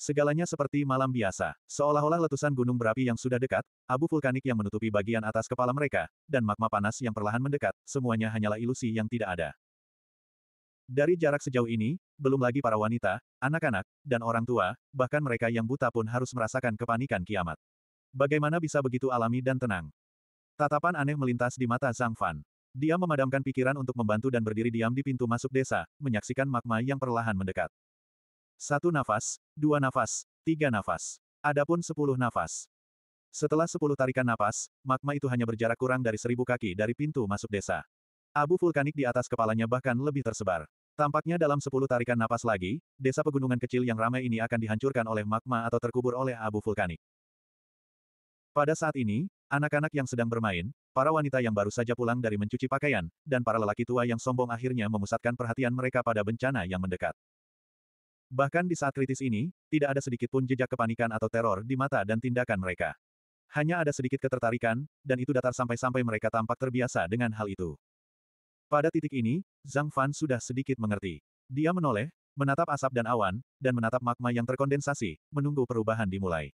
Speaker 1: Segalanya seperti malam biasa, seolah-olah letusan gunung berapi yang sudah dekat, abu vulkanik yang menutupi bagian atas kepala mereka, dan magma panas yang perlahan mendekat, semuanya hanyalah ilusi yang tidak ada. Dari jarak sejauh ini, belum lagi para wanita, anak-anak, dan orang tua, bahkan mereka yang buta pun harus merasakan kepanikan kiamat. Bagaimana bisa begitu alami dan tenang? Tatapan aneh melintas di mata Zhang Fan. Dia memadamkan pikiran untuk membantu dan berdiri diam di pintu masuk desa, menyaksikan magma yang perlahan mendekat. Satu nafas, dua nafas, tiga nafas. Adapun sepuluh nafas. Setelah sepuluh tarikan nafas, magma itu hanya berjarak kurang dari seribu kaki dari pintu masuk desa. Abu vulkanik di atas kepalanya bahkan lebih tersebar. Tampaknya dalam sepuluh tarikan nafas lagi, desa pegunungan kecil yang ramai ini akan dihancurkan oleh magma atau terkubur oleh abu vulkanik. Pada saat ini, anak-anak yang sedang bermain, para wanita yang baru saja pulang dari mencuci pakaian, dan para lelaki tua yang sombong akhirnya memusatkan perhatian mereka pada bencana yang mendekat. Bahkan di saat kritis ini, tidak ada sedikit pun jejak kepanikan atau teror di mata dan tindakan mereka. Hanya ada sedikit ketertarikan, dan itu datar sampai-sampai mereka tampak terbiasa dengan hal itu. Pada titik ini, Zhang Fan sudah sedikit mengerti. Dia menoleh, menatap asap dan awan, dan menatap magma yang terkondensasi, menunggu perubahan dimulai.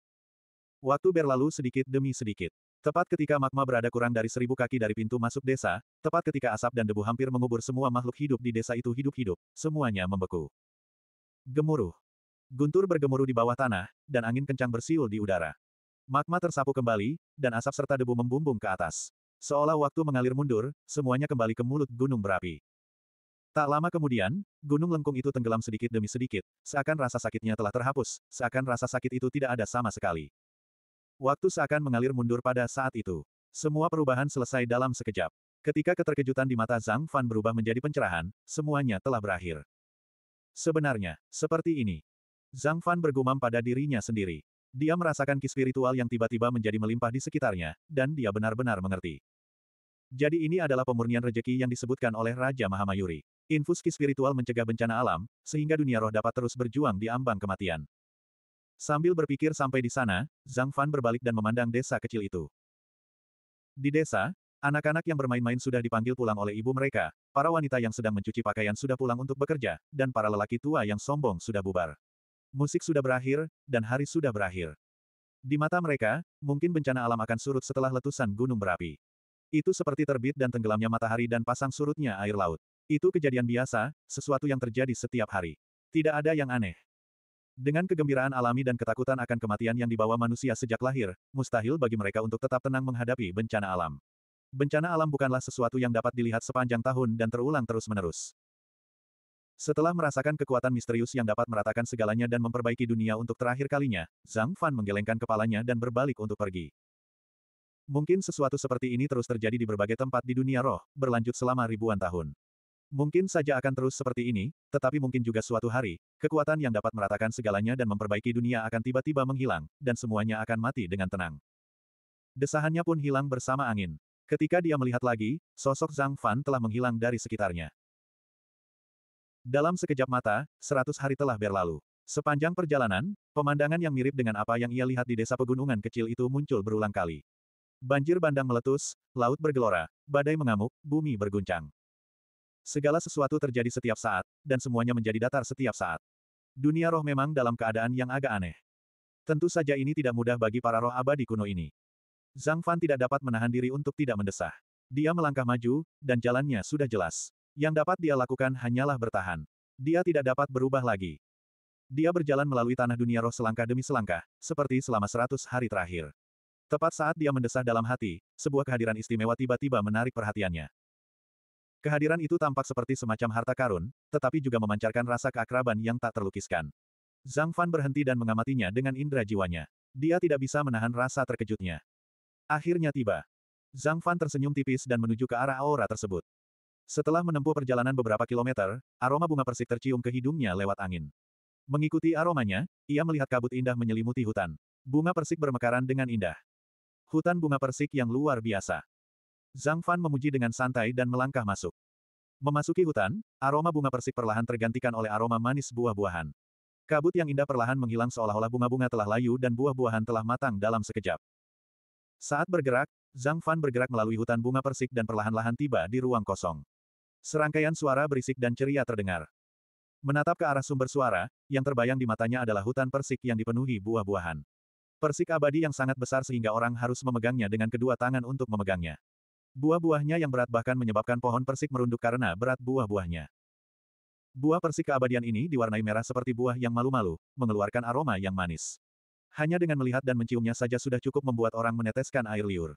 Speaker 1: Waktu berlalu sedikit demi sedikit. Tepat ketika magma berada kurang dari seribu kaki dari pintu masuk desa, tepat ketika asap dan debu hampir mengubur semua makhluk hidup di desa itu hidup-hidup, semuanya membeku. Gemuruh. Guntur bergemuruh di bawah tanah, dan angin kencang bersiul di udara. Magma tersapu kembali, dan asap serta debu membumbung ke atas. Seolah waktu mengalir mundur, semuanya kembali ke mulut gunung berapi. Tak lama kemudian, gunung lengkung itu tenggelam sedikit demi sedikit, seakan rasa sakitnya telah terhapus, seakan rasa sakit itu tidak ada sama sekali. Waktu seakan mengalir mundur pada saat itu. Semua perubahan selesai dalam sekejap. Ketika keterkejutan di mata Zhang Fan berubah menjadi pencerahan, semuanya telah berakhir. Sebenarnya, seperti ini. Zhang Fan bergumam pada dirinya sendiri. Dia merasakan ki spiritual yang tiba-tiba menjadi melimpah di sekitarnya, dan dia benar-benar mengerti. Jadi ini adalah pemurnian rejeki yang disebutkan oleh Raja Mahamayuri. Infus ki spiritual mencegah bencana alam, sehingga dunia roh dapat terus berjuang di ambang kematian. Sambil berpikir sampai di sana, Zhang Fan berbalik dan memandang desa kecil itu. Di desa, anak-anak yang bermain-main sudah dipanggil pulang oleh ibu mereka, para wanita yang sedang mencuci pakaian sudah pulang untuk bekerja, dan para lelaki tua yang sombong sudah bubar. Musik sudah berakhir, dan hari sudah berakhir. Di mata mereka, mungkin bencana alam akan surut setelah letusan gunung berapi. Itu seperti terbit dan tenggelamnya matahari dan pasang surutnya air laut. Itu kejadian biasa, sesuatu yang terjadi setiap hari. Tidak ada yang aneh. Dengan kegembiraan alami dan ketakutan akan kematian yang dibawa manusia sejak lahir, mustahil bagi mereka untuk tetap tenang menghadapi bencana alam. Bencana alam bukanlah sesuatu yang dapat dilihat sepanjang tahun dan terulang terus-menerus. Setelah merasakan kekuatan misterius yang dapat meratakan segalanya dan memperbaiki dunia untuk terakhir kalinya, Zhang Fan menggelengkan kepalanya dan berbalik untuk pergi. Mungkin sesuatu seperti ini terus terjadi di berbagai tempat di dunia roh, berlanjut selama ribuan tahun. Mungkin saja akan terus seperti ini, tetapi mungkin juga suatu hari, kekuatan yang dapat meratakan segalanya dan memperbaiki dunia akan tiba-tiba menghilang, dan semuanya akan mati dengan tenang. Desahannya pun hilang bersama angin. Ketika dia melihat lagi, sosok Zhang Fan telah menghilang dari sekitarnya. Dalam sekejap mata, seratus hari telah berlalu. Sepanjang perjalanan, pemandangan yang mirip dengan apa yang ia lihat di desa pegunungan kecil itu muncul berulang kali. Banjir bandang meletus, laut bergelora, badai mengamuk, bumi berguncang. Segala sesuatu terjadi setiap saat, dan semuanya menjadi datar setiap saat. Dunia roh memang dalam keadaan yang agak aneh. Tentu saja ini tidak mudah bagi para roh abadi kuno ini. Zhang Fan tidak dapat menahan diri untuk tidak mendesah. Dia melangkah maju, dan jalannya sudah jelas. Yang dapat dia lakukan hanyalah bertahan. Dia tidak dapat berubah lagi. Dia berjalan melalui tanah dunia roh selangkah demi selangkah, seperti selama seratus hari terakhir. Tepat saat dia mendesah dalam hati, sebuah kehadiran istimewa tiba-tiba menarik perhatiannya. Kehadiran itu tampak seperti semacam harta karun, tetapi juga memancarkan rasa keakraban yang tak terlukiskan. Zhang Fan berhenti dan mengamatinya dengan indera jiwanya. Dia tidak bisa menahan rasa terkejutnya. Akhirnya tiba. Zhang Fan tersenyum tipis dan menuju ke arah aura tersebut. Setelah menempuh perjalanan beberapa kilometer, aroma bunga persik tercium ke hidungnya lewat angin. Mengikuti aromanya, ia melihat kabut indah menyelimuti hutan. Bunga persik bermekaran dengan indah. Hutan bunga persik yang luar biasa. Zhang Fan memuji dengan santai dan melangkah masuk. Memasuki hutan, aroma bunga persik perlahan tergantikan oleh aroma manis buah-buahan. Kabut yang indah perlahan menghilang seolah-olah bunga-bunga telah layu dan buah-buahan telah matang dalam sekejap. Saat bergerak, Zhang Fan bergerak melalui hutan bunga persik dan perlahan-lahan tiba di ruang kosong. Serangkaian suara berisik dan ceria terdengar. Menatap ke arah sumber suara, yang terbayang di matanya adalah hutan persik yang dipenuhi buah-buahan. Persik abadi yang sangat besar sehingga orang harus memegangnya dengan kedua tangan untuk memegangnya. Buah-buahnya yang berat bahkan menyebabkan pohon persik merunduk karena berat buah-buahnya. Buah persik keabadian ini diwarnai merah seperti buah yang malu-malu, mengeluarkan aroma yang manis. Hanya dengan melihat dan menciumnya saja sudah cukup membuat orang meneteskan air liur.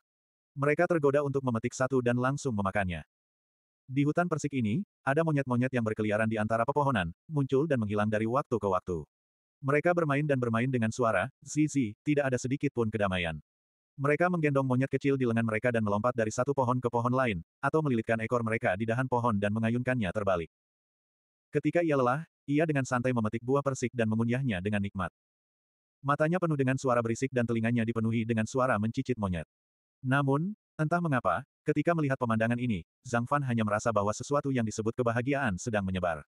Speaker 1: Mereka tergoda untuk memetik satu dan langsung memakannya. Di hutan persik ini, ada monyet-monyet yang berkeliaran di antara pepohonan, muncul dan menghilang dari waktu ke waktu. Mereka bermain dan bermain dengan suara, zizi, tidak ada sedikit pun kedamaian. Mereka menggendong monyet kecil di lengan mereka dan melompat dari satu pohon ke pohon lain, atau melilitkan ekor mereka di dahan pohon dan mengayunkannya terbalik. Ketika ia lelah, ia dengan santai memetik buah persik dan mengunyahnya dengan nikmat. Matanya penuh dengan suara berisik dan telinganya dipenuhi dengan suara mencicit monyet. Namun, entah mengapa, ketika melihat pemandangan ini, Zhang Fan hanya merasa bahwa sesuatu yang disebut kebahagiaan sedang menyebar.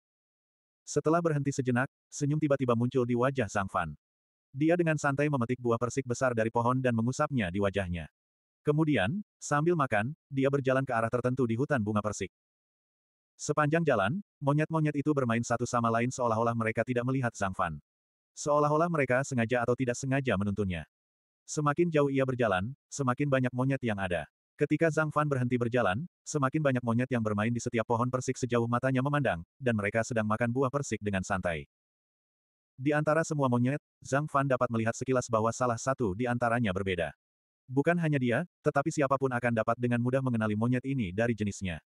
Speaker 1: Setelah berhenti sejenak, senyum tiba-tiba muncul di wajah Zhang Fan. Dia dengan santai memetik buah persik besar dari pohon dan mengusapnya di wajahnya. Kemudian, sambil makan, dia berjalan ke arah tertentu di hutan bunga persik. Sepanjang jalan, monyet-monyet itu bermain satu sama lain seolah-olah mereka tidak melihat Zhang Fan. Seolah-olah mereka sengaja atau tidak sengaja menuntunnya. Semakin jauh ia berjalan, semakin banyak monyet yang ada. Ketika Zhang Fan berhenti berjalan, semakin banyak monyet yang bermain di setiap pohon persik sejauh matanya memandang, dan mereka sedang makan buah persik dengan santai. Di antara semua monyet, Zhang Fan dapat melihat sekilas bahwa salah satu di antaranya berbeda. Bukan hanya dia, tetapi siapapun akan dapat dengan mudah mengenali monyet ini dari jenisnya.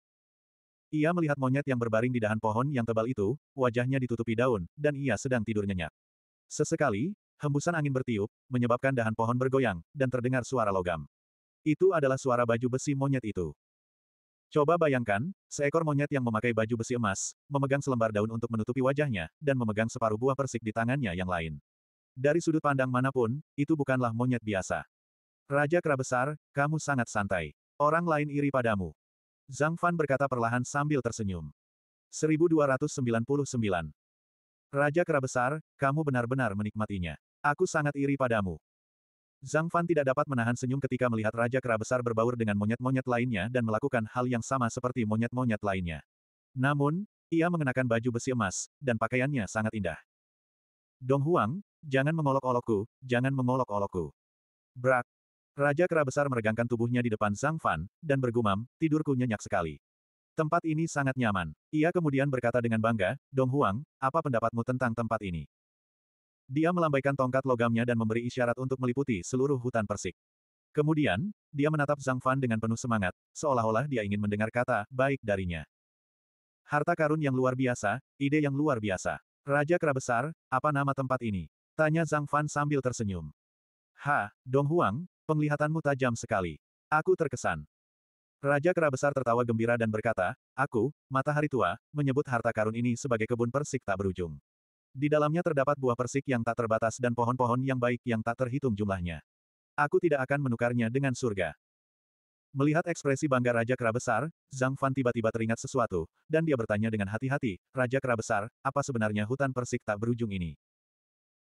Speaker 1: Ia melihat monyet yang berbaring di dahan pohon yang tebal itu, wajahnya ditutupi daun, dan ia sedang tidur nyenyak. Sesekali, hembusan angin bertiup, menyebabkan dahan pohon bergoyang, dan terdengar suara logam. Itu adalah suara baju besi monyet itu. Coba bayangkan, seekor monyet yang memakai baju besi emas, memegang selembar daun untuk menutupi wajahnya, dan memegang separuh buah persik di tangannya yang lain. Dari sudut pandang manapun, itu bukanlah monyet biasa. Raja Kera Besar, kamu sangat santai. Orang lain iri padamu. Zhang Fan berkata perlahan sambil tersenyum. 1299. Raja Kera Besar, kamu benar-benar menikmatinya. Aku sangat iri padamu. Zhang Fan tidak dapat menahan senyum ketika melihat Raja Kera Besar berbaur dengan monyet-monyet lainnya dan melakukan hal yang sama seperti monyet-monyet lainnya. Namun, ia mengenakan baju besi emas, dan pakaiannya sangat indah. Dong Huang, jangan mengolok-olokku, jangan mengolok-olokku. Brak! Raja Kera Besar meregangkan tubuhnya di depan Zhang Fan, dan bergumam, tidurku nyenyak sekali. Tempat ini sangat nyaman. Ia kemudian berkata dengan bangga, Dong Huang, apa pendapatmu tentang tempat ini? Dia melambaikan tongkat logamnya dan memberi isyarat untuk meliputi seluruh hutan persik. Kemudian, dia menatap Zhang Fan dengan penuh semangat, seolah-olah dia ingin mendengar kata baik darinya. Harta karun yang luar biasa, ide yang luar biasa. Raja Kera Besar, apa nama tempat ini? Tanya Zhang Fan sambil tersenyum. Ha, Dong Huang, penglihatanmu tajam sekali. Aku terkesan. Raja Kera Besar tertawa gembira dan berkata, Aku, matahari tua, menyebut harta karun ini sebagai kebun persik tak berujung. Di dalamnya terdapat buah persik yang tak terbatas dan pohon-pohon yang baik yang tak terhitung jumlahnya. Aku tidak akan menukarnya dengan surga. Melihat ekspresi bangga Raja Kera Besar, Zhang Fan tiba-tiba teringat sesuatu, dan dia bertanya dengan hati-hati, Raja Kera Besar, apa sebenarnya hutan persik tak berujung ini?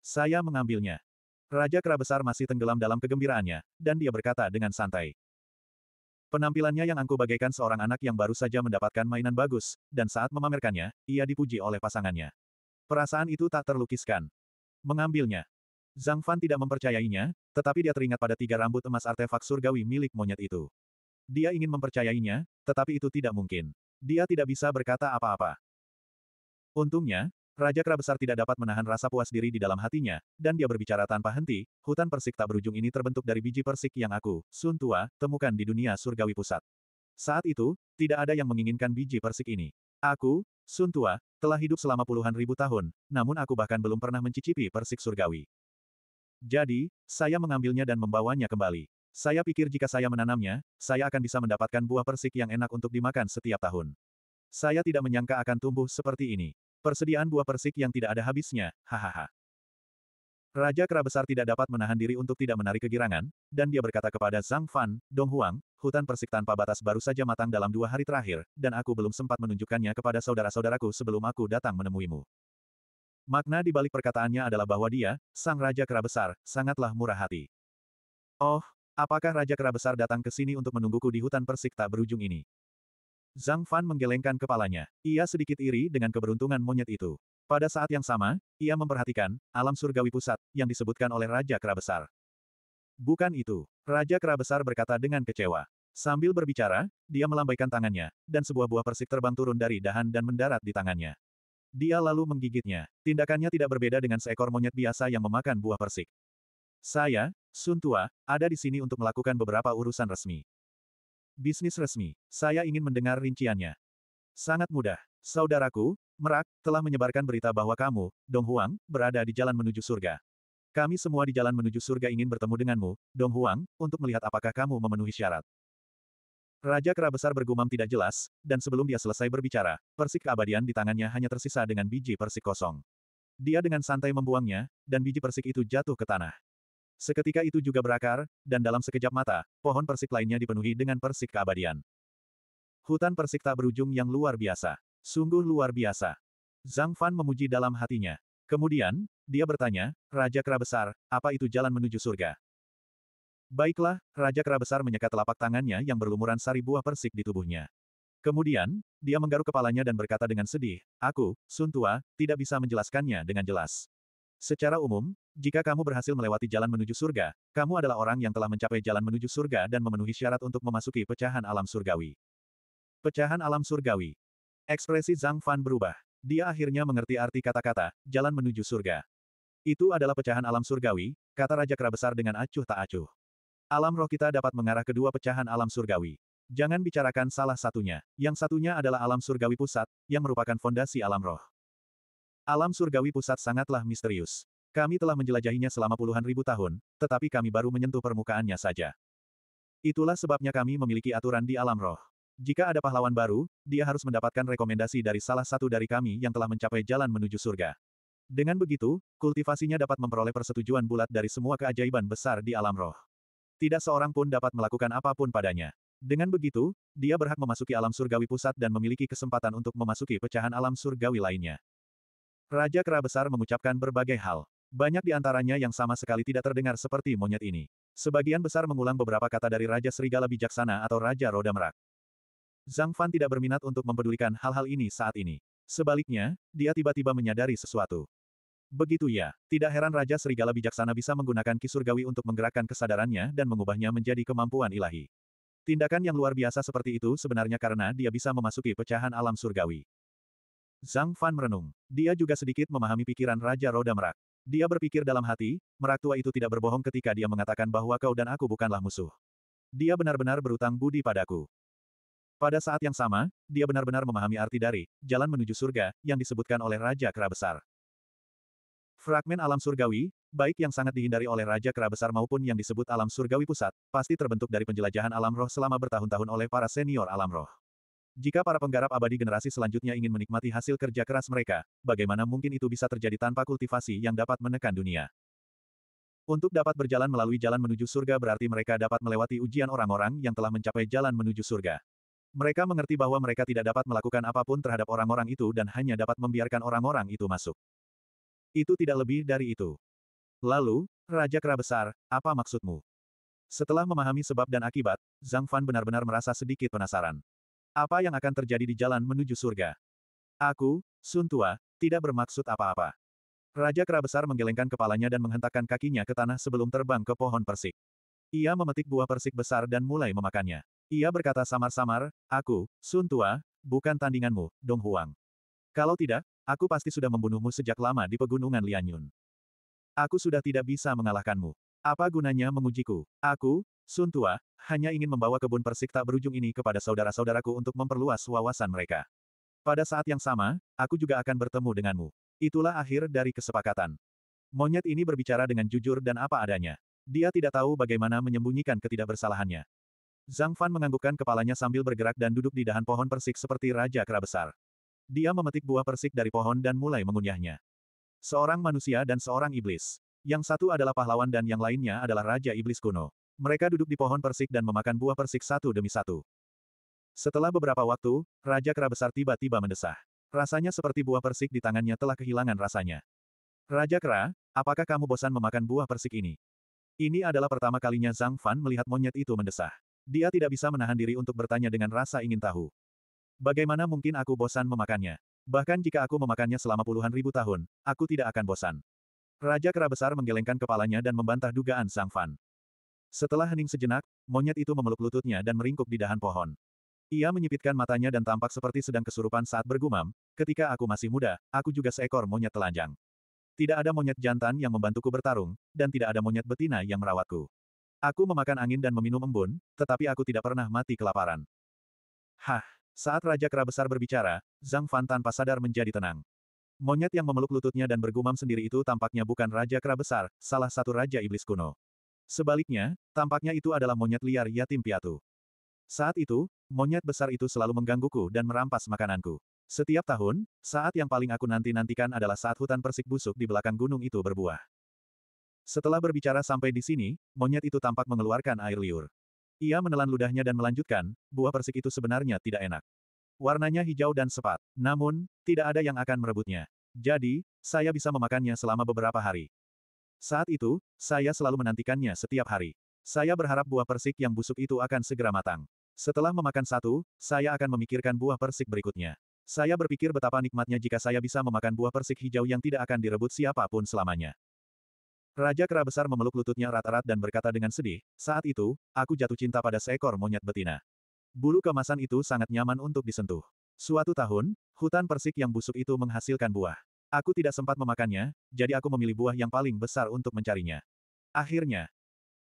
Speaker 1: Saya mengambilnya. Raja Kera Besar masih tenggelam dalam kegembiraannya, dan dia berkata dengan santai. Penampilannya yang angku bagaikan seorang anak yang baru saja mendapatkan mainan bagus, dan saat memamerkannya, ia dipuji oleh pasangannya. Perasaan itu tak terlukiskan. Mengambilnya. Zhang Fan tidak mempercayainya, tetapi dia teringat pada tiga rambut emas artefak surgawi milik monyet itu. Dia ingin mempercayainya, tetapi itu tidak mungkin. Dia tidak bisa berkata apa-apa. Untungnya, Raja Kera Besar tidak dapat menahan rasa puas diri di dalam hatinya, dan dia berbicara tanpa henti, hutan persik tak berujung ini terbentuk dari biji persik yang aku, Sun Tua, temukan di dunia surgawi pusat. Saat itu, tidak ada yang menginginkan biji persik ini. Aku, Sun Tua, telah hidup selama puluhan ribu tahun, namun aku bahkan belum pernah mencicipi persik surgawi. Jadi, saya mengambilnya dan membawanya kembali. Saya pikir jika saya menanamnya, saya akan bisa mendapatkan buah persik yang enak untuk dimakan setiap tahun. Saya tidak menyangka akan tumbuh seperti ini. Persediaan buah persik yang tidak ada habisnya, hahaha. Raja Kera Besar tidak dapat menahan diri untuk tidak menarik kegirangan, dan dia berkata kepada Zhang Fan, Dong Huang, hutan persik tanpa batas baru saja matang dalam dua hari terakhir, dan aku belum sempat menunjukkannya kepada saudara-saudaraku sebelum aku datang menemuimu. Makna di balik perkataannya adalah bahwa dia, Sang Raja Kera Besar, sangatlah murah hati. Oh, apakah Raja Kera Besar datang ke sini untuk menungguku di hutan persik tak berujung ini? Zhang Fan menggelengkan kepalanya. Ia sedikit iri dengan keberuntungan monyet itu. Pada saat yang sama, ia memperhatikan alam surgawi pusat yang disebutkan oleh Raja Kera Besar. Bukan itu, Raja Kera Besar berkata dengan kecewa. Sambil berbicara, dia melambaikan tangannya, dan sebuah buah persik terbang turun dari dahan dan mendarat di tangannya. Dia lalu menggigitnya. Tindakannya tidak berbeda dengan seekor monyet biasa yang memakan buah persik. Saya, Sun Tua, ada di sini untuk melakukan beberapa urusan resmi. Bisnis resmi, saya ingin mendengar rinciannya. Sangat mudah. Saudaraku, Merak, telah menyebarkan berita bahwa kamu, Dong Huang, berada di jalan menuju surga. Kami semua di jalan menuju surga ingin bertemu denganmu, Dong Huang, untuk melihat apakah kamu memenuhi syarat. Raja Kera Besar bergumam tidak jelas, dan sebelum dia selesai berbicara, persik keabadian di tangannya hanya tersisa dengan biji persik kosong. Dia dengan santai membuangnya, dan biji persik itu jatuh ke tanah. Seketika itu juga berakar, dan dalam sekejap mata, pohon persik lainnya dipenuhi dengan persik keabadian. Hutan persik tak berujung yang luar biasa. Sungguh luar biasa. Zhang Fan memuji dalam hatinya. Kemudian, dia bertanya, Raja Kera Besar, apa itu jalan menuju surga? Baiklah, Raja Kera Besar menyeka telapak tangannya yang berlumuran sari buah persik di tubuhnya. Kemudian, dia menggaruk kepalanya dan berkata dengan sedih, Aku, Sun Tua, tidak bisa menjelaskannya dengan jelas. Secara umum, jika kamu berhasil melewati jalan menuju surga, kamu adalah orang yang telah mencapai jalan menuju surga dan memenuhi syarat untuk memasuki pecahan alam surgawi. Pecahan alam surgawi. Ekspresi Zhang Fan berubah. Dia akhirnya mengerti arti kata-kata, jalan menuju surga. Itu adalah pecahan alam surgawi, kata Raja Kera Besar dengan acuh tak acuh. Alam roh kita dapat mengarah ke dua pecahan alam surgawi. Jangan bicarakan salah satunya. Yang satunya adalah alam surgawi pusat, yang merupakan fondasi alam roh. Alam surgawi pusat sangatlah misterius. Kami telah menjelajahinya selama puluhan ribu tahun, tetapi kami baru menyentuh permukaannya saja. Itulah sebabnya kami memiliki aturan di alam roh. Jika ada pahlawan baru, dia harus mendapatkan rekomendasi dari salah satu dari kami yang telah mencapai jalan menuju surga. Dengan begitu, kultivasinya dapat memperoleh persetujuan bulat dari semua keajaiban besar di alam roh. Tidak seorang pun dapat melakukan apapun padanya. Dengan begitu, dia berhak memasuki alam surgawi pusat dan memiliki kesempatan untuk memasuki pecahan alam surgawi lainnya. Raja Kera Besar mengucapkan berbagai hal. Banyak di antaranya yang sama sekali tidak terdengar seperti monyet ini. Sebagian besar mengulang beberapa kata dari Raja Serigala Bijaksana atau Raja Roda Merak. Zhang Fan tidak berminat untuk mempedulikan hal-hal ini saat ini. Sebaliknya, dia tiba-tiba menyadari sesuatu. Begitu ya, tidak heran Raja Serigala Bijaksana bisa menggunakan kisurgawi untuk menggerakkan kesadarannya dan mengubahnya menjadi kemampuan ilahi. Tindakan yang luar biasa seperti itu sebenarnya karena dia bisa memasuki pecahan alam surgawi. Zhang Fan merenung. Dia juga sedikit memahami pikiran Raja Roda Merak. Dia berpikir dalam hati, Merak tua itu tidak berbohong ketika dia mengatakan bahwa kau dan aku bukanlah musuh. Dia benar-benar berutang budi padaku. Pada saat yang sama, dia benar-benar memahami arti dari jalan menuju surga yang disebutkan oleh Raja Kera Besar. Fragmen alam surgawi, baik yang sangat dihindari oleh Raja Kera Besar maupun yang disebut alam surgawi pusat, pasti terbentuk dari penjelajahan alam roh selama bertahun-tahun oleh para senior alam roh. Jika para penggarap abadi generasi selanjutnya ingin menikmati hasil kerja keras mereka, bagaimana mungkin itu bisa terjadi tanpa kultivasi yang dapat menekan dunia? Untuk dapat berjalan melalui jalan menuju surga berarti mereka dapat melewati ujian orang-orang yang telah mencapai jalan menuju surga. Mereka mengerti bahwa mereka tidak dapat melakukan apapun terhadap orang-orang itu dan hanya dapat membiarkan orang-orang itu masuk. Itu tidak lebih dari itu. Lalu, Raja Kera Besar, apa maksudmu? Setelah memahami sebab dan akibat, Zhang Fan benar-benar merasa sedikit penasaran. Apa yang akan terjadi di jalan menuju surga? Aku, Sun Tua, tidak bermaksud apa-apa. Raja Kera Besar menggelengkan kepalanya dan menghentakkan kakinya ke tanah sebelum terbang ke pohon persik. Ia memetik buah persik besar dan mulai memakannya. Ia berkata samar-samar, aku, Sun Tua, bukan tandinganmu, Dong Huang. Kalau tidak, aku pasti sudah membunuhmu sejak lama di pegunungan Lianyun. Aku sudah tidak bisa mengalahkanmu. Apa gunanya mengujiku? Aku, Sun Tua, hanya ingin membawa kebun persik tak berujung ini kepada saudara-saudaraku untuk memperluas wawasan mereka. Pada saat yang sama, aku juga akan bertemu denganmu. Itulah akhir dari kesepakatan. Monyet ini berbicara dengan jujur dan apa adanya. Dia tidak tahu bagaimana menyembunyikan ketidakbersalahannya. Zhang Fan menganggukkan kepalanya sambil bergerak dan duduk di dahan pohon persik seperti Raja Kera Besar. Dia memetik buah persik dari pohon dan mulai mengunyahnya. Seorang manusia dan seorang iblis. Yang satu adalah pahlawan dan yang lainnya adalah Raja Iblis kuno. Mereka duduk di pohon persik dan memakan buah persik satu demi satu. Setelah beberapa waktu, Raja Kera Besar tiba-tiba mendesah. Rasanya seperti buah persik di tangannya telah kehilangan rasanya. Raja Kera, apakah kamu bosan memakan buah persik ini? Ini adalah pertama kalinya Zhang Fan melihat monyet itu mendesah. Dia tidak bisa menahan diri untuk bertanya dengan rasa ingin tahu. Bagaimana mungkin aku bosan memakannya? Bahkan jika aku memakannya selama puluhan ribu tahun, aku tidak akan bosan. Raja Kera Besar menggelengkan kepalanya dan membantah dugaan Sang Fan. Setelah hening sejenak, monyet itu memeluk lututnya dan meringkuk di dahan pohon. Ia menyipitkan matanya dan tampak seperti sedang kesurupan saat bergumam, ketika aku masih muda, aku juga seekor monyet telanjang. Tidak ada monyet jantan yang membantuku bertarung, dan tidak ada monyet betina yang merawatku. Aku memakan angin dan meminum embun, tetapi aku tidak pernah mati kelaparan. Hah! Saat Raja Kera Besar berbicara, Zhang Fan tanpa sadar menjadi tenang. Monyet yang memeluk lututnya dan bergumam sendiri itu tampaknya bukan Raja Kera Besar, salah satu Raja Iblis kuno. Sebaliknya, tampaknya itu adalah monyet liar yatim piatu. Saat itu, monyet besar itu selalu menggangguku dan merampas makananku. Setiap tahun, saat yang paling aku nanti-nantikan adalah saat hutan persik busuk di belakang gunung itu berbuah. Setelah berbicara sampai di sini, monyet itu tampak mengeluarkan air liur. Ia menelan ludahnya dan melanjutkan, buah persik itu sebenarnya tidak enak. Warnanya hijau dan sepat, namun, tidak ada yang akan merebutnya. Jadi, saya bisa memakannya selama beberapa hari. Saat itu, saya selalu menantikannya setiap hari. Saya berharap buah persik yang busuk itu akan segera matang. Setelah memakan satu, saya akan memikirkan buah persik berikutnya. Saya berpikir betapa nikmatnya jika saya bisa memakan buah persik hijau yang tidak akan direbut siapapun selamanya. Raja kera besar memeluk lututnya rata-rat dan berkata dengan sedih, saat itu, aku jatuh cinta pada seekor monyet betina. Bulu kemasan itu sangat nyaman untuk disentuh. Suatu tahun, hutan persik yang busuk itu menghasilkan buah. Aku tidak sempat memakannya, jadi aku memilih buah yang paling besar untuk mencarinya. Akhirnya,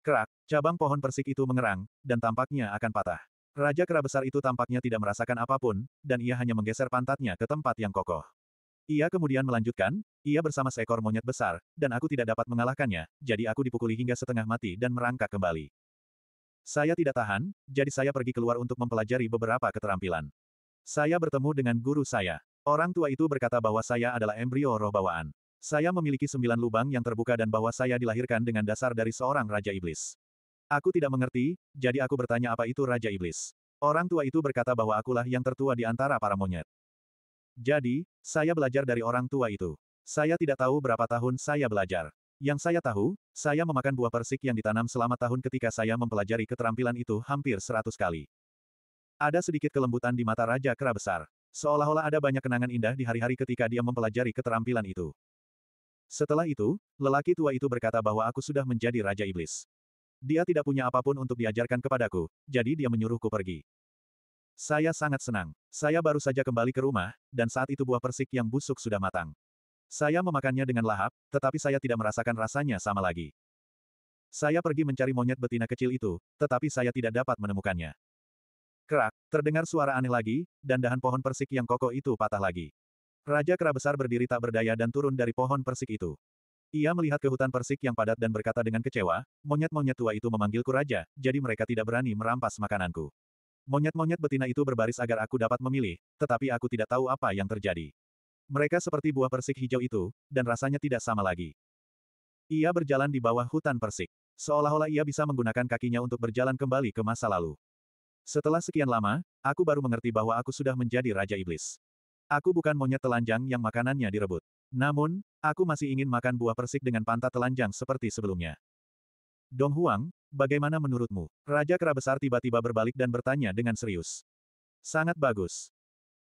Speaker 1: kerak, cabang pohon persik itu mengerang, dan tampaknya akan patah. Raja kera besar itu tampaknya tidak merasakan apapun, dan ia hanya menggeser pantatnya ke tempat yang kokoh. Ia kemudian melanjutkan, ia bersama seekor monyet besar, dan aku tidak dapat mengalahkannya, jadi aku dipukuli hingga setengah mati dan merangkak kembali. Saya tidak tahan, jadi saya pergi keluar untuk mempelajari beberapa keterampilan. Saya bertemu dengan guru saya. Orang tua itu berkata bahwa saya adalah embrio roh bawaan. Saya memiliki sembilan lubang yang terbuka dan bahwa saya dilahirkan dengan dasar dari seorang Raja Iblis. Aku tidak mengerti, jadi aku bertanya apa itu Raja Iblis. Orang tua itu berkata bahwa akulah yang tertua di antara para monyet. Jadi, saya belajar dari orang tua itu. Saya tidak tahu berapa tahun saya belajar. Yang saya tahu, saya memakan buah persik yang ditanam selama tahun ketika saya mempelajari keterampilan itu hampir seratus kali. Ada sedikit kelembutan di mata Raja Kera Besar. Seolah-olah ada banyak kenangan indah di hari-hari ketika dia mempelajari keterampilan itu. Setelah itu, lelaki tua itu berkata bahwa aku sudah menjadi Raja Iblis. Dia tidak punya apapun untuk diajarkan kepadaku, jadi dia menyuruhku pergi. Saya sangat senang. Saya baru saja kembali ke rumah, dan saat itu buah persik yang busuk sudah matang. Saya memakannya dengan lahap, tetapi saya tidak merasakan rasanya sama lagi. Saya pergi mencari monyet betina kecil itu, tetapi saya tidak dapat menemukannya. Kerak, terdengar suara aneh lagi, dan dahan pohon persik yang kokoh itu patah lagi. Raja kera besar berdiri tak berdaya dan turun dari pohon persik itu. Ia melihat ke hutan persik yang padat dan berkata dengan kecewa, monyet-monyet tua itu memanggilku raja, jadi mereka tidak berani merampas makananku. Monyet-monyet betina itu berbaris agar aku dapat memilih, tetapi aku tidak tahu apa yang terjadi. Mereka seperti buah persik hijau itu, dan rasanya tidak sama lagi. Ia berjalan di bawah hutan persik. Seolah-olah ia bisa menggunakan kakinya untuk berjalan kembali ke masa lalu. Setelah sekian lama, aku baru mengerti bahwa aku sudah menjadi Raja Iblis. Aku bukan monyet telanjang yang makanannya direbut. Namun, aku masih ingin makan buah persik dengan pantat telanjang seperti sebelumnya. Dong Huang, bagaimana menurutmu? Raja Kera Besar tiba-tiba berbalik dan bertanya dengan serius. Sangat bagus.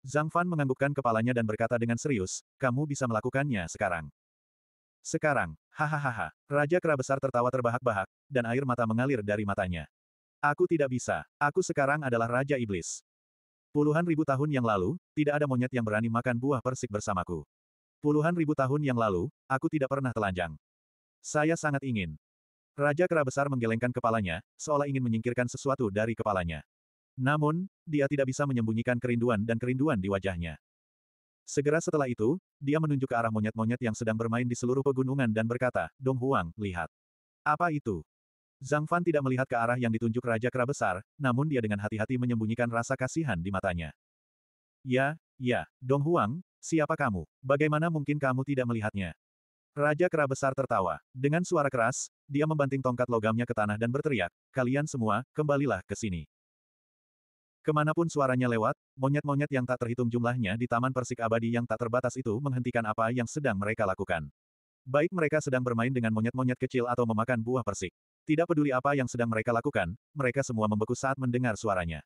Speaker 1: Zhang Fan menganggukkan kepalanya dan berkata dengan serius, kamu bisa melakukannya sekarang. Sekarang, hahaha, Raja Kera Besar tertawa terbahak-bahak, dan air mata mengalir dari matanya. Aku tidak bisa, aku sekarang adalah Raja Iblis. Puluhan ribu tahun yang lalu, tidak ada monyet yang berani makan buah persik bersamaku. Puluhan ribu tahun yang lalu, aku tidak pernah telanjang. Saya sangat ingin. Raja Kera Besar menggelengkan kepalanya, seolah ingin menyingkirkan sesuatu dari kepalanya. Namun, dia tidak bisa menyembunyikan kerinduan dan kerinduan di wajahnya. Segera setelah itu, dia menunjuk ke arah monyet-monyet yang sedang bermain di seluruh pegunungan dan berkata, Dong Huang, lihat. Apa itu? Zhang Fan tidak melihat ke arah yang ditunjuk Raja Kera Besar, namun dia dengan hati-hati menyembunyikan rasa kasihan di matanya. Ya, ya, Dong Huang, siapa kamu? Bagaimana mungkin kamu tidak melihatnya? Raja Kera besar tertawa. Dengan suara keras, dia membanting tongkat logamnya ke tanah dan berteriak, kalian semua, kembalilah ke sini. Kemanapun suaranya lewat, monyet-monyet yang tak terhitung jumlahnya di Taman Persik Abadi yang tak terbatas itu menghentikan apa yang sedang mereka lakukan. Baik mereka sedang bermain dengan monyet-monyet kecil atau memakan buah persik. Tidak peduli apa yang sedang mereka lakukan, mereka semua membeku saat mendengar suaranya.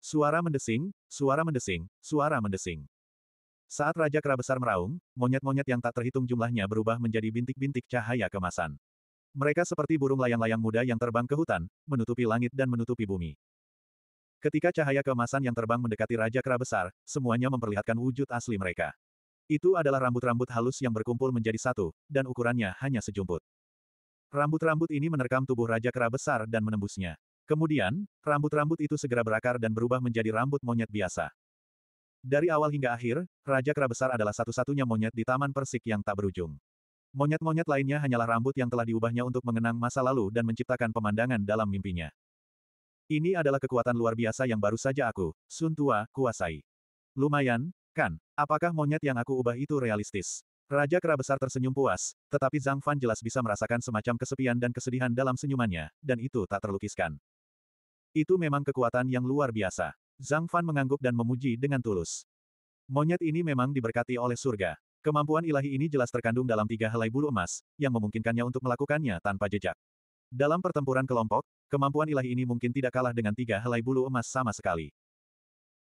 Speaker 1: Suara mendesing, suara mendesing, suara mendesing. Saat Raja Kera Besar meraung, monyet-monyet yang tak terhitung jumlahnya berubah menjadi bintik-bintik cahaya kemasan. Mereka seperti burung layang-layang muda yang terbang ke hutan, menutupi langit dan menutupi bumi. Ketika cahaya kemasan yang terbang mendekati Raja Kera Besar, semuanya memperlihatkan wujud asli mereka. Itu adalah rambut-rambut halus yang berkumpul menjadi satu, dan ukurannya hanya sejumput. Rambut-rambut ini menerkam tubuh Raja Kera Besar dan menembusnya. Kemudian, rambut-rambut itu segera berakar dan berubah menjadi rambut monyet biasa. Dari awal hingga akhir, Raja Kera Besar adalah satu-satunya monyet di Taman Persik yang tak berujung. Monyet-monyet lainnya hanyalah rambut yang telah diubahnya untuk mengenang masa lalu dan menciptakan pemandangan dalam mimpinya. Ini adalah kekuatan luar biasa yang baru saja aku, Sun Tua, kuasai. Lumayan, kan? Apakah monyet yang aku ubah itu realistis? Raja Kera Besar tersenyum puas, tetapi Zhang Fan jelas bisa merasakan semacam kesepian dan kesedihan dalam senyumannya, dan itu tak terlukiskan. Itu memang kekuatan yang luar biasa. Zhang Fan mengangguk dan memuji dengan tulus. Monyet ini memang diberkati oleh surga. Kemampuan ilahi ini jelas terkandung dalam tiga helai bulu emas, yang memungkinkannya untuk melakukannya tanpa jejak. Dalam pertempuran kelompok, kemampuan ilahi ini mungkin tidak kalah dengan tiga helai bulu emas sama sekali.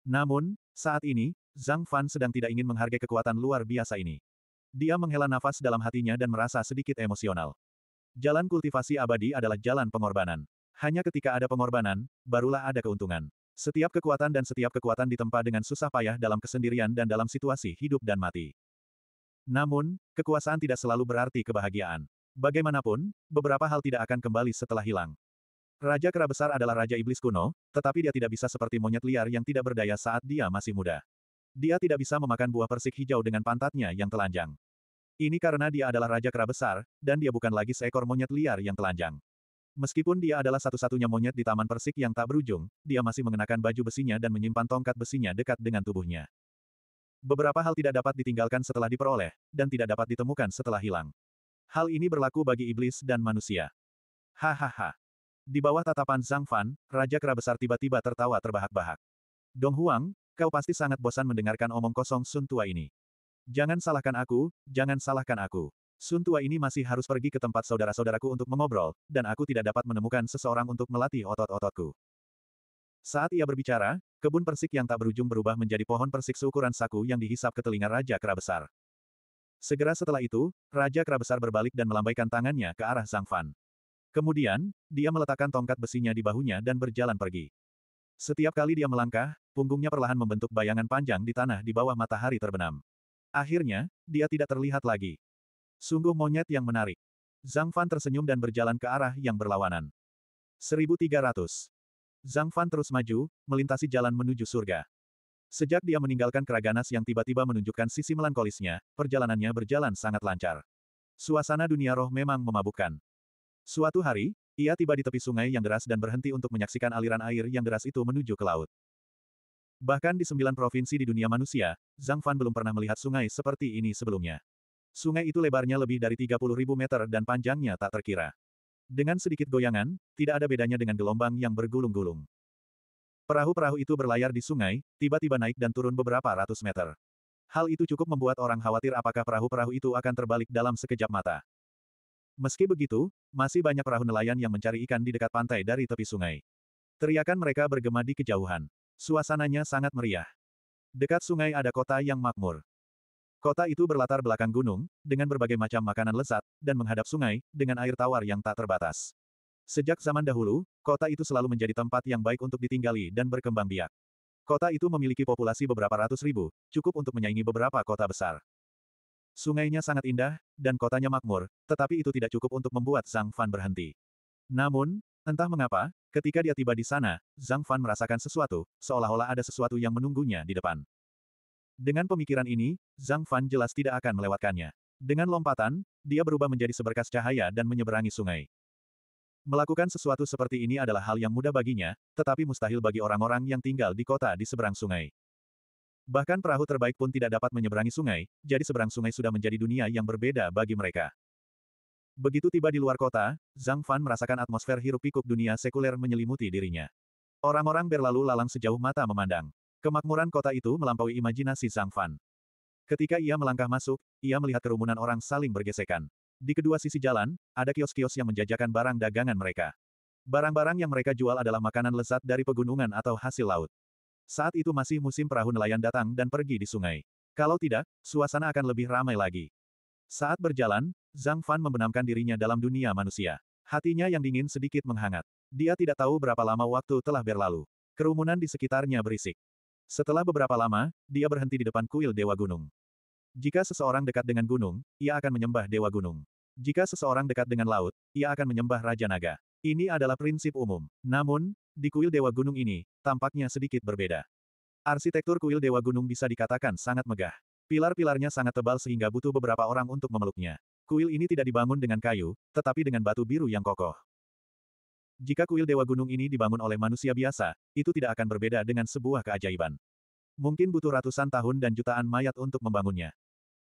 Speaker 1: Namun, saat ini, Zhang Fan sedang tidak ingin menghargai kekuatan luar biasa ini. Dia menghela nafas dalam hatinya dan merasa sedikit emosional. Jalan kultivasi abadi adalah jalan pengorbanan. Hanya ketika ada pengorbanan, barulah ada keuntungan. Setiap kekuatan dan setiap kekuatan ditempa dengan susah payah dalam kesendirian dan dalam situasi hidup dan mati. Namun, kekuasaan tidak selalu berarti kebahagiaan. Bagaimanapun, beberapa hal tidak akan kembali setelah hilang. Raja Kera Besar adalah Raja Iblis kuno, tetapi dia tidak bisa seperti monyet liar yang tidak berdaya saat dia masih muda. Dia tidak bisa memakan buah persik hijau dengan pantatnya yang telanjang. Ini karena dia adalah Raja Kera Besar, dan dia bukan lagi seekor monyet liar yang telanjang. Meskipun dia adalah satu-satunya monyet di Taman Persik yang tak berujung, dia masih mengenakan baju besinya dan menyimpan tongkat besinya dekat dengan tubuhnya. Beberapa hal tidak dapat ditinggalkan setelah diperoleh, dan tidak dapat ditemukan setelah hilang. Hal ini berlaku bagi iblis dan manusia. Hahaha. Di bawah tatapan Zhang Fan, Raja Kera Besar tiba-tiba tertawa terbahak-bahak. Dong Huang, kau pasti sangat bosan mendengarkan omong kosong Sun Tua ini. Jangan salahkan aku, jangan salahkan aku. Sun Tua ini masih harus pergi ke tempat saudara-saudaraku untuk mengobrol, dan aku tidak dapat menemukan seseorang untuk melatih otot-ototku. Saat ia berbicara, kebun persik yang tak berujung berubah menjadi pohon persik seukuran saku yang dihisap ke telinga Raja Kera Besar. Segera setelah itu, Raja Kera Besar berbalik dan melambaikan tangannya ke arah Zhang Fan. Kemudian, dia meletakkan tongkat besinya di bahunya dan berjalan pergi. Setiap kali dia melangkah, punggungnya perlahan membentuk bayangan panjang di tanah di bawah matahari terbenam. Akhirnya, dia tidak terlihat lagi. Sungguh monyet yang menarik. Zhang Fan tersenyum dan berjalan ke arah yang berlawanan. 1300. Zhang Fan terus maju, melintasi jalan menuju surga. Sejak dia meninggalkan keraganas yang tiba-tiba menunjukkan sisi melankolisnya, perjalanannya berjalan sangat lancar. Suasana dunia roh memang memabukkan. Suatu hari, ia tiba di tepi sungai yang deras dan berhenti untuk menyaksikan aliran air yang deras itu menuju ke laut. Bahkan di sembilan provinsi di dunia manusia, Zhang Fan belum pernah melihat sungai seperti ini sebelumnya. Sungai itu lebarnya lebih dari 30.000 meter dan panjangnya tak terkira. Dengan sedikit goyangan, tidak ada bedanya dengan gelombang yang bergulung-gulung. Perahu-perahu itu berlayar di sungai, tiba-tiba naik dan turun beberapa ratus meter. Hal itu cukup membuat orang khawatir apakah perahu-perahu itu akan terbalik dalam sekejap mata. Meski begitu, masih banyak perahu nelayan yang mencari ikan di dekat pantai dari tepi sungai. Teriakan mereka bergema di kejauhan. Suasananya sangat meriah. Dekat sungai ada kota yang makmur. Kota itu berlatar belakang gunung, dengan berbagai macam makanan lezat, dan menghadap sungai, dengan air tawar yang tak terbatas. Sejak zaman dahulu, kota itu selalu menjadi tempat yang baik untuk ditinggali dan berkembang biak. Kota itu memiliki populasi beberapa ratus ribu, cukup untuk menyaingi beberapa kota besar. Sungainya sangat indah, dan kotanya makmur, tetapi itu tidak cukup untuk membuat Zhang Fan berhenti. Namun, entah mengapa, Ketika dia tiba di sana, Zhang Fan merasakan sesuatu, seolah-olah ada sesuatu yang menunggunya di depan. Dengan pemikiran ini, Zhang Fan jelas tidak akan melewatkannya. Dengan lompatan, dia berubah menjadi seberkas cahaya dan menyeberangi sungai. Melakukan sesuatu seperti ini adalah hal yang mudah baginya, tetapi mustahil bagi orang-orang yang tinggal di kota di seberang sungai. Bahkan perahu terbaik pun tidak dapat menyeberangi sungai, jadi seberang sungai sudah menjadi dunia yang berbeda bagi mereka. Begitu tiba di luar kota, Zhang Fan merasakan atmosfer hiruk-pikuk dunia sekuler menyelimuti dirinya. Orang-orang berlalu lalang sejauh mata memandang. Kemakmuran kota itu melampaui imajinasi Zhang Fan. Ketika ia melangkah masuk, ia melihat kerumunan orang saling bergesekan. Di kedua sisi jalan, ada kios-kios yang menjajakan barang dagangan mereka. Barang-barang yang mereka jual adalah makanan lezat dari pegunungan atau hasil laut. Saat itu masih musim perahu nelayan datang dan pergi di sungai. Kalau tidak, suasana akan lebih ramai lagi. Saat berjalan, Zhang Fan membenamkan dirinya dalam dunia manusia. Hatinya yang dingin sedikit menghangat. Dia tidak tahu berapa lama waktu telah berlalu. Kerumunan di sekitarnya berisik. Setelah beberapa lama, dia berhenti di depan kuil Dewa Gunung. Jika seseorang dekat dengan gunung, ia akan menyembah Dewa Gunung. Jika seseorang dekat dengan laut, ia akan menyembah Raja Naga. Ini adalah prinsip umum. Namun, di kuil Dewa Gunung ini, tampaknya sedikit berbeda. Arsitektur kuil Dewa Gunung bisa dikatakan sangat megah. Pilar-pilarnya sangat tebal sehingga butuh beberapa orang untuk memeluknya. Kuil ini tidak dibangun dengan kayu, tetapi dengan batu biru yang kokoh. Jika kuil Dewa Gunung ini dibangun oleh manusia biasa, itu tidak akan berbeda dengan sebuah keajaiban. Mungkin butuh ratusan tahun dan jutaan mayat untuk membangunnya.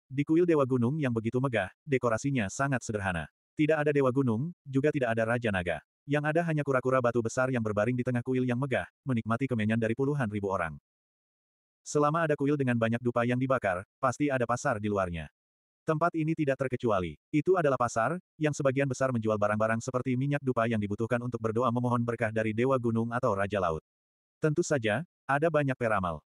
Speaker 1: Di kuil Dewa Gunung yang begitu megah, dekorasinya sangat sederhana. Tidak ada Dewa Gunung, juga tidak ada Raja Naga. Yang ada hanya kura-kura batu besar yang berbaring di tengah kuil yang megah, menikmati kemenyan dari puluhan ribu orang. Selama ada kuil dengan banyak dupa yang dibakar, pasti ada pasar di luarnya. Tempat ini tidak terkecuali. Itu adalah pasar, yang sebagian besar menjual barang-barang seperti minyak dupa yang dibutuhkan untuk berdoa memohon berkah dari dewa gunung atau raja laut. Tentu saja, ada banyak peramal.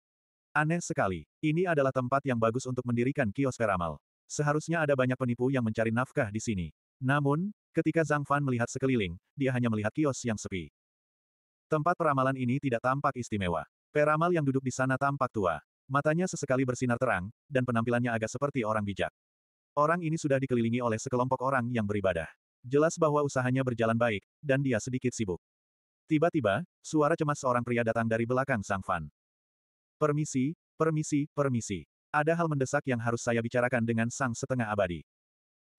Speaker 1: Aneh sekali, ini adalah tempat yang bagus untuk mendirikan kios peramal. Seharusnya ada banyak penipu yang mencari nafkah di sini. Namun, ketika Zhang Fan melihat sekeliling, dia hanya melihat kios yang sepi. Tempat peramalan ini tidak tampak istimewa. Peramal yang duduk di sana tampak tua. Matanya sesekali bersinar terang, dan penampilannya agak seperti orang bijak. Orang ini sudah dikelilingi oleh sekelompok orang yang beribadah. Jelas bahwa usahanya berjalan baik, dan dia sedikit sibuk. Tiba-tiba, suara cemas seorang pria datang dari belakang Sang Fan. Permisi, permisi, permisi. Ada hal mendesak yang harus saya bicarakan dengan Sang Setengah Abadi.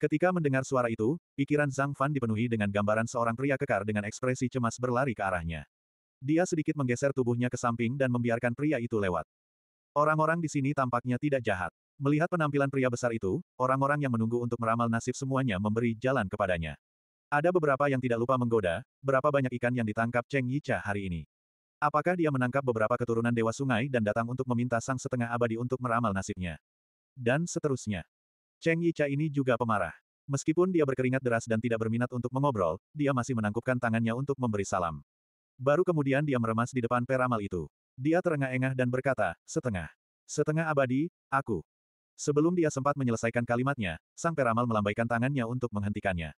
Speaker 1: Ketika mendengar suara itu, pikiran Zhang Fan dipenuhi dengan gambaran seorang pria kekar dengan ekspresi cemas berlari ke arahnya. Dia sedikit menggeser tubuhnya ke samping dan membiarkan pria itu lewat. Orang-orang di sini tampaknya tidak jahat. Melihat penampilan pria besar itu, orang-orang yang menunggu untuk meramal nasib semuanya memberi jalan kepadanya. Ada beberapa yang tidak lupa menggoda, berapa banyak ikan yang ditangkap Cheng Yicha hari ini. Apakah dia menangkap beberapa keturunan dewa sungai dan datang untuk meminta sang setengah abadi untuk meramal nasibnya? Dan seterusnya. Cheng Yicha ini juga pemarah. Meskipun dia berkeringat deras dan tidak berminat untuk mengobrol, dia masih menangkupkan tangannya untuk memberi salam. Baru kemudian dia meremas di depan peramal itu. Dia terengah-engah dan berkata, setengah. Setengah abadi, aku. Sebelum dia sempat menyelesaikan kalimatnya, Sang Peramal melambaikan tangannya untuk menghentikannya.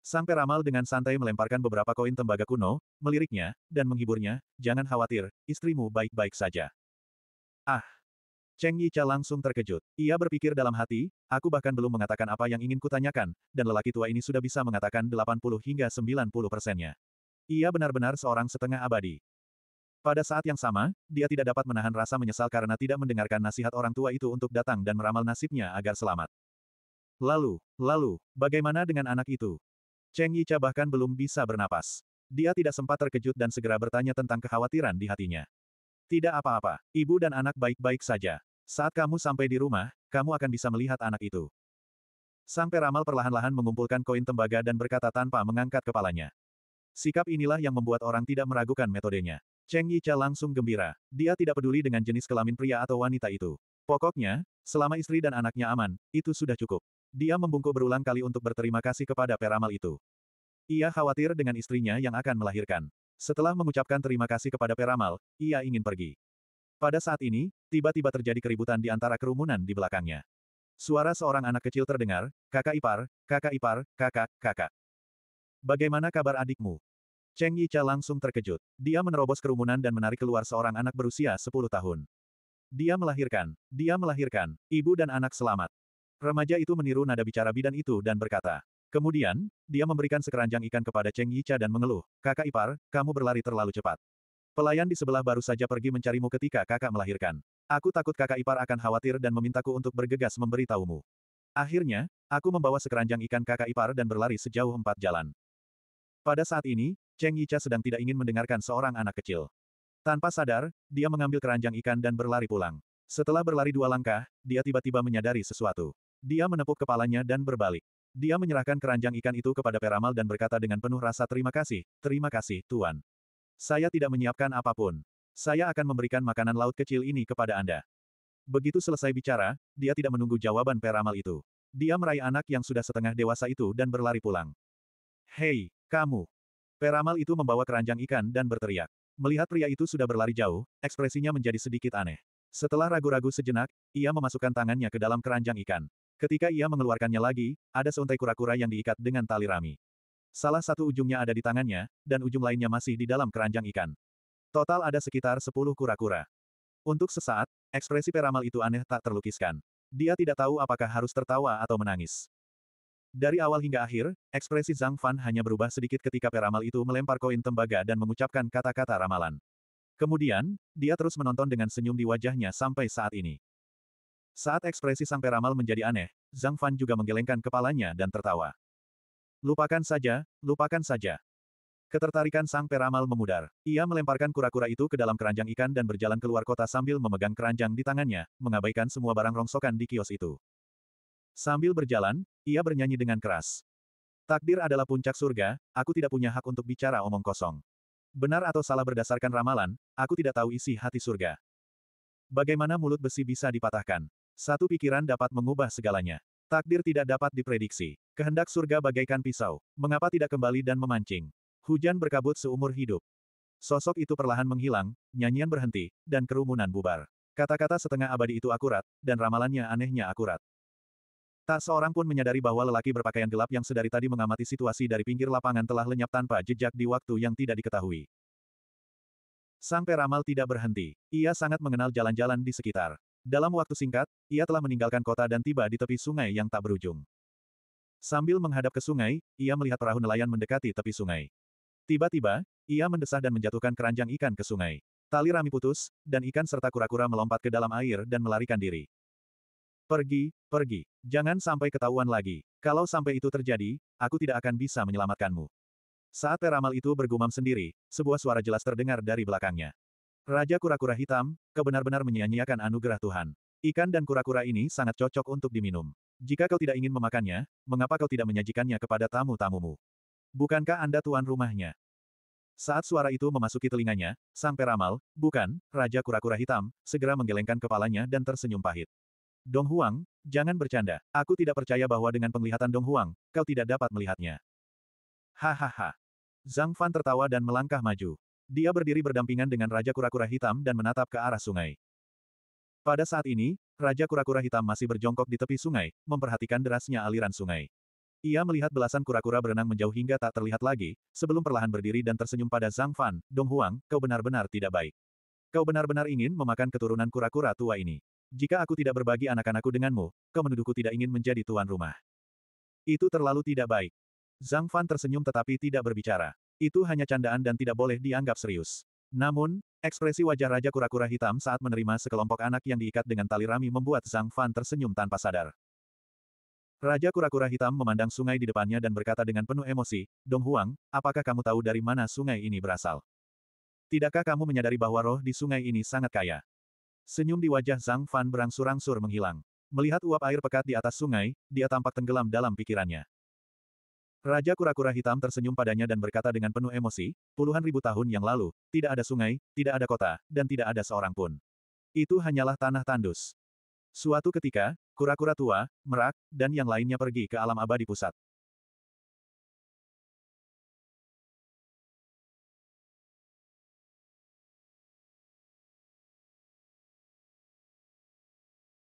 Speaker 1: Sang Peramal dengan santai melemparkan beberapa koin tembaga kuno, meliriknya, dan menghiburnya, jangan khawatir, istrimu baik-baik saja. Ah! Cheng Yicha langsung terkejut. Ia berpikir dalam hati, aku bahkan belum mengatakan apa yang ingin kutanyakan, dan lelaki tua ini sudah bisa mengatakan 80 hingga 90 persennya. Ia benar-benar seorang setengah abadi. Pada saat yang sama, dia tidak dapat menahan rasa menyesal karena tidak mendengarkan nasihat orang tua itu untuk datang dan meramal nasibnya agar selamat. Lalu, lalu, bagaimana dengan anak itu? Cheng Yi bahkan belum bisa bernapas. Dia tidak sempat terkejut dan segera bertanya tentang kekhawatiran di hatinya. Tidak apa-apa, ibu dan anak baik-baik saja. Saat kamu sampai di rumah, kamu akan bisa melihat anak itu. Sang peramal perlahan-lahan mengumpulkan koin tembaga dan berkata tanpa mengangkat kepalanya. Sikap inilah yang membuat orang tidak meragukan metodenya. Cheng Yicha langsung gembira. Dia tidak peduli dengan jenis kelamin pria atau wanita itu. Pokoknya, selama istri dan anaknya aman, itu sudah cukup. Dia membungkuk berulang kali untuk berterima kasih kepada peramal itu. Ia khawatir dengan istrinya yang akan melahirkan. Setelah mengucapkan terima kasih kepada peramal, ia ingin pergi. Pada saat ini, tiba-tiba terjadi keributan di antara kerumunan di belakangnya. Suara seorang anak kecil terdengar, kakak ipar, kakak ipar, kakak, kakak. Bagaimana kabar adikmu? Cheng Yicha langsung terkejut. Dia menerobos kerumunan dan menarik keluar seorang anak berusia 10 tahun. Dia melahirkan, dia melahirkan, ibu dan anak selamat. Remaja itu meniru nada bicara bidan itu dan berkata. Kemudian, dia memberikan sekeranjang ikan kepada Cheng Yicha dan mengeluh, kakak ipar, kamu berlari terlalu cepat. Pelayan di sebelah baru saja pergi mencarimu ketika kakak melahirkan. Aku takut kakak ipar akan khawatir dan memintaku untuk bergegas memberitahumu. Akhirnya, aku membawa sekeranjang ikan kakak ipar dan berlari sejauh empat jalan. Pada saat ini, Cheng Yicha sedang tidak ingin mendengarkan seorang anak kecil. Tanpa sadar, dia mengambil keranjang ikan dan berlari pulang. Setelah berlari dua langkah, dia tiba-tiba menyadari sesuatu. Dia menepuk kepalanya dan berbalik. Dia menyerahkan keranjang ikan itu kepada Peramal dan berkata dengan penuh rasa terima kasih, terima kasih, Tuan. Saya tidak menyiapkan apapun. Saya akan memberikan makanan laut kecil ini kepada Anda. Begitu selesai bicara, dia tidak menunggu jawaban Peramal itu. Dia meraih anak yang sudah setengah dewasa itu dan berlari pulang. Hei, kamu, Peramal itu membawa keranjang ikan dan berteriak. Melihat pria itu sudah berlari jauh, ekspresinya menjadi sedikit aneh. Setelah ragu-ragu sejenak, ia memasukkan tangannya ke dalam keranjang ikan. Ketika ia mengeluarkannya lagi, ada seuntai kura-kura yang diikat dengan tali rami. Salah satu ujungnya ada di tangannya, dan ujung lainnya masih di dalam keranjang ikan. Total ada sekitar 10 kura-kura. Untuk sesaat, ekspresi peramal itu aneh tak terlukiskan. Dia tidak tahu apakah harus tertawa atau menangis. Dari awal hingga akhir, ekspresi Zhang Fan hanya berubah sedikit ketika peramal itu melempar koin tembaga dan mengucapkan kata-kata ramalan. Kemudian, dia terus menonton dengan senyum di wajahnya sampai saat ini. Saat ekspresi sang peramal menjadi aneh, Zhang Fan juga menggelengkan kepalanya dan tertawa. Lupakan saja, lupakan saja. Ketertarikan sang peramal memudar. Ia melemparkan kura-kura itu ke dalam keranjang ikan dan berjalan keluar kota sambil memegang keranjang di tangannya, mengabaikan semua barang rongsokan di kios itu. Sambil berjalan, ia bernyanyi dengan keras. Takdir adalah puncak surga, aku tidak punya hak untuk bicara omong kosong. Benar atau salah berdasarkan ramalan, aku tidak tahu isi hati surga. Bagaimana mulut besi bisa dipatahkan? Satu pikiran dapat mengubah segalanya. Takdir tidak dapat diprediksi. Kehendak surga bagaikan pisau. Mengapa tidak kembali dan memancing? Hujan berkabut seumur hidup. Sosok itu perlahan menghilang, nyanyian berhenti, dan kerumunan bubar. Kata-kata setengah abadi itu akurat, dan ramalannya anehnya akurat. Tak seorang pun menyadari bahwa lelaki berpakaian gelap yang sedari tadi mengamati situasi dari pinggir lapangan telah lenyap tanpa jejak di waktu yang tidak diketahui. Sang peramal tidak berhenti. Ia sangat mengenal jalan-jalan di sekitar. Dalam waktu singkat, ia telah meninggalkan kota dan tiba di tepi sungai yang tak berujung. Sambil menghadap ke sungai, ia melihat perahu nelayan mendekati tepi sungai. Tiba-tiba, ia mendesah dan menjatuhkan keranjang ikan ke sungai. Tali rami putus, dan ikan serta kura-kura melompat ke dalam air dan melarikan diri. Pergi, pergi. Jangan sampai ketahuan lagi. Kalau sampai itu terjadi, aku tidak akan bisa menyelamatkanmu. Saat peramal itu bergumam sendiri, sebuah suara jelas terdengar dari belakangnya. Raja kura-kura hitam, kebenar-benar menyia-nyiakan anugerah Tuhan. Ikan dan kura-kura ini sangat cocok untuk diminum. Jika kau tidak ingin memakannya, mengapa kau tidak menyajikannya kepada tamu-tamumu? Bukankah Anda tuan rumahnya? Saat suara itu memasuki telinganya, sang peramal, bukan, Raja Kura-Kura Hitam, segera menggelengkan kepalanya dan tersenyum pahit. Dong Huang, jangan bercanda. Aku tidak percaya bahwa dengan penglihatan Dong Huang, kau tidak dapat melihatnya. Hahaha. Zhang Fan tertawa dan melangkah maju. Dia berdiri berdampingan dengan Raja Kura-Kura Hitam dan menatap ke arah sungai. Pada saat ini, Raja Kura-Kura Hitam masih berjongkok di tepi sungai, memperhatikan derasnya aliran sungai. Ia melihat belasan kura-kura berenang menjauh hingga tak terlihat lagi, sebelum perlahan berdiri dan tersenyum pada Zhang Fan, Dong Huang, kau benar-benar tidak baik. Kau benar-benar ingin memakan keturunan kura-kura tua ini. Jika aku tidak berbagi anak-anakku denganmu, kau menuduhku tidak ingin menjadi tuan rumah. Itu terlalu tidak baik. Zhang Fan tersenyum tetapi tidak berbicara. Itu hanya candaan dan tidak boleh dianggap serius. Namun, ekspresi wajah Raja Kura-Kura Hitam saat menerima sekelompok anak yang diikat dengan tali rami membuat Zhang Fan tersenyum tanpa sadar. Raja Kura-Kura Hitam memandang sungai di depannya dan berkata dengan penuh emosi, Dong Huang, apakah kamu tahu dari mana sungai ini berasal? Tidakkah kamu menyadari bahwa roh di sungai ini sangat kaya? Senyum di wajah Zhang Fan berangsur-angsur menghilang. Melihat uap air pekat di atas sungai, dia tampak tenggelam dalam pikirannya. Raja kura-kura hitam tersenyum padanya dan berkata dengan penuh emosi, puluhan ribu tahun yang lalu, tidak ada sungai, tidak ada kota, dan tidak ada seorang pun. Itu hanyalah tanah tandus. Suatu ketika, kura-kura tua, merak, dan yang lainnya pergi ke alam abadi pusat.